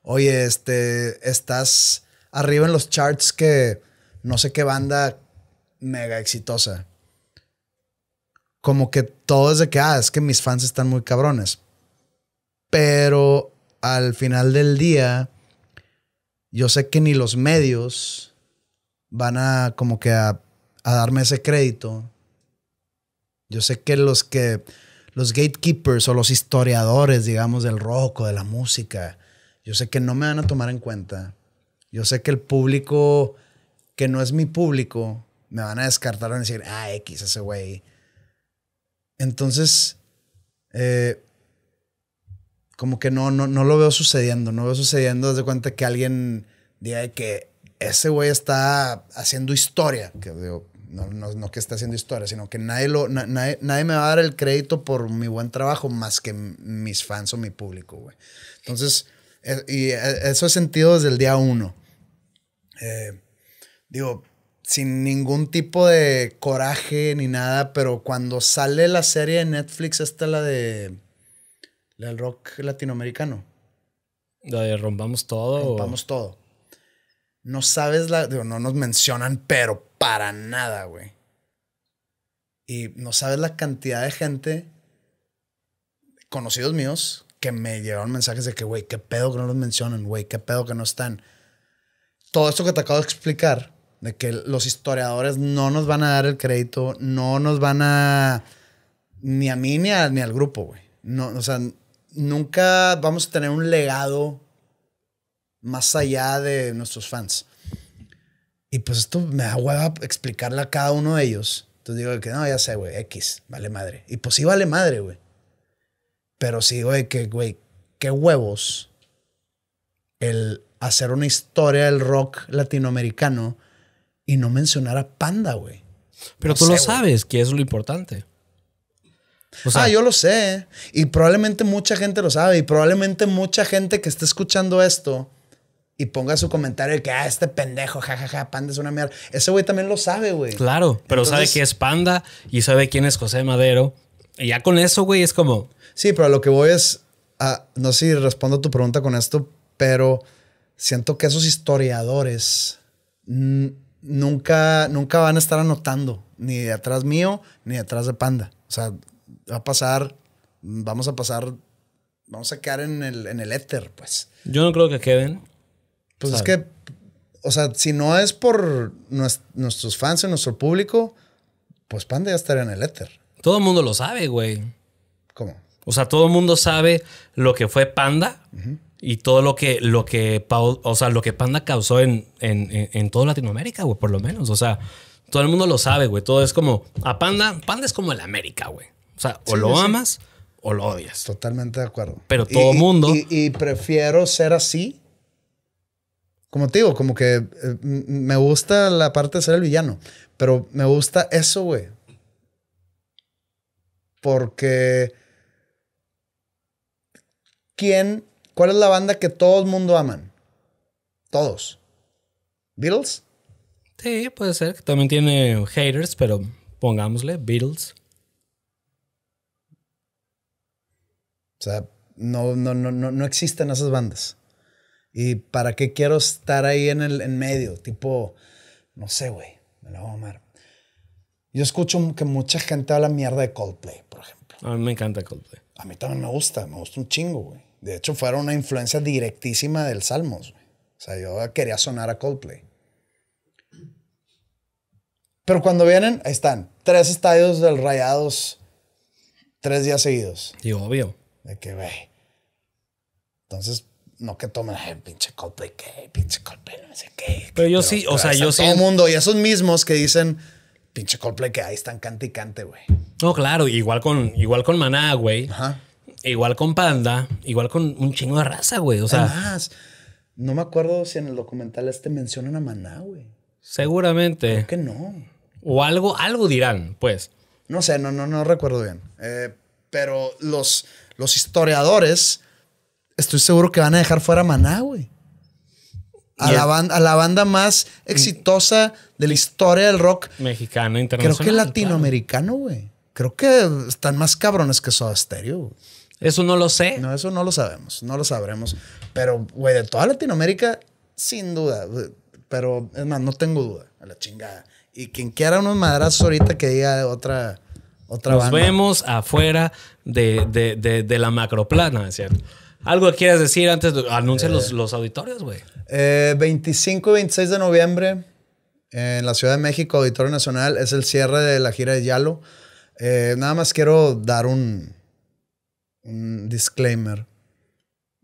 Oye, este, estás arriba en los charts que no sé qué banda mega exitosa. Como que todo es de que, ah, es que mis fans están muy cabrones. Pero al final del día, yo sé que ni los medios van a como que a, darme ese crédito. Yo sé que los que los gatekeepers o los historiadores, digamos, del rock o de la música, yo sé que no me van a tomar en cuenta. Yo sé que el público que no es mi público me van a descartar, y a decir, ah, X, ese güey. Entonces, eh, como que no, no, no, lo veo sucediendo. No veo sucediendo, desde cuenta que alguien diga que ese güey está haciendo historia, que no, que esté haciendo historia, sino que nadie, lo, nadie, me va a dar el crédito por mi buen trabajo más que mis fans o mi público, Entonces, e, y e, eso he sentido desde el día uno. Eh, digo, sin ningún tipo de coraje ni nada, pero cuando sale la serie de Netflix, esta la de... La del rock latinoamericano. La de Rompamos Todo. Rompamos Todo no sabes la. no nos mencionan, pero para nada, güey. Y no sabes la cantidad de gente, conocidos míos, que me llevaron mensajes de que, güey, qué pedo que no los mencionan, güey, qué pedo que no están. Todo esto que te acabo de explicar, de que los historiadores no nos van a dar el crédito, no nos van a. ni a mí ni, ni al grupo, güey. No, o sea, nunca vamos a tener un legado más allá de nuestros fans. Y pues esto me da hueva explicarle a cada uno de ellos. Entonces digo que no, ya sé, güey, X, vale madre. Y pues sí vale madre, güey. Pero sí, güey, que, güey, qué huevos el hacer una historia del rock latinoamericano y no mencionar a Panda, güey. Pero tú lo sabes, que es lo importante. ah, yo lo sé. Y probablemente mucha gente lo sabe. Y probablemente mucha gente que está escuchando esto y ponga su comentario de que, ah, este pendejo, jajaja, ja, ja, panda es una mierda. Ese güey también lo sabe, güey. Claro, pero sabe que es panda y sabe quién es José Madero. Y ya con eso, güey, es como. Sí, pero a lo que voy es. A, ah, no sé si respondo a tu pregunta con esto, pero siento que esos historiadores nunca, nunca van a estar anotando, ni detrás mío, ni detrás de Panda. O sea, va a pasar, vamos a pasar, vamos a quedar en el, en el éter, pues. Yo no creo que queden. Pues es que, o sea, si no es por nuestros fans nuestro público, pues Panda ya estaría en el éter. Todo el mundo lo sabe, güey. ¿Cómo? O sea, todo el mundo sabe lo que fue Panda y todo lo que, lo que, o sea, lo que Panda causó en, en, toda Latinoamérica, güey, por lo menos. O sea, todo el mundo lo sabe, güey. Todo es como, a Panda, Panda es como el América, güey. O sea, o lo amas o lo odias. Totalmente de acuerdo. Pero todo el mundo. Y, y, prefiero ser así como te digo, como que eh, me gusta la parte de ser el villano, pero me gusta eso, güey. Porque... ¿Quién? ¿Cuál es la banda que todo el mundo aman? Todos. ¿Beatles? Sí, puede ser. También tiene haters, pero pongámosle Beatles. O sea, no, no, no, no, no existen esas bandas. ¿Y para qué quiero estar ahí en el en medio? Tipo, no sé, güey, me lo voy a amar. Yo escucho que mucha gente habla mierda de Coldplay, por ejemplo. A mí me encanta Coldplay. A mí también me gusta, me gusta un chingo, güey. De hecho, fuera una influencia directísima del Salmos, güey. O sea, yo quería sonar a Coldplay. Pero cuando vienen, ahí están. Tres estadios del Rayados, tres días seguidos. Y obvio. De que, güey. Entonces, no que tomen, pinche Coldplay, que pinche Coldplay, no sé qué. Pero yo sí, o sea, yo sí. Todo mundo y esos mismos que dicen, pinche Coldplay, que ahí están cante y cante, güey. No, claro, igual con, igual con Maná, güey. Ajá. Igual con Panda, igual con un chingo de raza, güey. O sea. Además, no me acuerdo si en el documental este mencionan a Maná, güey. Seguramente. Creo que no. O algo, algo dirán, pues. No sé, no, no, no recuerdo bien. Eh, pero los, los historiadores estoy seguro que van a dejar fuera Maná, güey. A, la banda, a la banda más exitosa de la historia del rock. Mexicano, internacional. Creo que latinoamericano, güey. Creo que están más cabrones que Soda Stereo. Eso no lo sé. No, eso no lo sabemos. No lo sabremos. Pero, güey, de toda Latinoamérica, sin duda. Pero, es más, no tengo duda. A la chingada. Y quien quiera unos madrazos ahorita que diga otra, otra banda. Nos vemos afuera de, de, de, de la macroplana, ¿cierto? ¿Algo que quieras decir antes? De, anunciar los, eh, los, auditorios, güey. 25 eh, y 26 de noviembre en la Ciudad de México, Auditorio Nacional. Es el cierre de la gira de Yalo. Eh, nada más quiero dar un, disclaimer.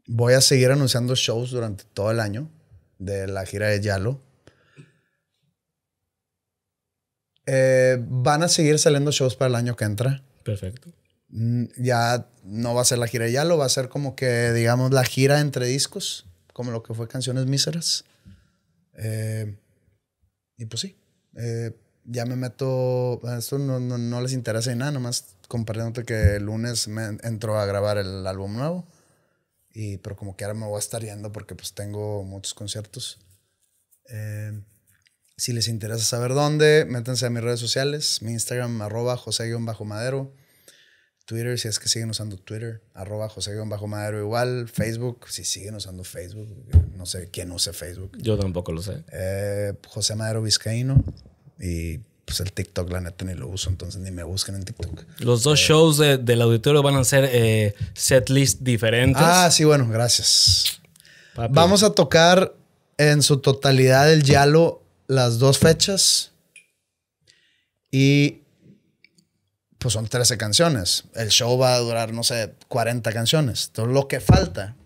Voy a seguir anunciando shows durante todo el año de la gira de Yalo. van a seguir saliendo shows para el año que entra. Perfecto. Mm, ya no va a ser la gira ya Yalo, va a ser como que, digamos, la gira entre discos, como lo que fue Canciones Míseras. Eh, y pues sí, eh, ya me meto, esto no, no, les interesa ni nada, nomás compartiéndote que el lunes me entró a grabar el álbum nuevo, y, pero como que ahora me voy a estar yendo porque pues tengo muchos conciertos. Eh, si les interesa saber dónde, métanse a mis redes sociales, mi Instagram arroba José-Madero Twitter, si es que siguen usando Twitter, arroba José bajo Madero igual, Facebook, si siguen usando Facebook, no sé quién use Facebook. Yo tampoco lo sé. Eh, José Madero Vizcaíno y pues el TikTok la neta ni lo uso, entonces ni me busquen en TikTok. Los dos eh, shows del auditorio van a ser eh, set list diferentes. Ah, sí, bueno, gracias. Vamos a tocar en su totalidad el Yalo las dos fechas y pues son 13 canciones. El show va a durar, no sé, 40 canciones. Todo lo que falta,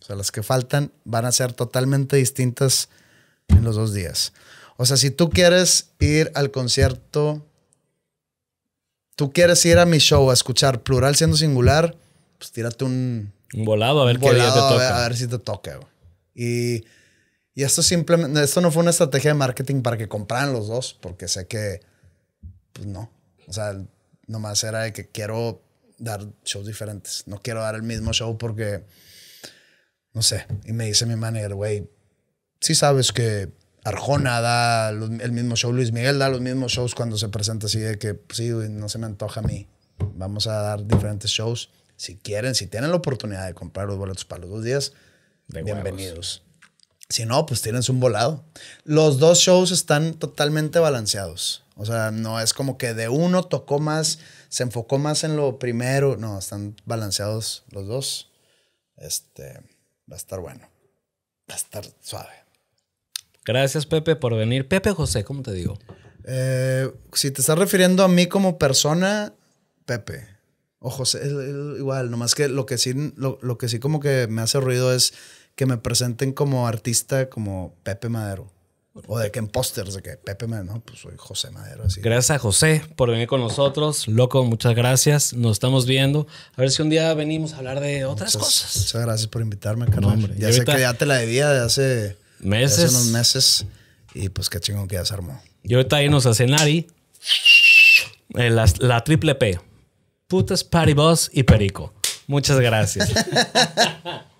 o sea, las que faltan van a ser totalmente distintas en los dos días. O sea, si tú quieres ir al concierto, tú quieres ir a mi show a escuchar plural siendo singular, pues tírate un... Un volado a ver qué día te toca. A ver, si te toca, Y, y esto simplemente, esto no fue una estrategia de marketing para que compraran los dos, porque sé que, pues no. O sea, nomás era de que quiero dar shows diferentes. No quiero dar el mismo show porque, no sé. Y me dice mi manager, güey, si sabes que Arjona da el mismo show, Luis Miguel da los mismos shows cuando se presenta así de que, pues sí, no se me antoja a mí. Vamos a dar diferentes shows. Si quieren, si tienen la oportunidad de comprar los boletos para los dos días, bienvenidos. Si no, pues tienes un volado. Los dos shows están totalmente balanceados. O sea, no es como que de uno tocó más, se enfocó más en lo primero. No, están balanceados los dos. Este, va a estar bueno. Va a estar suave. Gracias, Pepe, por venir. Pepe José, ¿cómo te digo? Eh, si te estás refiriendo a mí como persona, Pepe. O José, igual, nomás que lo que sí, lo que sí como que me hace ruido es que me presenten como artista como Pepe Madero. O de que en pósters, de que Pepe Madero, no, pues soy José Madero. Así. Gracias a José por venir con nosotros. Loco, muchas gracias. Nos estamos viendo. A ver si un día venimos a hablar de otras cosas. Muchas gracias por invitarme, carnal. ya sé que ya te la debía de hace meses. hace unos meses. Y pues qué chingón que ya se armó. Y ahorita ahí nos hace Nari. Eh, la, la, triple P. Putas, party y perico. Muchas gracias.